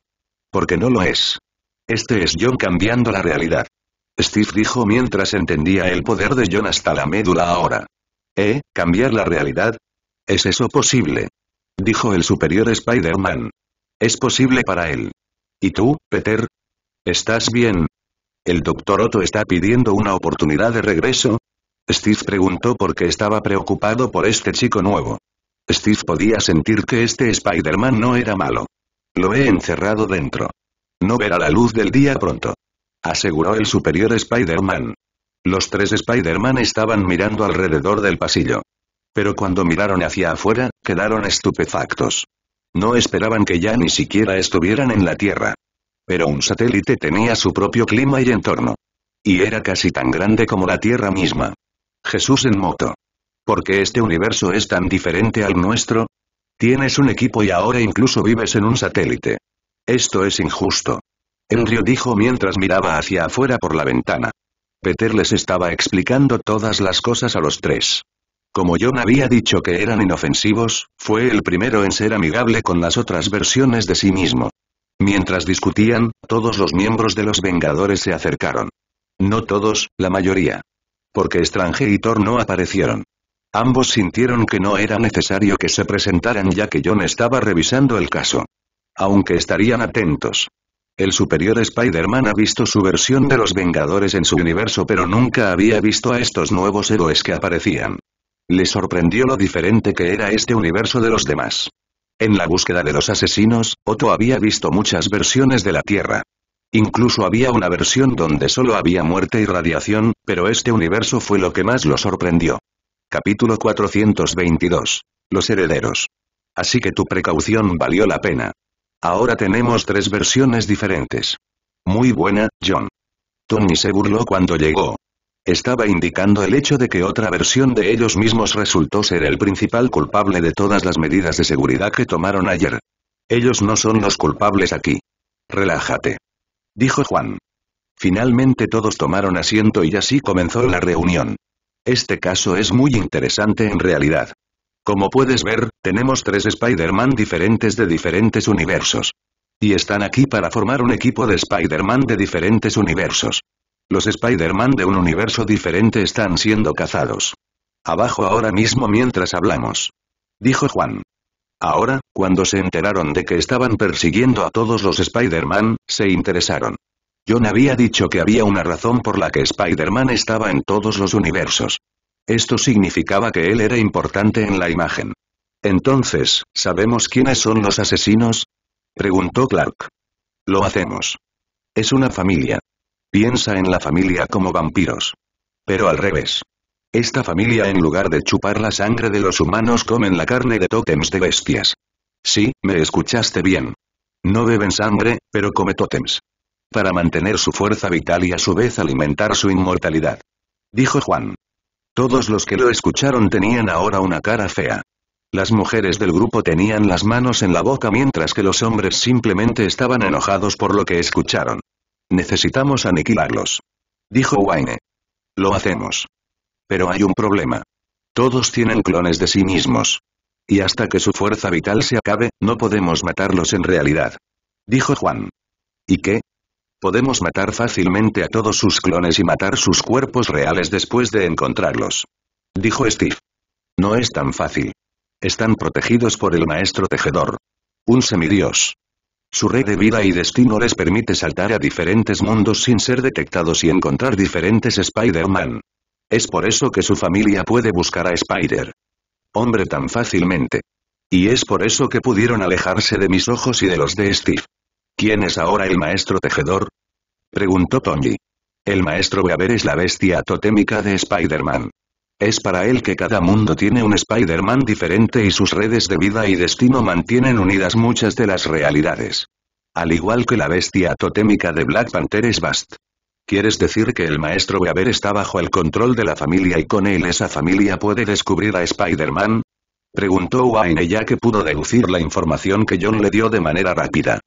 Porque no lo es. Este es John cambiando la realidad. Steve dijo mientras entendía el poder de John hasta la médula ahora. ¿Eh? ¿Cambiar la realidad? ¿Es eso posible? Dijo el superior Spider-Man. Es posible para él. ¿Y tú, Peter? ¿Estás bien? ¿El doctor Otto está pidiendo una oportunidad de regreso? Steve preguntó porque estaba preocupado por este chico nuevo. Steve podía sentir que este Spider-Man no era malo. Lo he encerrado dentro. No verá la luz del día pronto. Aseguró el superior Spider-Man. Los tres Spider-Man estaban mirando alrededor del pasillo. Pero cuando miraron hacia afuera, quedaron estupefactos. No esperaban que ya ni siquiera estuvieran en la Tierra. Pero un satélite tenía su propio clima y entorno. Y era casi tan grande como la Tierra misma. Jesús en moto. ¿Por qué este universo es tan diferente al nuestro? Tienes un equipo y ahora incluso vives en un satélite. Esto es injusto. Enrio dijo mientras miraba hacia afuera por la ventana. Peter les estaba explicando todas las cosas a los tres. Como John había dicho que eran inofensivos, fue el primero en ser amigable con las otras versiones de sí mismo. Mientras discutían, todos los miembros de los Vengadores se acercaron. No todos, la mayoría. Porque Strange y Thor no aparecieron. Ambos sintieron que no era necesario que se presentaran ya que John estaba revisando el caso. Aunque estarían atentos. El superior Spider-Man ha visto su versión de los Vengadores en su universo pero nunca había visto a estos nuevos héroes que aparecían. Le sorprendió lo diferente que era este universo de los demás. En la búsqueda de los asesinos, Otto había visto muchas versiones de la Tierra. Incluso había una versión donde solo había muerte y radiación, pero este universo fue lo que más lo sorprendió. Capítulo 422. Los herederos. Así que tu precaución valió la pena. Ahora tenemos tres versiones diferentes. Muy buena, John. Tony se burló cuando llegó, estaba indicando el hecho de que otra versión de ellos mismos resultó ser el principal culpable de todas las medidas de seguridad que tomaron ayer. Ellos no son los culpables aquí. Relájate. Dijo Juan. Finalmente todos tomaron asiento y así comenzó la reunión. Este caso es muy interesante en realidad. Como puedes ver, tenemos tres Spider-Man diferentes de diferentes universos. Y están aquí para formar un equipo de Spider-Man de diferentes universos. Los Spider-Man de un universo diferente están siendo cazados. Abajo ahora mismo mientras hablamos. Dijo Juan. Ahora, cuando se enteraron de que estaban persiguiendo a todos los Spider-Man, se interesaron. John había dicho que había una razón por la que Spider-Man estaba en todos los universos. Esto significaba que él era importante en la imagen. Entonces, ¿sabemos quiénes son los asesinos? Preguntó Clark. Lo hacemos. Es una familia. Piensa en la familia como vampiros. Pero al revés. Esta familia en lugar de chupar la sangre de los humanos comen la carne de tótems de bestias. Sí, me escuchaste bien. No beben sangre, pero come tótems. Para mantener su fuerza vital y a su vez alimentar su inmortalidad. Dijo Juan. Todos los que lo escucharon tenían ahora una cara fea. Las mujeres del grupo tenían las manos en la boca mientras que los hombres simplemente estaban enojados por lo que escucharon. Necesitamos aniquilarlos. Dijo Wayne. Lo hacemos. Pero hay un problema. Todos tienen clones de sí mismos. Y hasta que su fuerza vital se acabe, no podemos matarlos en realidad. Dijo Juan. ¿Y qué? Podemos matar fácilmente a todos sus clones y matar sus cuerpos reales después de encontrarlos. Dijo Steve. No es tan fácil. Están protegidos por el maestro tejedor. Un semidios. Su red de vida y destino les permite saltar a diferentes mundos sin ser detectados y encontrar diferentes Spider-Man. Es por eso que su familia puede buscar a Spider. Hombre tan fácilmente. Y es por eso que pudieron alejarse de mis ojos y de los de Steve. ¿Quién es ahora el maestro tejedor? Preguntó Tony. El maestro Weaver es la bestia totémica de Spider-Man. Es para él que cada mundo tiene un Spider-Man diferente y sus redes de vida y destino mantienen unidas muchas de las realidades. Al igual que la bestia totémica de Black Panther es Bast. ¿Quieres decir que el maestro Beaver está bajo el control de la familia y con él esa familia puede descubrir a Spider-Man? Preguntó Wayne ya que pudo deducir la información que John le dio de manera rápida.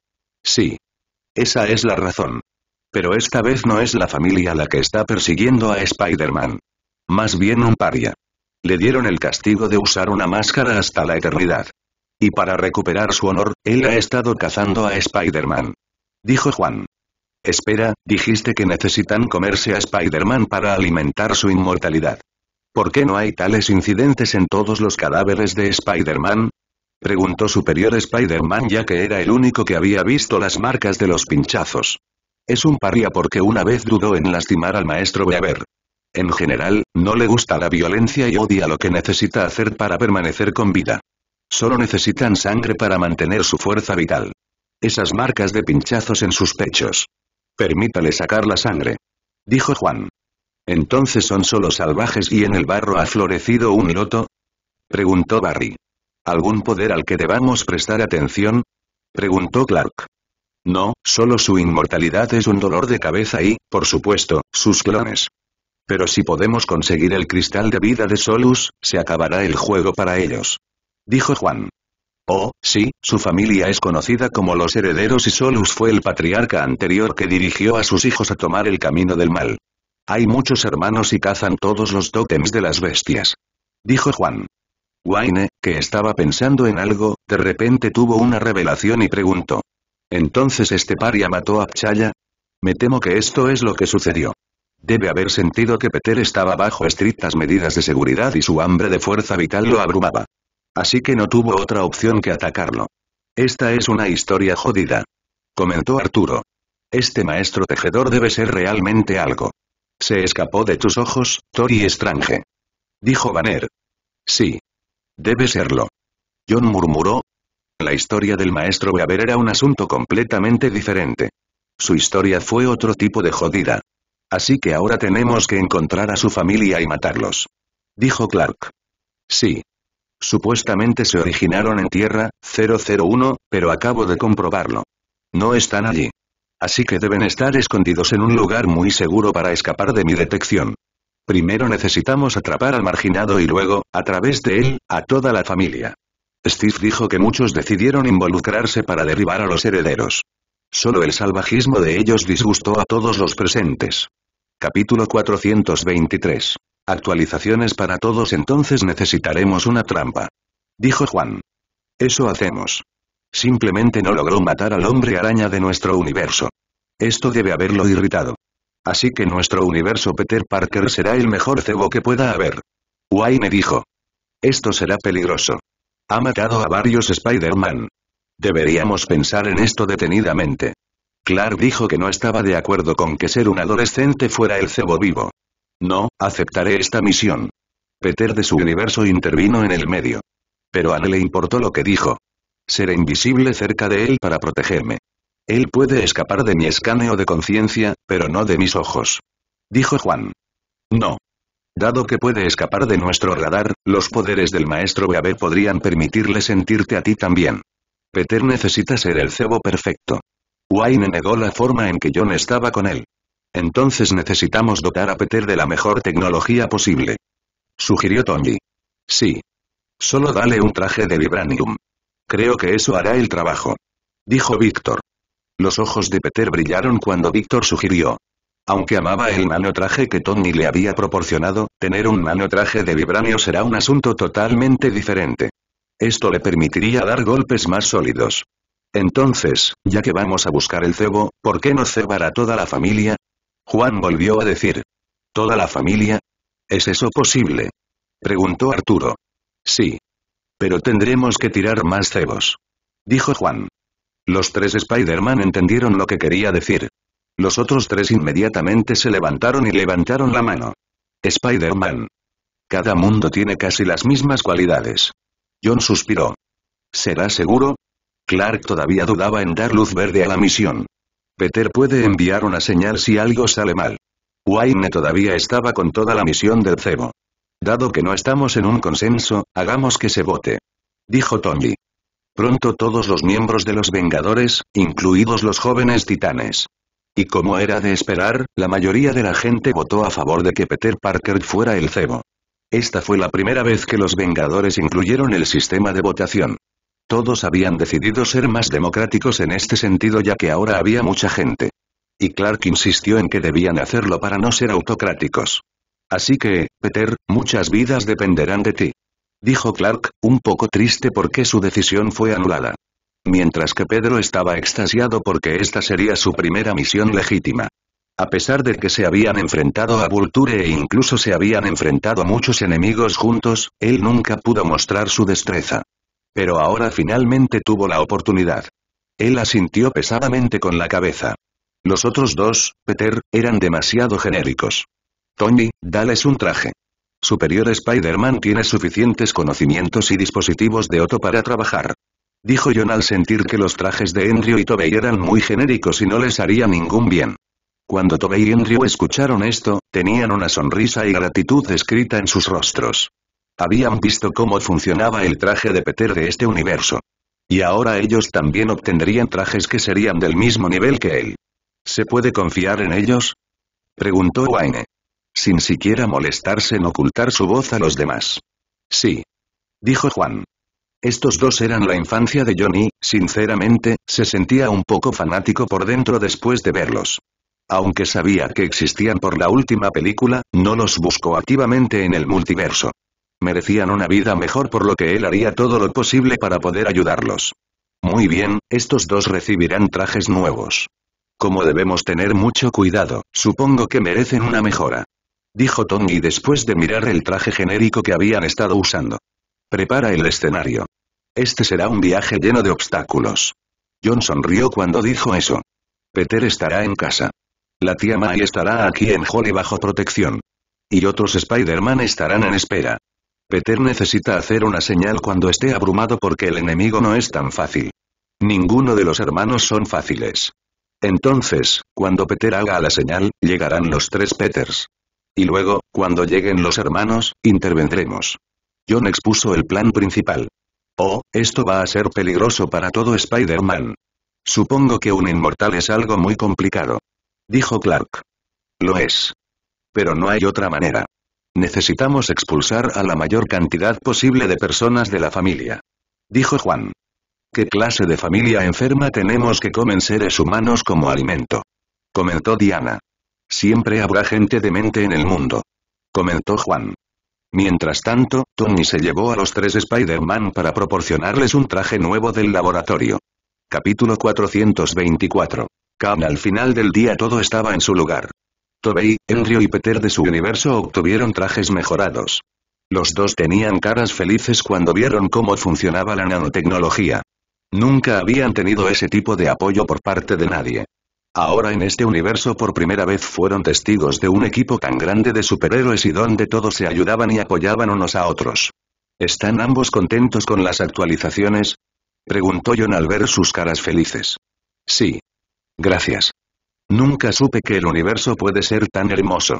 Sí. Esa es la razón. Pero esta vez no es la familia la que está persiguiendo a Spider-Man. Más bien un paria. Le dieron el castigo de usar una máscara hasta la eternidad. Y para recuperar su honor, él ha estado cazando a Spider-Man. Dijo Juan. Espera, dijiste que necesitan comerse a Spider-Man para alimentar su inmortalidad. ¿Por qué no hay tales incidentes en todos los cadáveres de Spider-Man? Preguntó Superior Spider-Man ya que era el único que había visto las marcas de los pinchazos. Es un paria porque una vez dudó en lastimar al maestro Weaver. En general, no le gusta la violencia y odia lo que necesita hacer para permanecer con vida. Solo necesitan sangre para mantener su fuerza vital. Esas marcas de pinchazos en sus pechos. Permítale sacar la sangre. Dijo Juan. ¿Entonces son solo salvajes y en el barro ha florecido un loto? Preguntó Barry. ¿Algún poder al que debamos prestar atención? Preguntó Clark. No, solo su inmortalidad es un dolor de cabeza y, por supuesto, sus clones. Pero si podemos conseguir el cristal de vida de Solus, se acabará el juego para ellos. Dijo Juan. Oh, sí, su familia es conocida como los herederos y Solus fue el patriarca anterior que dirigió a sus hijos a tomar el camino del mal. Hay muchos hermanos y cazan todos los tótems de las bestias. Dijo Juan. Wayne, que estaba pensando en algo, de repente tuvo una revelación y preguntó. ¿Entonces este paria mató a Pchaya? Me temo que esto es lo que sucedió. Debe haber sentido que Peter estaba bajo estrictas medidas de seguridad y su hambre de fuerza vital lo abrumaba. Así que no tuvo otra opción que atacarlo. Esta es una historia jodida. Comentó Arturo. Este maestro tejedor debe ser realmente algo. Se escapó de tus ojos, Tori Strange. Dijo Banner. Sí. Debe serlo. John murmuró. La historia del maestro Weaver era un asunto completamente diferente. Su historia fue otro tipo de jodida. Así que ahora tenemos que encontrar a su familia y matarlos. Dijo Clark. Sí. Supuestamente se originaron en Tierra 001, pero acabo de comprobarlo. No están allí. Así que deben estar escondidos en un lugar muy seguro para escapar de mi detección. Primero necesitamos atrapar al marginado y luego, a través de él, a toda la familia. Steve dijo que muchos decidieron involucrarse para derribar a los herederos. Solo el salvajismo de ellos disgustó a todos los presentes. Capítulo 423. Actualizaciones para todos entonces necesitaremos una trampa. Dijo Juan. Eso hacemos. Simplemente no logró matar al hombre araña de nuestro universo. Esto debe haberlo irritado. Así que nuestro universo Peter Parker será el mejor cebo que pueda haber. Wayne dijo. Esto será peligroso. Ha matado a varios Spider-Man. Deberíamos pensar en esto detenidamente. Clark dijo que no estaba de acuerdo con que ser un adolescente fuera el cebo vivo. No, aceptaré esta misión. Peter de su universo intervino en el medio. Pero a él le importó lo que dijo. Seré invisible cerca de él para protegerme. Él puede escapar de mi escaneo de conciencia, pero no de mis ojos. Dijo Juan. No. Dado que puede escapar de nuestro radar, los poderes del maestro Beaver podrían permitirle sentirte a ti también. Peter necesita ser el cebo perfecto. Wayne negó la forma en que John estaba con él. Entonces necesitamos dotar a Peter de la mejor tecnología posible. Sugirió Tony. Sí. Solo dale un traje de vibranium. Creo que eso hará el trabajo. Dijo Víctor. Los ojos de Peter brillaron cuando Víctor sugirió. Aunque amaba el traje que Tony le había proporcionado, tener un nanotraje de vibranio será un asunto totalmente diferente. Esto le permitiría dar golpes más sólidos. Entonces, ya que vamos a buscar el cebo, ¿por qué no cebar a toda la familia? Juan volvió a decir. ¿Toda la familia? ¿Es eso posible? Preguntó Arturo. Sí. Pero tendremos que tirar más cebos. Dijo Juan. Los tres Spider-Man entendieron lo que quería decir. Los otros tres inmediatamente se levantaron y levantaron la mano. Spider-Man. Cada mundo tiene casi las mismas cualidades. John suspiró. ¿Será seguro? Clark todavía dudaba en dar luz verde a la misión. Peter puede enviar una señal si algo sale mal. Wayne todavía estaba con toda la misión del cebo. Dado que no estamos en un consenso, hagamos que se vote. Dijo Tony. Pronto todos los miembros de los Vengadores, incluidos los jóvenes titanes. Y como era de esperar, la mayoría de la gente votó a favor de que Peter Parker fuera el cebo. Esta fue la primera vez que los Vengadores incluyeron el sistema de votación. Todos habían decidido ser más democráticos en este sentido ya que ahora había mucha gente. Y Clark insistió en que debían hacerlo para no ser autocráticos. Así que, Peter, muchas vidas dependerán de ti. Dijo Clark, un poco triste porque su decisión fue anulada. Mientras que Pedro estaba extasiado porque esta sería su primera misión legítima. A pesar de que se habían enfrentado a Vulture e incluso se habían enfrentado a muchos enemigos juntos, él nunca pudo mostrar su destreza. Pero ahora finalmente tuvo la oportunidad. Él asintió pesadamente con la cabeza. Los otros dos, Peter, eran demasiado genéricos. Tony, dales un traje. Superior Spider-Man tiene suficientes conocimientos y dispositivos de Otto para trabajar. Dijo John al sentir que los trajes de Andrew y Tobey eran muy genéricos y no les haría ningún bien. Cuando Tobey y Andrew escucharon esto, tenían una sonrisa y gratitud escrita en sus rostros. Habían visto cómo funcionaba el traje de Peter de este universo. Y ahora ellos también obtendrían trajes que serían del mismo nivel que él. ¿Se puede confiar en ellos? Preguntó Wayne. Sin siquiera molestarse en ocultar su voz a los demás. Sí. Dijo Juan. Estos dos eran la infancia de Johnny, sinceramente, se sentía un poco fanático por dentro después de verlos. Aunque sabía que existían por la última película, no los buscó activamente en el multiverso. Merecían una vida mejor por lo que él haría todo lo posible para poder ayudarlos. Muy bien, estos dos recibirán trajes nuevos. Como debemos tener mucho cuidado, supongo que merecen una mejora. Dijo Tony después de mirar el traje genérico que habían estado usando. Prepara el escenario. Este será un viaje lleno de obstáculos. John sonrió cuando dijo eso. Peter estará en casa. La tía May estará aquí en Holly bajo protección. Y otros Spider-Man estarán en espera. Peter necesita hacer una señal cuando esté abrumado porque el enemigo no es tan fácil. Ninguno de los hermanos son fáciles. Entonces, cuando Peter haga la señal, llegarán los tres Peters. Y luego, cuando lleguen los hermanos, intervendremos. John expuso el plan principal. Oh, esto va a ser peligroso para todo Spider-Man. Supongo que un inmortal es algo muy complicado. Dijo Clark. Lo es. Pero no hay otra manera. Necesitamos expulsar a la mayor cantidad posible de personas de la familia. Dijo Juan. ¿Qué clase de familia enferma tenemos que comen seres humanos como alimento? Comentó Diana. Siempre habrá gente demente en el mundo. Comentó Juan. Mientras tanto, Tony se llevó a los tres Spider-Man para proporcionarles un traje nuevo del laboratorio. Capítulo 424. al final del día todo estaba en su lugar. Tobey, Henry y Peter de su universo obtuvieron trajes mejorados. Los dos tenían caras felices cuando vieron cómo funcionaba la nanotecnología. Nunca habían tenido ese tipo de apoyo por parte de nadie. Ahora en este universo por primera vez fueron testigos de un equipo tan grande de superhéroes y donde todos se ayudaban y apoyaban unos a otros. ¿Están ambos contentos con las actualizaciones? Preguntó John al ver sus caras felices. Sí. Gracias. Nunca supe que el universo puede ser tan hermoso.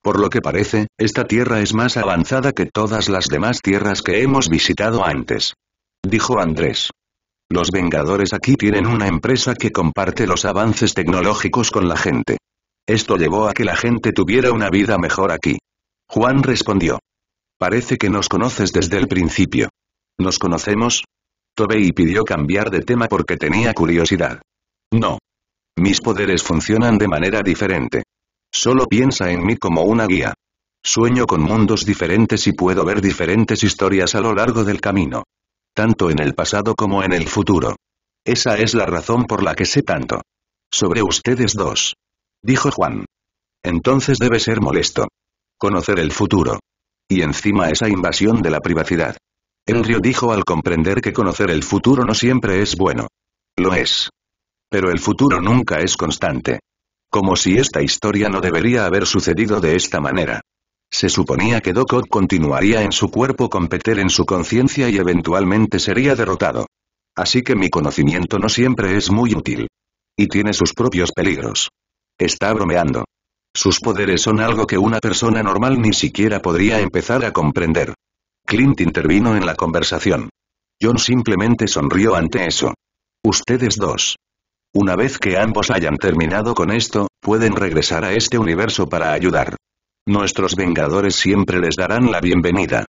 Por lo que parece, esta tierra es más avanzada que todas las demás tierras que hemos visitado antes. Dijo Andrés. Los Vengadores aquí tienen una empresa que comparte los avances tecnológicos con la gente. Esto llevó a que la gente tuviera una vida mejor aquí. Juan respondió. Parece que nos conoces desde el principio. ¿Nos conocemos? Tobey pidió cambiar de tema porque tenía curiosidad. No. Mis poderes funcionan de manera diferente. Solo piensa en mí como una guía. Sueño con mundos diferentes y puedo ver diferentes historias a lo largo del camino. Tanto en el pasado como en el futuro. Esa es la razón por la que sé tanto. Sobre ustedes dos. Dijo Juan. Entonces debe ser molesto. Conocer el futuro. Y encima esa invasión de la privacidad. El río dijo al comprender que conocer el futuro no siempre es bueno. Lo es. Pero el futuro nunca es constante. Como si esta historia no debería haber sucedido de esta manera. Se suponía que docot continuaría en su cuerpo competir en su conciencia y eventualmente sería derrotado. Así que mi conocimiento no siempre es muy útil. Y tiene sus propios peligros. Está bromeando. Sus poderes son algo que una persona normal ni siquiera podría empezar a comprender. Clint intervino en la conversación. John simplemente sonrió ante eso. Ustedes dos. Una vez que ambos hayan terminado con esto, pueden regresar a este universo para ayudar. Nuestros Vengadores siempre les darán la bienvenida.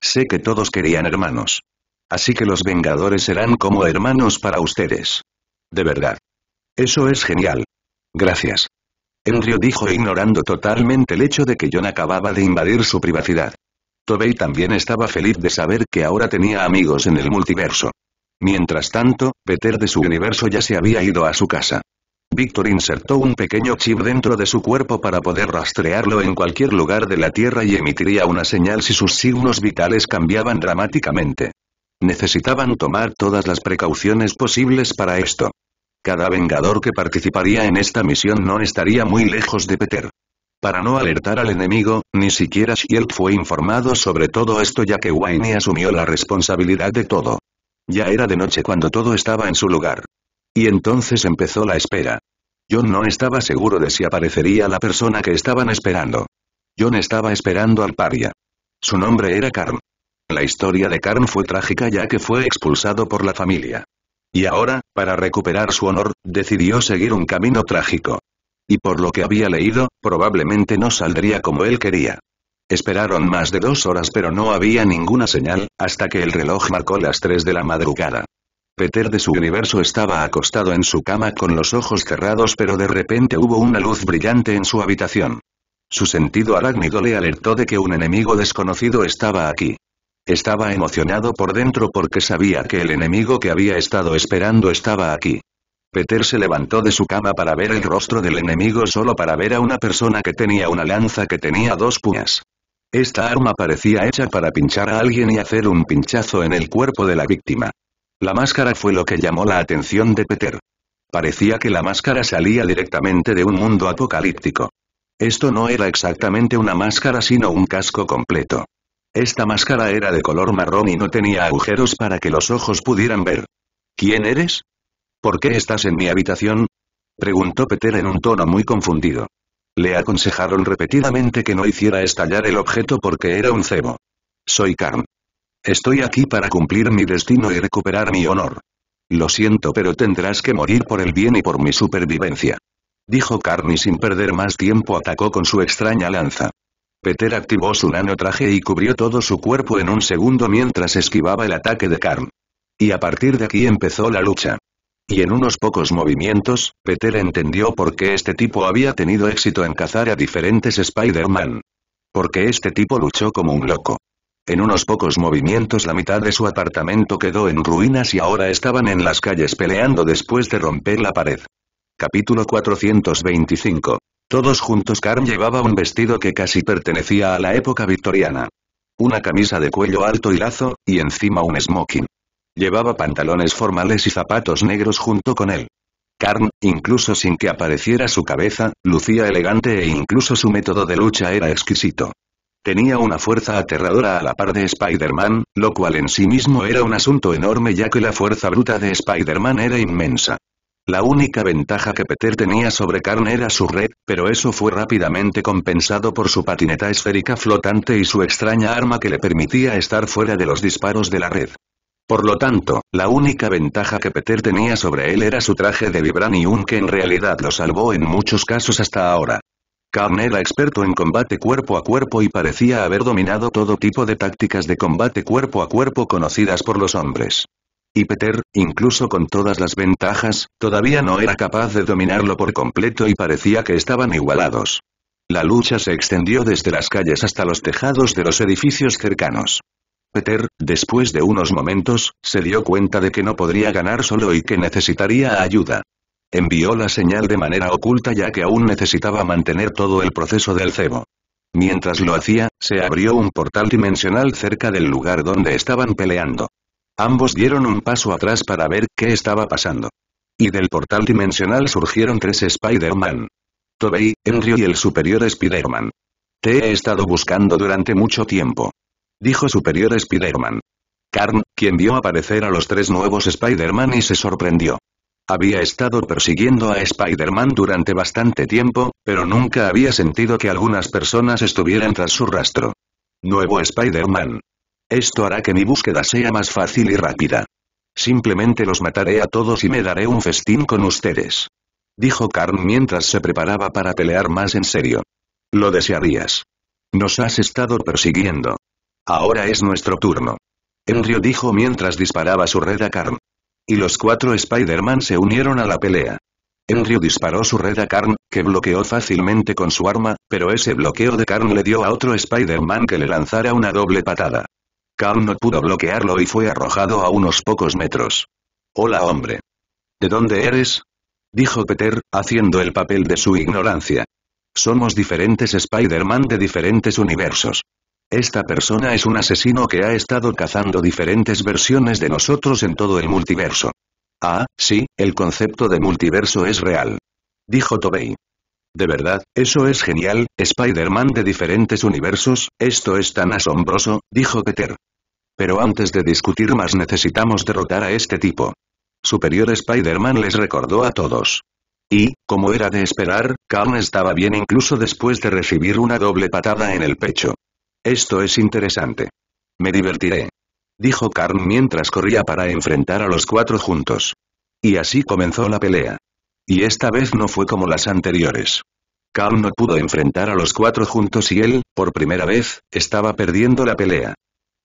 Sé que todos querían hermanos. Así que los Vengadores serán como hermanos para ustedes. De verdad. Eso es genial. Gracias. El río dijo ignorando totalmente el hecho de que John acababa de invadir su privacidad. Tobey también estaba feliz de saber que ahora tenía amigos en el multiverso. Mientras tanto, Peter de su universo ya se había ido a su casa. Víctor insertó un pequeño chip dentro de su cuerpo para poder rastrearlo en cualquier lugar de la Tierra y emitiría una señal si sus signos vitales cambiaban dramáticamente. Necesitaban tomar todas las precauciones posibles para esto. Cada vengador que participaría en esta misión no estaría muy lejos de Peter. Para no alertar al enemigo, ni siquiera Shield fue informado sobre todo esto ya que Wayne asumió la responsabilidad de todo. Ya era de noche cuando todo estaba en su lugar. Y entonces empezó la espera. John no estaba seguro de si aparecería la persona que estaban esperando. John estaba esperando al paria. Su nombre era Karn. La historia de Karn fue trágica ya que fue expulsado por la familia. Y ahora, para recuperar su honor, decidió seguir un camino trágico. Y por lo que había leído, probablemente no saldría como él quería. Esperaron más de dos horas pero no había ninguna señal, hasta que el reloj marcó las tres de la madrugada. Peter de su universo estaba acostado en su cama con los ojos cerrados pero de repente hubo una luz brillante en su habitación. Su sentido arácnido le alertó de que un enemigo desconocido estaba aquí. Estaba emocionado por dentro porque sabía que el enemigo que había estado esperando estaba aquí. Peter se levantó de su cama para ver el rostro del enemigo solo para ver a una persona que tenía una lanza que tenía dos puñas. Esta arma parecía hecha para pinchar a alguien y hacer un pinchazo en el cuerpo de la víctima. La máscara fue lo que llamó la atención de Peter. Parecía que la máscara salía directamente de un mundo apocalíptico. Esto no era exactamente una máscara sino un casco completo. Esta máscara era de color marrón y no tenía agujeros para que los ojos pudieran ver. ¿Quién eres? ¿Por qué estás en mi habitación? Preguntó Peter en un tono muy confundido. Le aconsejaron repetidamente que no hiciera estallar el objeto porque era un cebo. Soy Karn. Estoy aquí para cumplir mi destino y recuperar mi honor. Lo siento pero tendrás que morir por el bien y por mi supervivencia. Dijo Karn y sin perder más tiempo atacó con su extraña lanza. Peter activó su nano traje y cubrió todo su cuerpo en un segundo mientras esquivaba el ataque de Karn. Y a partir de aquí empezó la lucha. Y en unos pocos movimientos, Peter entendió por qué este tipo había tenido éxito en cazar a diferentes Spider-Man. Porque este tipo luchó como un loco. En unos pocos movimientos la mitad de su apartamento quedó en ruinas y ahora estaban en las calles peleando después de romper la pared. Capítulo 425. Todos juntos Carm llevaba un vestido que casi pertenecía a la época victoriana. Una camisa de cuello alto y lazo, y encima un smoking. Llevaba pantalones formales y zapatos negros junto con él. Karn, incluso sin que apareciera su cabeza, lucía elegante e incluso su método de lucha era exquisito. Tenía una fuerza aterradora a la par de Spider-Man, lo cual en sí mismo era un asunto enorme ya que la fuerza bruta de Spider-Man era inmensa. La única ventaja que Peter tenía sobre Karn era su red, pero eso fue rápidamente compensado por su patineta esférica flotante y su extraña arma que le permitía estar fuera de los disparos de la red. Por lo tanto, la única ventaja que Peter tenía sobre él era su traje de vibranium que en realidad lo salvó en muchos casos hasta ahora. Khan era experto en combate cuerpo a cuerpo y parecía haber dominado todo tipo de tácticas de combate cuerpo a cuerpo conocidas por los hombres. Y Peter, incluso con todas las ventajas, todavía no era capaz de dominarlo por completo y parecía que estaban igualados. La lucha se extendió desde las calles hasta los tejados de los edificios cercanos. Peter, después de unos momentos, se dio cuenta de que no podría ganar solo y que necesitaría ayuda. Envió la señal de manera oculta ya que aún necesitaba mantener todo el proceso del cebo. Mientras lo hacía, se abrió un portal dimensional cerca del lugar donde estaban peleando. Ambos dieron un paso atrás para ver qué estaba pasando. Y del portal dimensional surgieron tres Spider-Man. Tobey, Henry y el superior Spider-Man. Te he estado buscando durante mucho tiempo dijo Superior Spider-Man. Karn, quien vio aparecer a los tres nuevos Spider-Man y se sorprendió. Había estado persiguiendo a Spider-Man durante bastante tiempo, pero nunca había sentido que algunas personas estuvieran tras su rastro. Nuevo Spider-Man. Esto hará que mi búsqueda sea más fácil y rápida. Simplemente los mataré a todos y me daré un festín con ustedes. Dijo Karn mientras se preparaba para pelear más en serio. Lo desearías. Nos has estado persiguiendo. Ahora es nuestro turno. Enrio dijo mientras disparaba su red a Karn. Y los cuatro Spider-Man se unieron a la pelea. Enrio disparó su red a Karn, que bloqueó fácilmente con su arma, pero ese bloqueo de Karn le dio a otro Spider-Man que le lanzara una doble patada. Karn no pudo bloquearlo y fue arrojado a unos pocos metros. Hola hombre. ¿De dónde eres? Dijo Peter, haciendo el papel de su ignorancia. Somos diferentes Spider-Man de diferentes universos. Esta persona es un asesino que ha estado cazando diferentes versiones de nosotros en todo el multiverso. Ah, sí, el concepto de multiverso es real. Dijo Tobey. De verdad, eso es genial, Spider-Man de diferentes universos, esto es tan asombroso, dijo Peter. Pero antes de discutir más necesitamos derrotar a este tipo. Superior Spider-Man les recordó a todos. Y, como era de esperar, Khan estaba bien incluso después de recibir una doble patada en el pecho. Esto es interesante. Me divertiré. Dijo Karn mientras corría para enfrentar a los cuatro juntos. Y así comenzó la pelea. Y esta vez no fue como las anteriores. Karn no pudo enfrentar a los cuatro juntos y él, por primera vez, estaba perdiendo la pelea.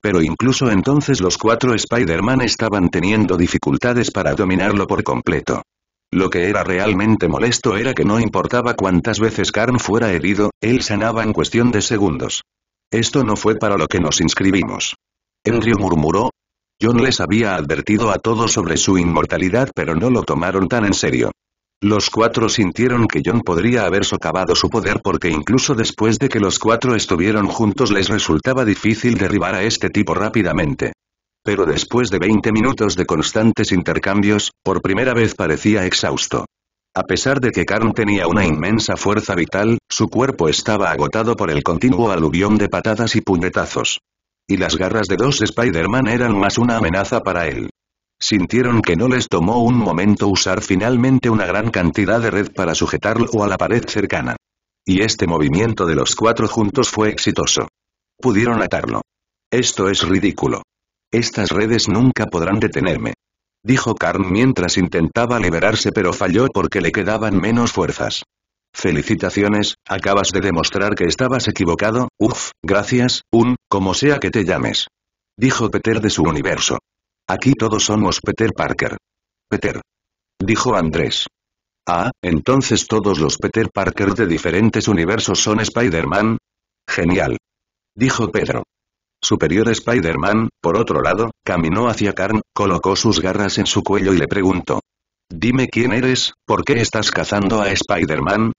Pero incluso entonces los cuatro Spider-Man estaban teniendo dificultades para dominarlo por completo. Lo que era realmente molesto era que no importaba cuántas veces Karn fuera herido, él sanaba en cuestión de segundos. Esto no fue para lo que nos inscribimos. Andrew murmuró. John les había advertido a todos sobre su inmortalidad pero no lo tomaron tan en serio. Los cuatro sintieron que John podría haber socavado su poder porque incluso después de que los cuatro estuvieron juntos les resultaba difícil derribar a este tipo rápidamente. Pero después de 20 minutos de constantes intercambios, por primera vez parecía exhausto. A pesar de que Karn tenía una inmensa fuerza vital, su cuerpo estaba agotado por el continuo aluvión de patadas y puñetazos. Y las garras de dos Spider-Man eran más una amenaza para él. Sintieron que no les tomó un momento usar finalmente una gran cantidad de red para sujetarlo a la pared cercana. Y este movimiento de los cuatro juntos fue exitoso. Pudieron atarlo. Esto es ridículo. Estas redes nunca podrán detenerme dijo Karn mientras intentaba liberarse pero falló porque le quedaban menos fuerzas. Felicitaciones, acabas de demostrar que estabas equivocado, uff, gracias, un, como sea que te llames. Dijo Peter de su universo. Aquí todos somos Peter Parker. Peter. Dijo Andrés. Ah, entonces todos los Peter Parker de diferentes universos son Spider-Man. Genial. Dijo Pedro superior Spider-Man, por otro lado, caminó hacia Karn, colocó sus garras en su cuello y le preguntó. Dime quién eres, ¿por qué estás cazando a Spider-Man?